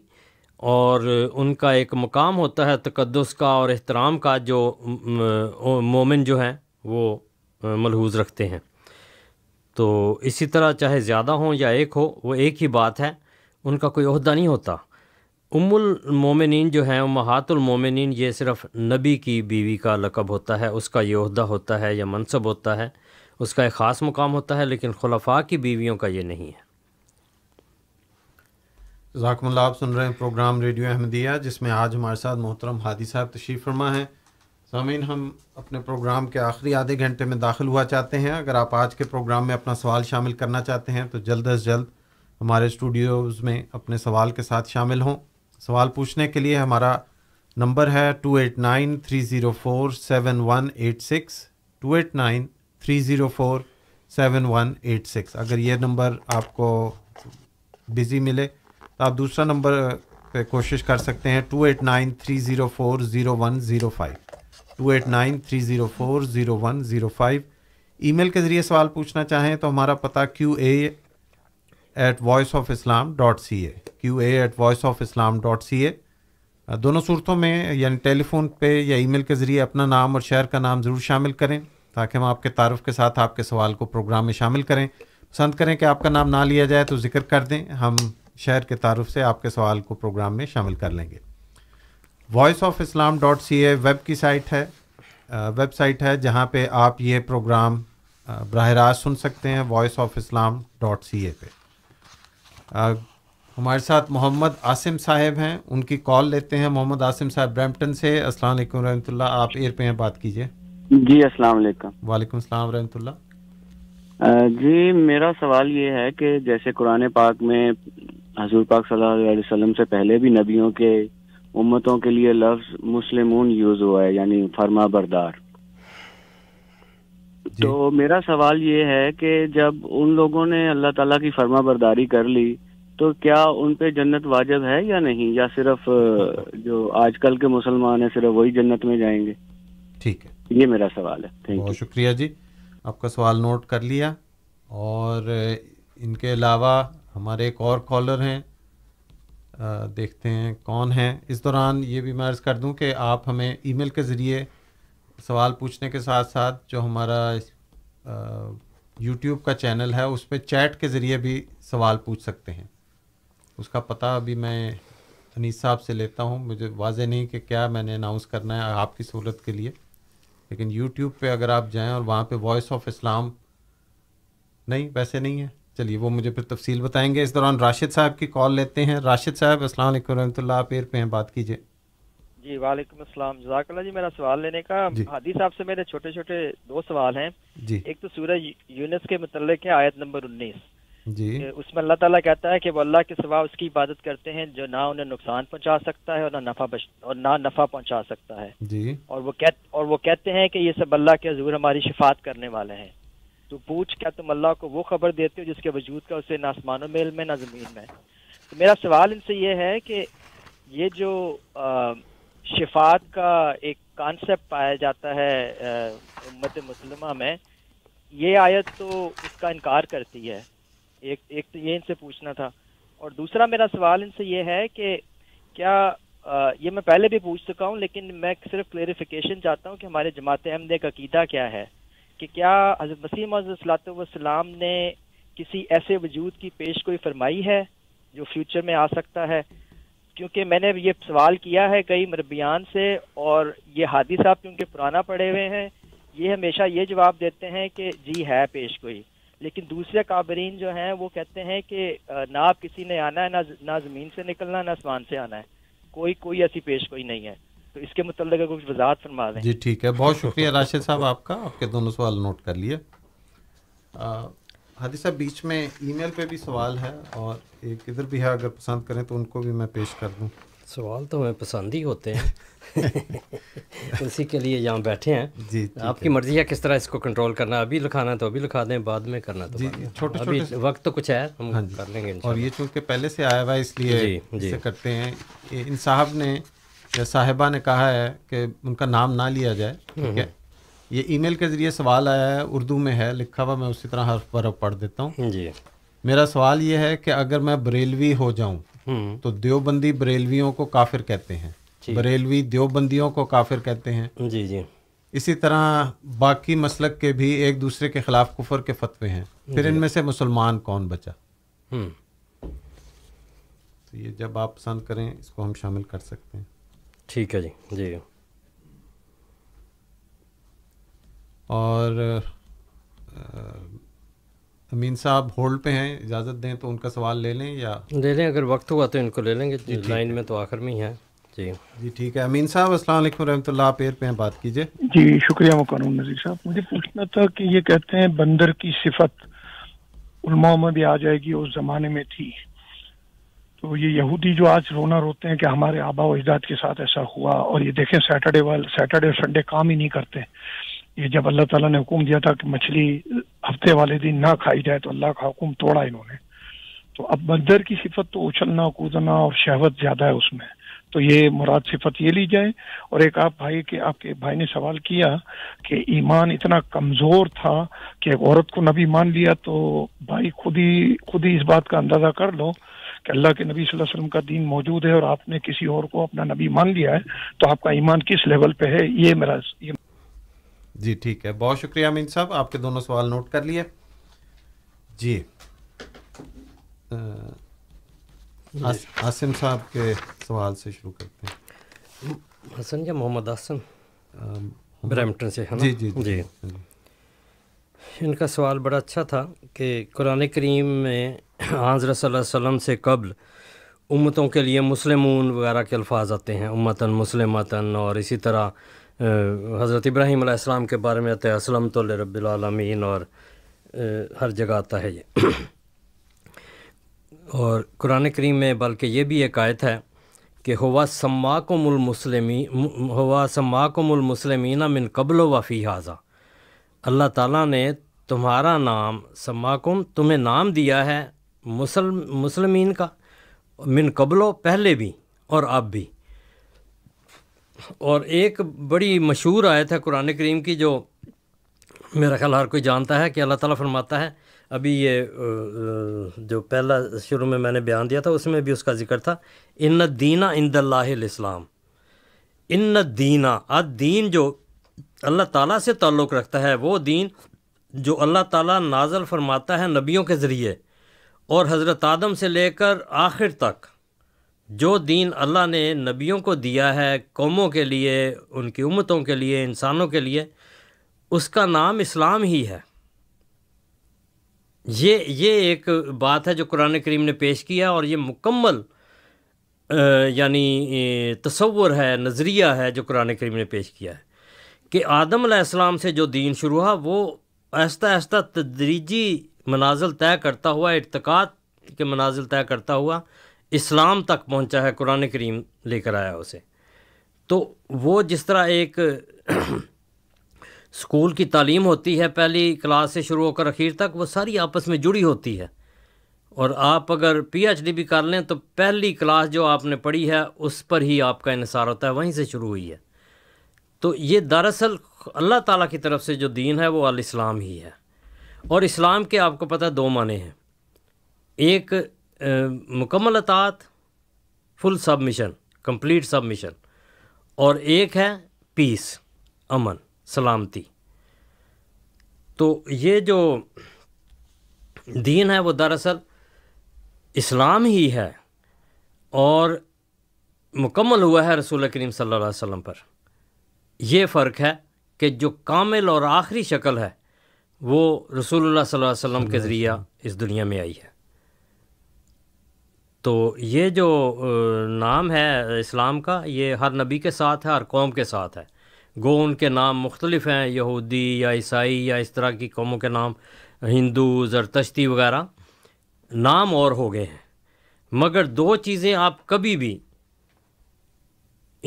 और उनका एक मकाम होता है तकदस का और एहतराम का जो मोमिन जो हैं वो मलहूज रखते हैं तो इसी तरह चाहे ज़्यादा हो या एक हो वो एक ही बात है उनका कोई अहदा नहीं होता उमुल मोमिन जो हैं उमहातुल मोमिन ये सिर्फ़ नबी की बीवी का लकब होता है उसका ये अहदा होता है या मनसब होता है उसका एक ख़ास मुकाम होता है लेकिन खलफा की बीवियों का ये नहीं है जजाकमल्ला आप सुन रहे हैं प्रोग्राम रेडियो अहमदिया जिसमें आज हमारे साथ मोहतरम हादी साहब तशीफ़ फरमा हैं सामीन हम अपने प्रोग्राम के आखिरी आधे घंटे में दाखिल हुआ चाहते हैं अगर आप आज के प्रोग्राम में अपना सवाल शामिल करना चाहते हैं तो जल्द अज जल्द हमारे स्टूडियोज़ में अपने सवाल के साथ शामिल हों सवाल पूछने के लिए हमारा नंबर है two eight nine three zero four seven one eight six two eight nine three zero four seven one eight six अगर ये नंबर आपको बिज़ी मिले तो आप दूसरा नंबर पे कोशिश कर सकते हैं two eight nine three zero four zero one zero five two eight nine three zero four zero one zero five email के ज़रिए सवाल पूछना चाहें तो हमारा पता Q A at voice of Islam dot C A Q A at voice of Islam dot C A दोनों सूरतों में यानी टेलीफोन पे या ईमेल के ज़रिए अपना नाम और शहर का नाम ज़रूर शामिल करें ताकि हम आपके तारफ़ के साथ आपके सवाल को प्रोग्राम में शामिल करें पसंद करें कि आपका नाम ना लिया जाए तो ज़िक्र कर दें हम शहर के तारुफ से आपके सवाल को प्रोग्राम में शामिल कर लेंगे voice of Islam dot C A web की साइट है वेबसाइट है जहाँ पे आप ये प्रोग्राम बरह रास्त सुन सकते हैं voice of Islam dot C A पे हमारे साथ मोहम्मद आसिम साहब हैं उनकी कॉल लेते हैं मोहम्मद आसिम साहब ब्रैम्पटन से अस्सलाम वालेकुम रहमतुल्लाह आप एयर पे हैं बात कीजिए जी अस्सलाम वालेकुम वालेकुम सलाम रहमतुल्लाह जी मेरा सवाल ये है कि जैसे कुरान पाक में हजूर पाक सल्लाम से पहले भी नबियों के उम्मतों के लिए लफ्ज मुस्लिम यूज हुआ है यानी फर्मा बरदार तो मेरा सवाल ये है कि जब उन लोगों ने अल्लाह ताला की फर्मा बरदारी कर ली तो क्या उन पे जन्नत वाजब है या नहीं या सिर्फ जो आजकल के मुसलमान है सिर्फ वही जन्नत में जाएंगे ठीक है ये मेरा सवाल है थैंक यू शुक्रिया जी आपका सवाल नोट कर लिया और इनके अलावा हमारे एक और कॉलर हैं देखते हैं कौन हैं इस दौरान ये भी मैं कर दूं कि आप हमें ईमेल के ज़रिए सवाल पूछने के साथ साथ जो हमारा यूट्यूब का चैनल है उस पर चैट के ज़रिए भी सवाल पूछ सकते हैं उसका पता अभी मैं अनीस साहब से लेता हूँ मुझे वाजह नहीं कि क्या मैंने अनाउंस करना है आपकी सहूलत के लिए लेकिन यूट्यूब पे अगर आप जाएं और वहाँ पे वॉइस ऑफ इस्लाम नहीं वैसे नहीं है चलिए वो मुझे फिर तफसील बताएंगे इस दौरान राशिद साहब की कॉल लेते हैं राशिद साहब अस्सलाम वालेकुम रहमतुल्लाह आप एयर पे हैं बात कीजिए जी वालेकुम अस्सलाम जजाकल्ला जी मेरा सवाल लेने का हादी साहब से मेरे छोटे छोटे दो सवाल हैं जी एक तो सूरज यूनस के मतलब है आयत नंबर उन्नीस जी उसमें अल्लाह ताला कहता है कि वो अल्लाह के सिवा उसकी इबादत करते हैं जो ना उन्हें नुकसान पहुंचा सकता है और ना नफा बच और ना नफा पहुंचा सकता है जी और वो कह और वो कहते हैं कि ये सब अल्लाह के हजूर हमारी शिफात करने वाले हैं तो पूछ क्या तुम अल्लाह को वो खबर देते हो जिसके वजूद का उसे ना आसमानों में इल्म है ना ज़मीन में तो मेरा सवाल इनसे ये है कि ये जो शिफात का एक कॉन्सेप्ट पाया जाता है उम्मत मुसलमा में ये आयत तो उसका इनकार करती है एक एक तो ये इनसे पूछना था और दूसरा मेरा सवाल इनसे ये है कि क्या आ, ये मैं पहले भी पूछ चुका हूँ लेकिन मैं सिर्फ क्लेरिफिकेशन चाहता हूँ कि हमारे जमात अहमदे का कीदा क्या है कि क्या हजरत मसीह सलाम ने किसी ऐसे वजूद की पेश कोई फरमाई है जो फ्यूचर में आ सकता है क्योंकि मैंने ये सवाल किया है कई मरबियान से और ये हादी साहब क्योंकि पुराना पड़े हुए हैं ये हमेशा ये जवाब देते हैं कि जी है पेश कोई लेकिन दूसरे काबरीन जो हैं वो कहते हैं कि ना आप किसी ने आना है ना ना ज़मीन से निकलना ना आसमान से आना है कोई कोई ऐसी पेश कोई नहीं है तो इसके मुतल कुछ वजात फरमा दें जी ठीक है बहुत शुक्रिया राशिद साहब आपका आपके दोनों सवाल नोट कर लिए हादी साहब बीच में ईमेल पे भी सवाल है और एक इधर भी है अगर पसंद करें तो उनको भी मैं पेश कर दूँ सवाल तो हमें पसंद ही होते हैं उसी के लिए यहाँ बैठे हैं जी आपकी मर्ज़ी है किस तरह इसको कंट्रोल करना अभी लिखाना है तो अभी लिखा दें बाद में करना तो जी छोटे अभी छोटे वक्त तो कुछ है हम हाँ कर लेंगे और ये चूँकि पहले से आया हुआ है इसलिए जी, जी। करते हैं इन साहब ने साहिबा ने कहा है कि उनका नाम ना लिया जाए ठीक है ये ईमेल के ज़रिए सवाल आया है उर्दू में है लिखा हुआ मैं उसी तरह हर पर पढ़ देता हूँ जी मेरा सवाल ये है कि अगर मैं बरेलवी हो जाऊँ हम्म। तो देवबंदी बरेलवियों को काफिर कहते हैं बरेलवी देवबंदियों को काफिर कहते हैं जी जी इसी तरह बाकी मसलक के भी एक दूसरे के खिलाफ कुफर के फतवे हैं फिर इनमें से मुसलमान कौन बचा हम्म। तो ये जब आप पसंद करें इसको हम शामिल कर सकते हैं ठीक है जी जी और अमीन साहब होल्ड पे हैं इजाज़त दें तो उनका सवाल ले लें या ले लें अगर वक्त हुआ तो इनको ले लेंगे लाइन में तो आखिर में ही है जी जी ठीक है अमीन साहब असला रहमतुल्लाह आप पे हैं बात कीजिए जी शुक्रिया मुकानून नजीर साहब मुझे पूछना था कि ये कहते हैं बंदर की सिफत उलमा में भी आ जाएगी उस ज़माने में थी तो ये यहूदी जो आज रोना रोते हैं कि हमारे आबा अजदाद के साथ ऐसा हुआ और ये देखें सैटरडे वाल सैटरडे और संडे काम ही नहीं करते ये जब अल्लाह ताला ने हुक्म दिया था कि मछली हफ्ते वाले दिन ना खाई जाए तो अल्लाह का हुक्म तोड़ा इन्होंने तो अब बंदर की सिफत तो उछलना कूदना और शहवत ज्यादा है उसमें तो ये मुराद सिफत ये ली जाए और एक आप भाई के आपके भाई ने सवाल किया कि ईमान इतना कमज़ोर था कि औरत को नबी मान लिया तो भाई खुद ही खुद ही इस बात का अंदाज़ा कर लो कि अल्लाह के नबी सल्लल्लाहु अलैहि वसल्लम का दीन मौजूद है और आपने किसी और को अपना नबी मान लिया है तो आपका ईमान किस लेवल पे है ये मेरा ये जी ठीक है बहुत शुक्रिया अमीन साहब आपके दोनों सवाल नोट कर लिए जी आसिम साहब के सवाल से शुरू करते हैं हसन या मोहम्मद आसम ब्रैम्पटन से है ना जी जी जी, जी। इनका सवाल बड़ा अच्छा था कि कुरान करीम में हज़रत वसम से कबल उम्मतों के लिए मुसलमून वगैरह के अल्फाज आते हैं उम्मतन मुसलमतन और इसी तरह हज़रत इब्राहीम अलैहिस्सलाम के बारे में आता है असलम तो रबीआलमीन और हर जगह आता है ये और कुरान करीम में बल्कि ये भी एक आयत है कि हवा सम्माकुमसलमी हवा सम्माकुमसलमीना मिन कबल वफ़ी हाजा अल्लाह ताला ने तुम्हारा नाम समाकुम तुम्हें नाम दिया है मुसलम मुसलमीन का मिन कबलो पहले भी और अब भी और एक बड़ी मशहूर आयत है कुरान करीम की जो मेरा ख्याल हर कोई जानता है कि अल्लाह ताला फरमाता है अभी ये जो पहला शुरू में मैंने बयान दिया था उसमें भी उसका जिक्र था इन दीना इन इंदल्लाम इन दीना दीन जो अल्लाह ताला से ताल्लुक़ रखता है वो दीन जो अल्लाह ताला नाजल फरमाता है नबियों के ज़रिए और हज़रत आदम से लेकर आखिर तक जो दीन अल्लाह ने नबियों को दिया है कौमों के लिए उनकी उम्मतों के लिए इंसानों के लिए उसका नाम इस्लाम ही है ये ये एक बात है जो कुरान करीम ने पेश किया और ये मुकम्मल यानी तस्वुर है नज़रिया है जो कुरान करीम ने पेश किया है कि आदम से जो दीन शुरू हुआ वो आहिस्ता आहिस्ता तदरीजी मनाजिल तय करता हुआ इरतकात के मनाजिल तय करता हुआ इस्लाम तक पहुंचा है कुरान करीम लेकर आया उसे तो वो जिस तरह एक स्कूल की तालीम होती है पहली क्लास से शुरू होकर अख़ीर तक वो सारी आपस में जुड़ी होती है और आप अगर पीएचडी भी कर लें तो पहली क्लास जो आपने पढ़ी है उस पर ही आपका इंसार होता है वहीं से शुरू हुई है तो ये दरअसल अल्लाह ताला की तरफ से जो दीन है वो अल इस्लाम ही है और इस्लाम के आपको पता दो माने हैं एक मुकम्मल अतात full submission complete submission और एक है पीस अमन सलामती तो ये जो दीन है वो दरअसल इस्लाम ही है और मुकम्मल हुआ है रसूल करीम सल्लल्लाहु अलैहि वसल्लम पर यह फ़र्क है कि जो कामिल और आखिरी शक्ल है वो रसूलुल्लाह सल्लल्लाहु अलैहि वसल्लम के ज़रिया इस दुनिया में आई है तो ये जो नाम है इस्लाम का ये हर नबी के साथ है हर कौम के साथ है गो उनके नाम मुख्तलिफ हैं यहूदी या ईसाई या इस तरह की कौमों के नाम हिंदू जरतश्ती वगैरह नाम और हो गए हैं मगर दो चीज़ें आप कभी भी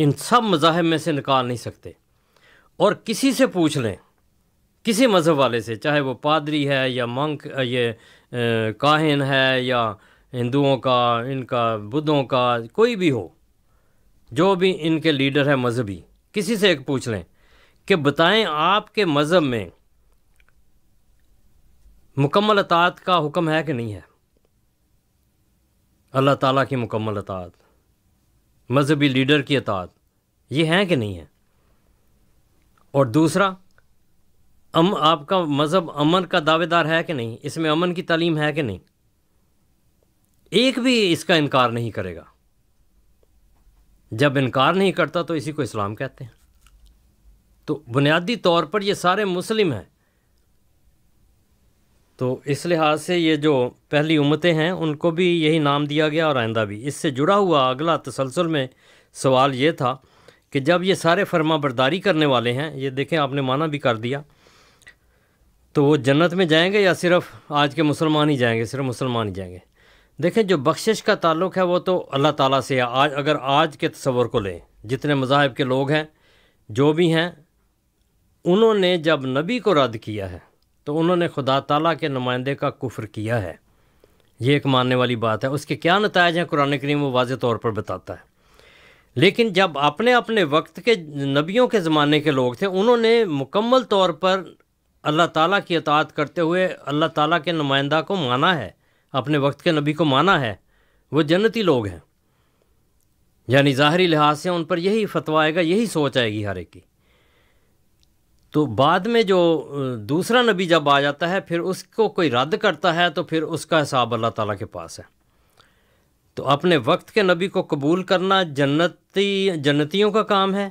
इन सब मज़ाहब में से निकाल नहीं सकते और किसी से पूछ लें किसी मज़हब वाले से चाहे वो पादरी है या मंक ये काहिन है या हिंदुओं का इनका बुद्धों का कोई भी हो जो भी इनके लीडर है मज़हबी किसी से एक पूछ लें कि बताएं आपके मज़हब में मुकम्मल अतात का हुक्म है कि नहीं है अल्लाह ताला की मुकम्मल अतात मज़हबी लीडर की अतात ये हैं कि नहीं है और दूसरा अम आपका मज़हब अमन का दावेदार है कि नहीं इसमें अमन की तालीम है कि नहीं एक भी इसका इनकार नहीं करेगा जब इनकार नहीं करता तो इसी को इस्लाम कहते हैं तो बुनियादी तौर पर ये सारे मुस्लिम हैं तो इस लिहाज से ये जो पहली उम्मतें हैं उनको भी यही नाम दिया गया और आइंदा भी इससे जुड़ा हुआ अगला तसलसल में सवाल ये था कि जब ये सारे फर्मा बरदारी करने वाले हैं ये देखें आपने माना भी कर दिया तो वो जन्नत में जाएंगे या सिर्फ आज के मुसलमान ही जाएंगे सिर्फ मुसलमान ही जाएंगे देखें जो बख्शिश का ताल्लुक है वो तो अल्लाह ताला से है आज अगर आज के तस्वर को लें जितने मज़ाहब के लोग हैं जो भी हैं उन्होंने जब नबी को रद्द किया है तो उन्होंने खुदा ताला के नुमाइंदे का कुफ्र किया है ये एक मानने वाली बात है उसके क्या नतज हैं कुरान करीम वो वाज तौर पर बताता है लेकिन जब अपने अपने वक्त के नबियों के ज़माने के लोग थे उन्होंने मुकम्मल तौर पर अल्लाह ताला की अतात करते हुए अल्लाह ताला के नुमाइंदा को माना है अपने वक्त के नबी को माना है वो जन्नती लोग हैं यानी ज़ाहरी लिहाज से उन पर यही फतवा आएगा यही सोच आएगी हर एक की तो बाद में जो दूसरा नबी जब आ जाता है फिर उसको कोई रद्द करता है तो फिर उसका हिसाब अल्लाह ताला के पास है तो अपने वक्त के नबी को कबूल करना जन्नती जन्नतियों का काम है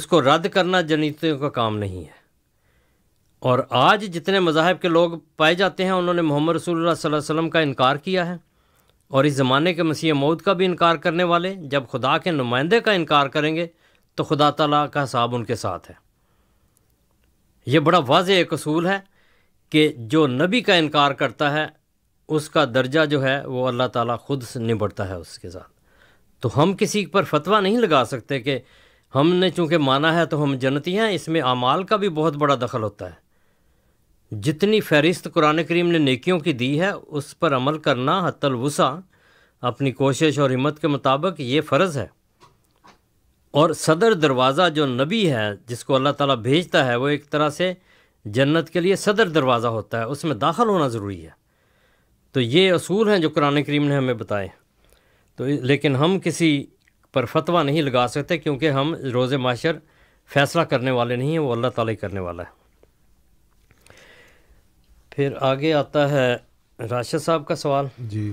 उसको रद्द करना जन्नतियों का काम नहीं है और आज जितने मज़ाहब के लोग पाए जाते हैं उन्होंने मोहम्मद रसूल वसम का इनकार किया है और इस ज़माने के मसीह मऊद का भी इनकार करने वाले जब खुदा के नुमाइंदे का इनकार करेंगे तो खुदा तला का हिसाब उनके साथ है ये बड़ा वाज एक असूल है कि जो नबी का इनकार करता है उसका दर्जा जो है वो अल्लाह ताला ख़ुद से निबटता है उसके साथ तो हम किसी पर फतवा नहीं लगा सकते कि हमने चूँकि माना है तो हम जनती हैं इसमें अमाल का भी बहुत बड़ा दखल होता है जितनी फहरिस्त कुरान करीम ने नेकियों की दी है उस पर अमल करना हतलवसा अपनी कोशिश और हिम्मत के मुताबिक ये फ़र्ज़ है और सदर दरवाज़ा जो नबी है जिसको अल्लाह ताला भेजता है वो एक तरह से जन्नत के लिए सदर दरवाज़ा होता है उसमें दाखिल होना ज़रूरी है तो ये असूल हैं जो कुरान करीम ने हमें बताए तो लेकिन हम किसी पर फतवा नहीं लगा सकते क्योंकि हम रोज़ माशर फ़ैसला करने वाले नहीं हैं वो अल्लाह ताली ही करने वाला है फिर आगे आता है राशिद साहब का सवाल जी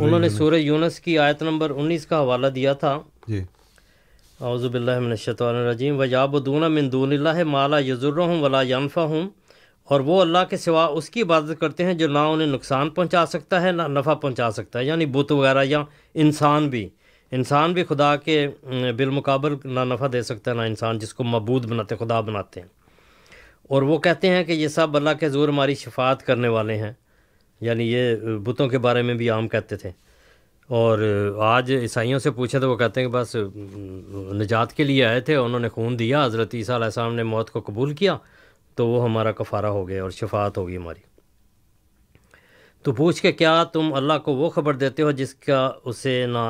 उन्होंने सूर्य यूनस की आयत नंबर उन्नीस का हवाला दिया था जी अवज़बिल्लिनशतरजीम वजाबदून मंदून माला यजुर हूँ वला यानफ़ा हूँ और वो अल्लाह के सिवा उसकी इबादत करते हैं जो ना उन्हें नुकसान पहुँचा सकता है ना नफ़ा पहुँचा सकता है यानी बुत वगैरह या इंसान भी इंसान भी खुदा के बिलमकबल ना नफ़ा दे सकता है ना इंसान जिसको मबूद बनाते खुदा बनाते हैं और वो कहते हैं कि ये सब अल्लाह के ज़ोर हमारी शफात करने वाले हैं यानी ये बुतों के बारे में भी आम कहते थे और आज ईसाइयों से पूछे तो वो कहते हैं कि बस निजात के लिए आए थे उन्होंने खून दिया हज़रत ईसा साहब ने मौत को कबूल किया तो वो हमारा कफ़ारा हो गया और शफात होगी हमारी तो पूछ के क्या तुम अल्लाह को वो ख़बर देते हो जिसका उसे ना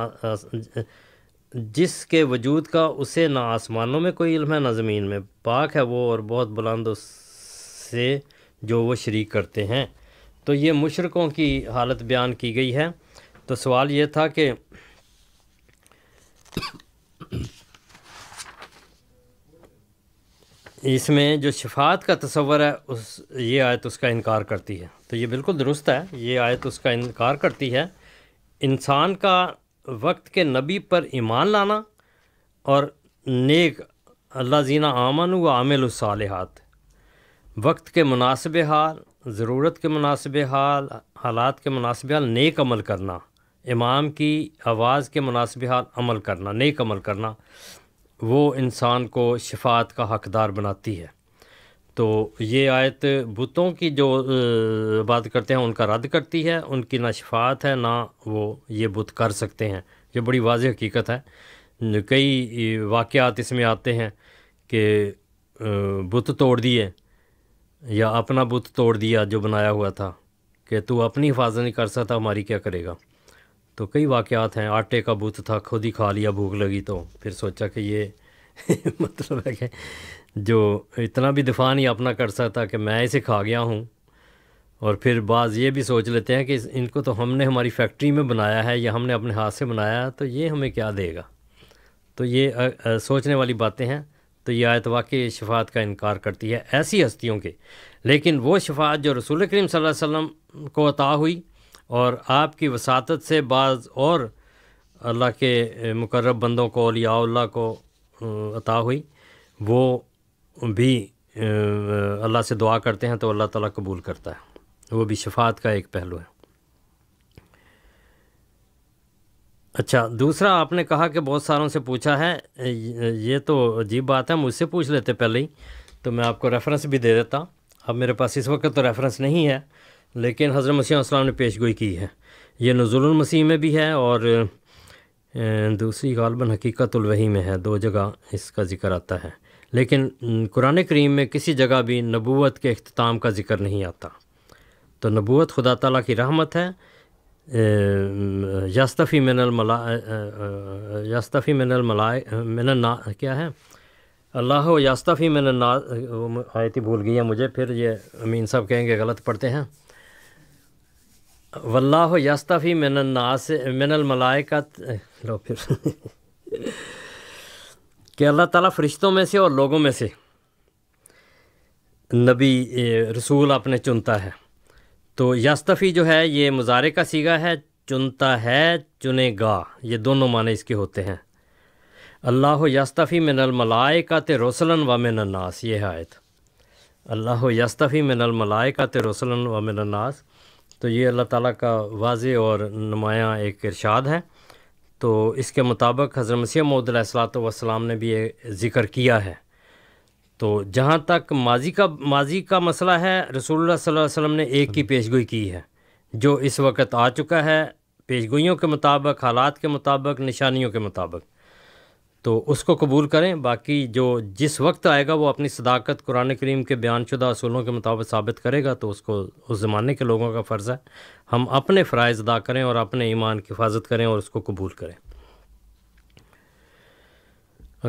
जिसके वजूद का उसे ना आसमानों में कोई इल्म है ना ज़मीन में पाक है वो और बहुत बुलंद से जो वो शरीक करते हैं तो ये मुशरक़ों की हालत बयान की गई है तो सवाल ये था कि इसमें जो शफात का तस्वर है उस ये आयत उसका इनकार करती है तो ये बिल्कुल दुरुस्त है ये आयत उसका इनकार करती है इंसान का वक्त के नबी पर ईमान लाना और नेक अल्लाह जीना आमन व आमिल सालहत वक्त के मुनासिब हाल ज़रूरत के मुनासिब हाल हालात के मुनासिब हाल नेक अमल करना इमाम की आवाज़ के मुनासिब हाल अमल करना नेक अमल करना वो इंसान को शिफात का हकदार बनाती है तो ये आयत बुतों की जो बात करते हैं उनका रद्द करती है उनकी ना शफात है ना वो ये बुत कर सकते हैं ये बड़ी वाज हकीकत है कई वाक़ात इसमें आते हैं कि बुत तोड़ दिए या अपना बुत तोड़ दिया जो बनाया हुआ था कि तू अपनी हिफाजत नहीं कर सकता हमारी क्या करेगा तो कई वाक़ात हैं आटे का बुत था खुद ही खा लिया भूख लगी तो फिर सोचा कि ये मतलब है कि जो इतना भी दिफा नहीं अपना कर सकता कि मैं इसे खा गया हूँ और फिर बाज़ ये भी सोच लेते हैं कि इनको तो हमने हमारी फैक्ट्री में बनाया है या हमने अपने हाथ से बनाया तो ये हमें क्या देगा तो ये आ, आ, सोचने वाली बातें हैं तो ये आयत वाकई शफात का इनकार करती है ऐसी हस्तियों के लेकिन वो शफात जो रसूल करीम वसम को अता हुई और आपकी वसात से बाज़ और अल्लाह के मुकर्रब बंदों को लिया को अता हुई वो भी अल्लाह से दुआ करते हैं तो अल्लाह ताला कबूल करता है वो भी शफात का एक पहलू है अच्छा दूसरा आपने कहा कि बहुत सारों से पूछा है ये तो अजीब बात है मुझसे पूछ लेते पहले ही तो मैं आपको रेफरेंस भी दे देता अब मेरे पास इस वक्त तो रेफरेंस नहीं है लेकिन हज़रत मसीह ने पेश गोई की है ये नज़ुलमसीह में भी है और दूसरी गालबन हकीकतुलवही में है दो जगह इसका ज़िक्र आता है लेकिन कुरान करीम में किसी जगह भी नबूत के अख्ताम का ज़िक्र नहीं आता तो नबूत खुदा तला की रहमत है यास्तफ़ी मिनल मला यास्तफ़ी मिनल मलाए मिन ना क्या है अल्लाह यास्तफ़ी मिन ना आयती भूल गई है मुझे फिर ये अमीन साहब कहेंगे गलत पढ़ते हैं वल्ला यास्तफ़ी मिन नास मिनल मलाइकत लो फिर कि अल्लाह ताला फ़रिश्तों में से और लोगों में से नबी रसूल आपने चुनता है तो यास्तफ़ी जो है ये मुजारे का सीगा है चुनता है चुनेगा ये दोनों माने इसके होते हैं अल्लाह यास्तफ़ी नलमलाए का ते रोसलन व मिन ये है आयत अल्लाह यास्तफ़ी मिनल का ते रोसलन व मिन तो ये अल्लाह ताला का वाज और नुमाया एक इरशाद है तो इसके मुताबिक हज़र मसीह मौदलाम ने भी ये ज़िक्र किया है तो जहाँ तक माजी का माजी का मसला है रसूलुल्लाह सल्लल्लाहु वसम ने एक की पेशगोई की है जो इस वक्त आ चुका है पेशगोइयों के मुताबिक हालात के मुताबिक निशानियों के मुताबिक तो उसको कबूल करें बाकी जो जिस वक्त आएगा वो अपनी सदाकत कुरान करीम के बयानशुदा असूलों के मुताबिक साबित करेगा तो उसको उस ज़माने के लोगों का फ़र्ज़ है हम अपने फ़रज़ अदा करें और अपने ईमान की हिफाजत करें और उसको कबूल करें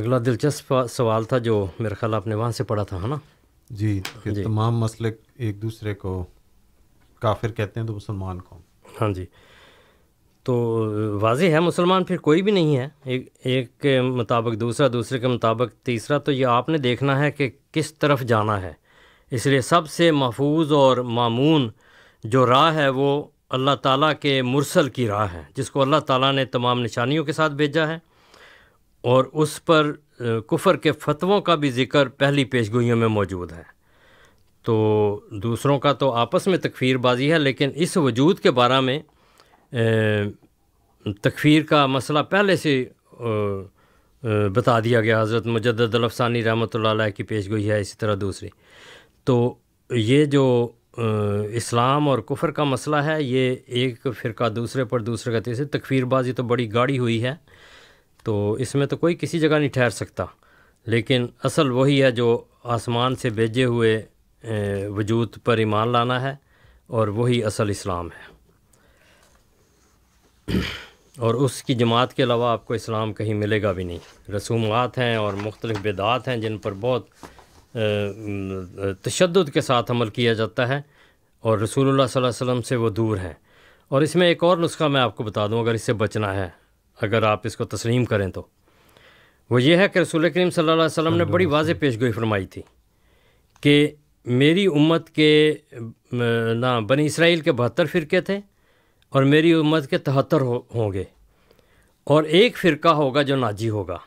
अगला दिलचस्प सवाल था जो मेरे ख्याल आपने वहाँ से पढ़ा था है ना जी, जी तमाम मसले एक दूसरे को काफिर कहते हैं तो मुसलमान कौन हाँ जी तो वाज है मुसलमान फिर कोई भी नहीं है एक एक के मुताबिक दूसरा दूसरे के मुताबिक तीसरा तो ये आपने देखना है कि किस तरफ जाना है इसलिए सबसे महफूज और मामून जो राह है वो अल्लाह ताला के मुरसल की राह है जिसको अल्लाह ताला ने तमाम निशानियों के साथ भेजा है और उस पर कुफर के फतवों का भी जिक्र पहली पेशगोइयों में मौजूद है तो दूसरों का तो आपस में तकफीरबाजी है लेकिन इस वजूद के बारे में तकफीर का मसला पहले से बता दिया गया हज़रत मुजद अफसानी रहमत ला की पेश गोई है इसी तरह दूसरी तो ये जो इस्लाम और कुफर का मसला है ये एक फ़िरका दूसरे पर दूसरे का तीसरे तकफीरबाजी तो बड़ी गाढ़ी हुई है तो इसमें तो कोई किसी जगह नहीं ठहर सकता लेकिन असल वही है जो आसमान से भेजे हुए वजूद पर ईमान लाना है और वही असल इस्लाम है और उसकी जमात के अलावा आपको इस्लाम कहीं मिलेगा भी नहीं रसूमात हैं और मुख्तलिफ बेदात हैं जिन पर बहुत तशद के साथ अमल किया जाता है और रसूलुल्लाह सल्लल्लाहु अलैहि वसल्लम से वो दूर हैं और इसमें एक और नुस्खा मैं आपको बता दूं अगर इससे बचना है अगर आप इसको तस्लीम करें तो वो ये है कि रसूल करीम सल्लल्लाहु वम ने बड़ी वाज पेशगोई फरमाई थी कि मेरी उम्मत के ना बनी इसराइल के बहत्तर फ़िरके थे और मेरी उम्मत के तहत्तर हो, होंगे और एक फ़िरका होगा जो नाजी होगा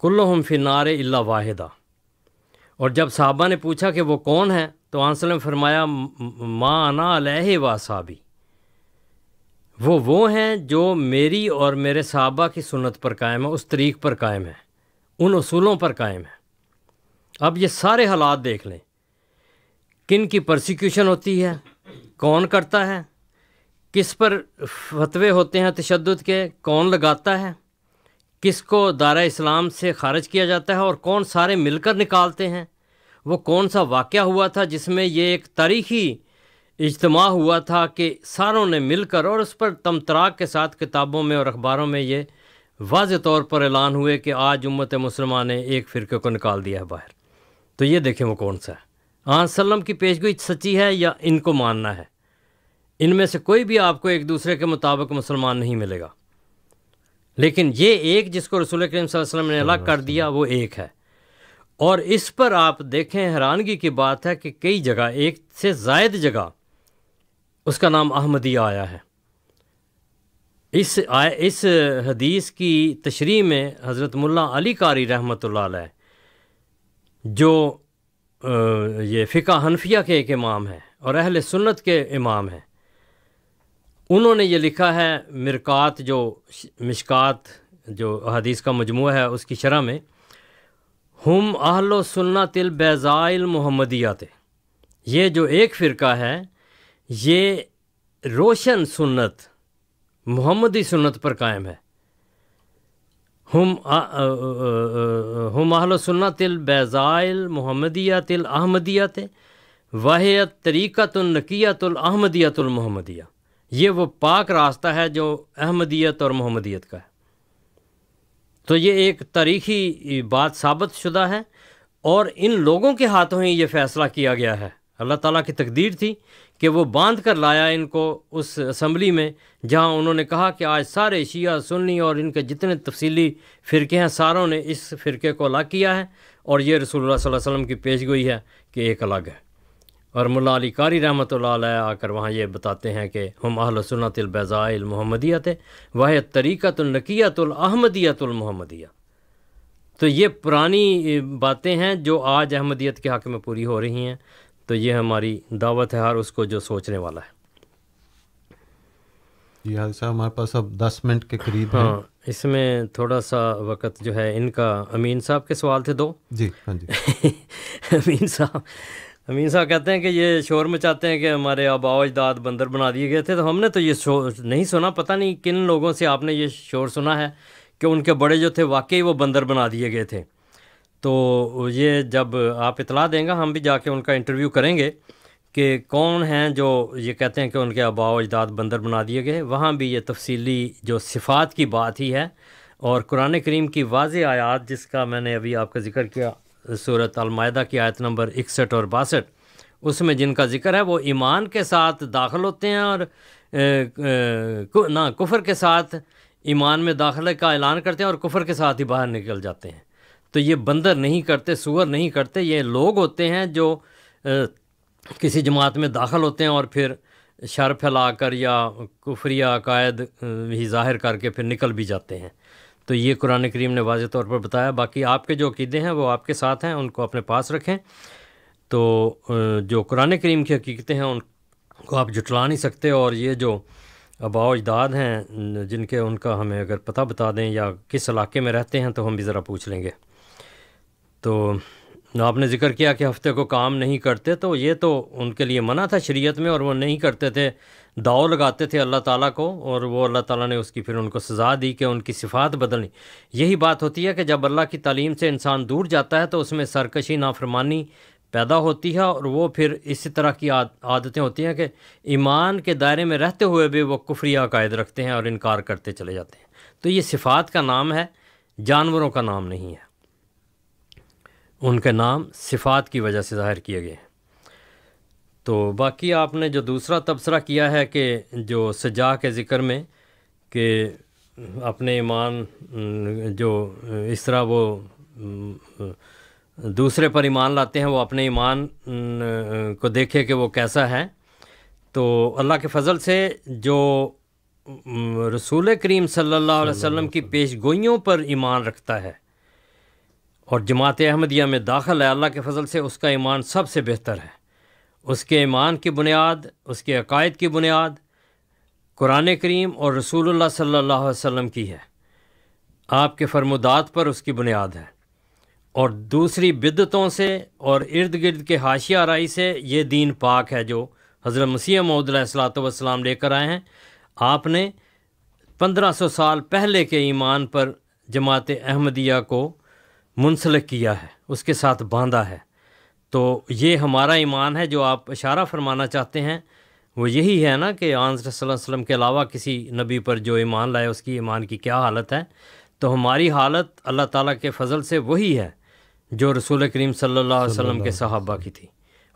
कुल्लो हम फिनार अल्ला वाहिदा और जब साहबा ने पूछा कि वो कौन है तो आंसल ने फरमाया माँ ना अलह वासाबी वो वो हैं जो मेरी और मेरे साहबा की सुनत पर कायम है उस तरीक़ पर कायम है उन असूलों पर कायम है अब ये सारे हालात देख लें किन की प्रसिक्यूशन होती है कौन करता है किस पर फतवे होते हैं तशद के कौन लगाता है किसको दारा इस्लाम से ख़ारज किया जाता है और कौन सारे मिलकर निकालते हैं वो कौन सा वाक़ हुआ था जिसमें ये एक तारीखी इजतम हुआ था कि सारों ने मिलकर और उस पर तमतराक के साथ किताबों में और अखबारों में ये वाज तौर पर ऐलान हुए कि आज उम्मत मुसलमान ने एक फ़िरके को निकाल दिया है बाहर तो ये देखें वो कौन सा है सल्लम की पेशगोई सच्ची है या इनको मानना है इनमें से कोई भी आपको एक दूसरे के मुताबिक मुसलमान नहीं मिलेगा लेकिन ये एक जिसको रसूल करीम वसल्लम ने अलग कर दिया वो एक है और इस पर आप देखें हैरानगी की बात है कि कई जगह एक से जायद जगह उसका नाम अहमदिया आया है इस आए इस हदीस की तशरी में हज़रत मुल्ला अली कारी रहमत जो ये फ़िका हनफिया के एक इमाम हैं और अहल सुन्नत के इमाम हैं उन्होंने ये लिखा है मिरकात जो मिशकात जो हदीस का मजमू है उसकी शरह में हम आहल सुन्नतिल बैज़ाइल मोहम्मदियात ये जो एक फ़िरका है ये रोशन सुन्नत मोहम्मदी सुन्नत पर कायम है हम हम अहल सुन्ना तिल बैज़ाइल मुहमदिया तिल अहमदिया थे वह तरीक़त नकियतलहमदियतमहमदिया ये वो पाक रास्ता है जो अहमदियत और मोहम्मदियत का है तो ये एक तारीखी बात साबित शुदा है और इन लोगों के हाथों ही ये फ़ैसला किया गया है अल्लाह ताला की तकदीर थी कि वो बांध कर लाया इनको उस असम्बली में जहां उन्होंने कहा कि आज सारे शिया सुन्नी और इनके जितने तफसीली फ़िरके हैं सारों ने इस फ़िरके को अलग किया है और ये रसूलुल्लाह सल्लल्लाहु अलैहि वसल्लम की पेश गोई है कि एक अलग है और मुला अली कारी रहमत आकर वहाँ ये बताते हैं कि हम अहल सुनतलबैज़ामहमदियत वह तरीक़तनकियतलहमदियतमहमदिया तो ये पुरानी बातें हैं जो आज अहमदियत के हक़ में पूरी हो रही हैं तो ये हमारी दावत है हर उसको जो सोचने वाला है जी हाल साहब हमारे पास अब दस मिनट के करीब हाँ इसमें थोड़ा सा वक़्त जो है इनका अमीन साहब के सवाल थे दो जी हाँ जी अमीन साहब अमीन साहब कहते हैं कि ये शोर मचाते हैं कि हमारे अब अजदाद बंदर बना दिए गए थे तो हमने तो ये शोर नहीं सुना पता नहीं किन लोगों से आपने ये शोर सुना है कि उनके बड़े जो थे वाकई वो बंदर बना दिए गए थे तो ये जब आप इतला देंगे हम भी जाके उनका इंटरव्यू करेंगे कि कौन हैं जो ये कहते हैं कि उनके आबा अजदाद बंदर बना दिए गए वहाँ भी ये तफसीली जो सिफात की बात ही है और कुरान करीम की वाज आयात जिसका मैंने अभी आपका जिक्र किया सूरत अलमायदा की आयत नंबर इकसठ और बासठ उसमें जिनका जिक्र है वो ईमान के साथ दाखिल होते हैं और ए, ए, ना कुफर के साथ ईमान में दाखिले का ऐलान करते हैं और कुफर के साथ ही बाहर निकल जाते हैं तो ये बंदर नहीं करते सुअर नहीं करते ये लोग होते हैं जो किसी जमात में दाखिल होते हैं और फिर शर फैला कर या कुफरिया अकायद ही ज़ाहिर करके फिर निकल भी जाते हैं तो ये कुरान करीम ने वाज तौर पर बताया बाकी आपके जो अकीदे हैं वो आपके साथ हैं उनको अपने पास रखें तो जो कुरान करीम की हकीकतें हैं उनको आप जुटला नहीं सकते और ये जो अबाव अजदाद हैं जिनके उनका हमें अगर पता बता दें या किस इलाके में रहते हैं तो हम भी ज़रा पूछ लेंगे तो आपने जिक्र किया कि हफ्ते को काम नहीं करते तो ये तो उनके लिए मना था शरीयत में और वो नहीं करते थे दाव लगाते थे अल्लाह ताला को और वो अल्लाह ताला ने उसकी फिर उनको सज़ा दी कि उनकी सिफात बदलनी यही बात होती है कि जब अल्लाह की तालीम से इंसान दूर जाता है तो उसमें सरकशी नाफरमानी पैदा होती है और वो फिर इसी तरह की आदतें होती हैं कि ईमान के दायरे में रहते हुए भी वो कुफ्रिया कायद रखते हैं और इनकार करते चले जाते हैं तो ये सिफात का नाम है जानवरों का नाम नहीं है उनके नाम सिफ़ात की वजह से ज़ाहिर किए गए तो बाकी आपने जो दूसरा तबसरा किया है कि जो सजा के ज़िक्र में कि अपने ईमान जो इस तरह वो दूसरे पर ईमान लाते हैं वो अपने ईमान को देखे कि वो कैसा है तो अल्लाह के फजल से जो रसूल करीम सल्लल्लाहु अलैहि वसल्लम की पेश गोइयों पर ईमान रखता है और जमात अहमदिया में दाखिल है अल्लाह के फजल से उसका ईमान सबसे बेहतर है उसके ईमान की बुनियाद उसके अकायद की बुनियाद कुरान करीम और रसूलुल्लाह सल्लल्लाहु अलैहि वसल्लम की है आपके फरमुदात पर उसकी बुनियाद है और दूसरी बिदतों से और इर्द गिर्द के हाशिया राई से ये दीन पाक है जो हज़रत मसीह महदलाम लेकर आए हैं आपने 1500 साल पहले के ईमान पर जमात अहमदिया को मुंसलिक किया है उसके साथ बांधा है तो ये हमारा ईमान है जो आप इशारा फरमाना चाहते हैं वो यही है ना कि आंस वसम के अलावा किसी नबी पर जो ईमान लाए उसकी ईमान की क्या हालत है तो हमारी हालत अल्लाह ताला के फजल से वही है जो रसूल करीम सल्ला वसम के सहाबा की थी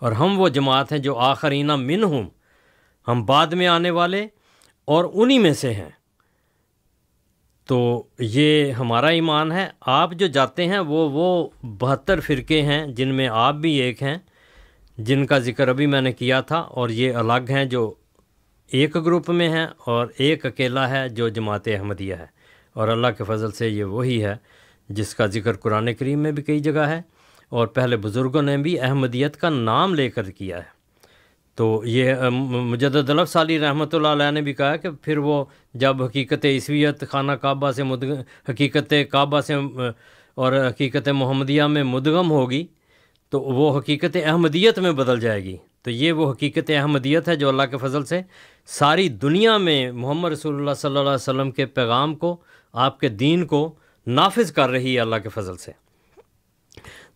और हम वो जमात हैं जो आखरीना मिन हम बाद में आने वाले और उन्हीं में से हैं तो ये हमारा ईमान है आप जो जाते हैं वो वो बहत्तर फ़िरके हैं जिनमें आप भी एक हैं जिनका ज़िक्र अभी मैंने किया था और ये अलग हैं जो एक ग्रुप में हैं और एक अकेला है जो जमात अहमदिया है और अल्लाह के फजल से ये वही है जिसका ज़िक्र कुरान करीम में भी कई जगह है और पहले बुज़ुर्गों ने भी अहमदियत का नाम लेकर किया है तो ये मुजद साली रहमत ने भी कहा कि फिर वो जब हकीकत इसवियत खाना काबा से मुद हकीकत काबा से और हकीकत मोहम्मदिया में मुदगम होगी तो वो हकीकत अहमदियत में बदल जाएगी तो ये वो हकीकत अहमदियत है जो अल्लाह के फजल से सारी दुनिया में मोहम्मद रसूलुल्लाह सल्लल्लाहु अलैहि वसल्लम के पैगाम को आपके दीन को नाफिज कर रही है अल्लाह के फजल से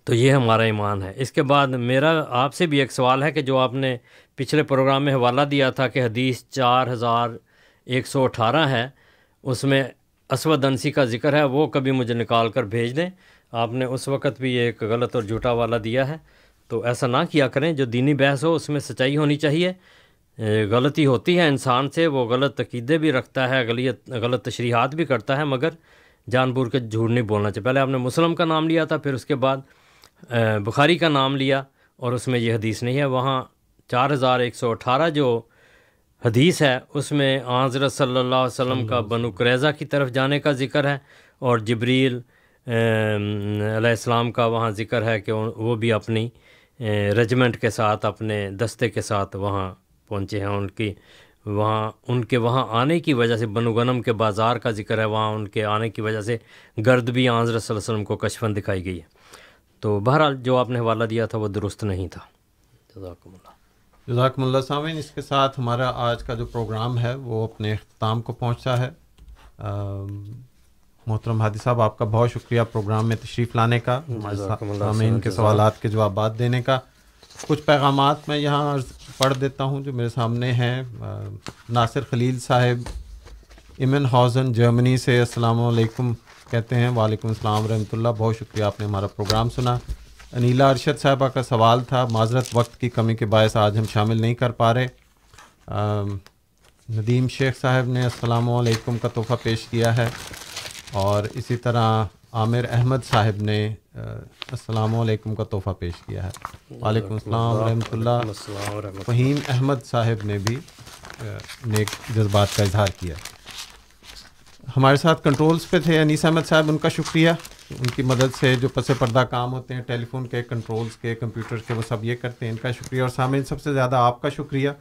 तो ये हमारा ईमान है इसके बाद मेरा आपसे भी एक सवाल है कि जो आपने पिछले प्रोग्राम में हवाला दिया था कि हदीस चार हज़ार एक सौ अठारह है उसमें असवदंसी का जिक्र है वो कभी मुझे निकाल कर भेज दें आपने उस वक़्त भी एक गलत और झूठा वाला दिया है तो ऐसा ना किया करें जो दीनी बहस हो उसमें सच्चाई होनी चाहिए गलती होती है इंसान से वो गलत तकीदे भी रखता है गलियत गलत तशरीहत भी करता है मगर जानबूझ के झूठ नहीं बोलना चाहिए पहले आपने मुस्लिम का नाम लिया था फिर उसके बाद बुखारी का नाम लिया और उसमें यह हदीस नहीं है वहाँ चार हज़ार एक सौ अठारह जो हदीस है उसमें हज़रत सल्ला वसम का बनु क्रैज़ा की तरफ जाने का ज़िक्र है और जबरील अलैहिस्सलाम का वहाँ ज़िक्र है कि वो भी अपनी रेजमेंट के साथ अपने दस्ते के साथ वहाँ पहुँचे हैं उनकी वहाँ उनके वहाँ आने की वजह से बनु गनम के बाज़ार का जिक्र है वहाँ उनके आने की वजह से गर्द भी आज़र हज़रत वसम को कशफन दिखाई गई है तो बहरहाल जो आपने हवाला दिया था वो दुरुस्त नहीं था जजाकमल्ला जजाकमल्ला सामिन इसके साथ हमारा आज का जो प्रोग्राम है वो अपने अख्ताम को पहुँचा है मोहतरम हादी साहब आपका बहुत शुक्रिया प्रोग्राम में तशरीफ़ लाने का इनके के सवाल के जवाब देने का कुछ पैगाम मैं यहाँ पढ़ देता हूँ जो मेरे सामने हैं नासिर खलील साहब इमन हौजन जर्मनी से असलकुम कहते हैं वालेकुम अस्सलाम रहमतुल्लाह बहुत शुक्रिया आपने हमारा प्रोग्राम सुना अनिला अरशद साहबा का सवाल था माजरत वक्त की कमी के बायस आज हम शामिल नहीं कर पा रहे नदीम शेख साहब ने असलकम का तोहफ़ा पेश किया है और इसी तरह आमिर अहमद साहब ने असलकम का तोहफ़ा पेश किया है वालेकुम अस्सलाम वरहमतुल्लाह फ़हीम अहमद साहब ने भी नेक जज्बात का इजहार किया हमारे साथ कंट्रोल्स पे थे अनीस अहमद साहब उनका शुक्रिया उनकी मदद से जो पसे पर्दा काम होते हैं टेलीफोन के कंट्रोल्स के कंप्यूटर के वो सब ये करते हैं इनका शुक्रिया और सामने सबसे ज़्यादा आपका शुक्रिया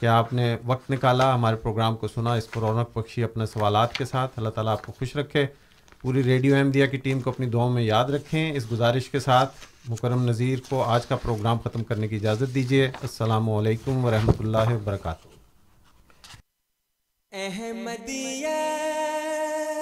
कि आपने वक्त निकाला हमारे प्रोग्राम को सुना इस पर रौनक पक्षी अपने सवाल के साथ अल्लाह ताली आपको खुश रखे पूरी रेडियो अहमदिया की टीम को अपनी दुआओं में याद रखें इस गुजारिश के साथ मुकरम नज़ीर को आज का प्रोग्राम ख़त्म करने की इजाज़त दीजिए असल वरहमल वर्का अहमदिया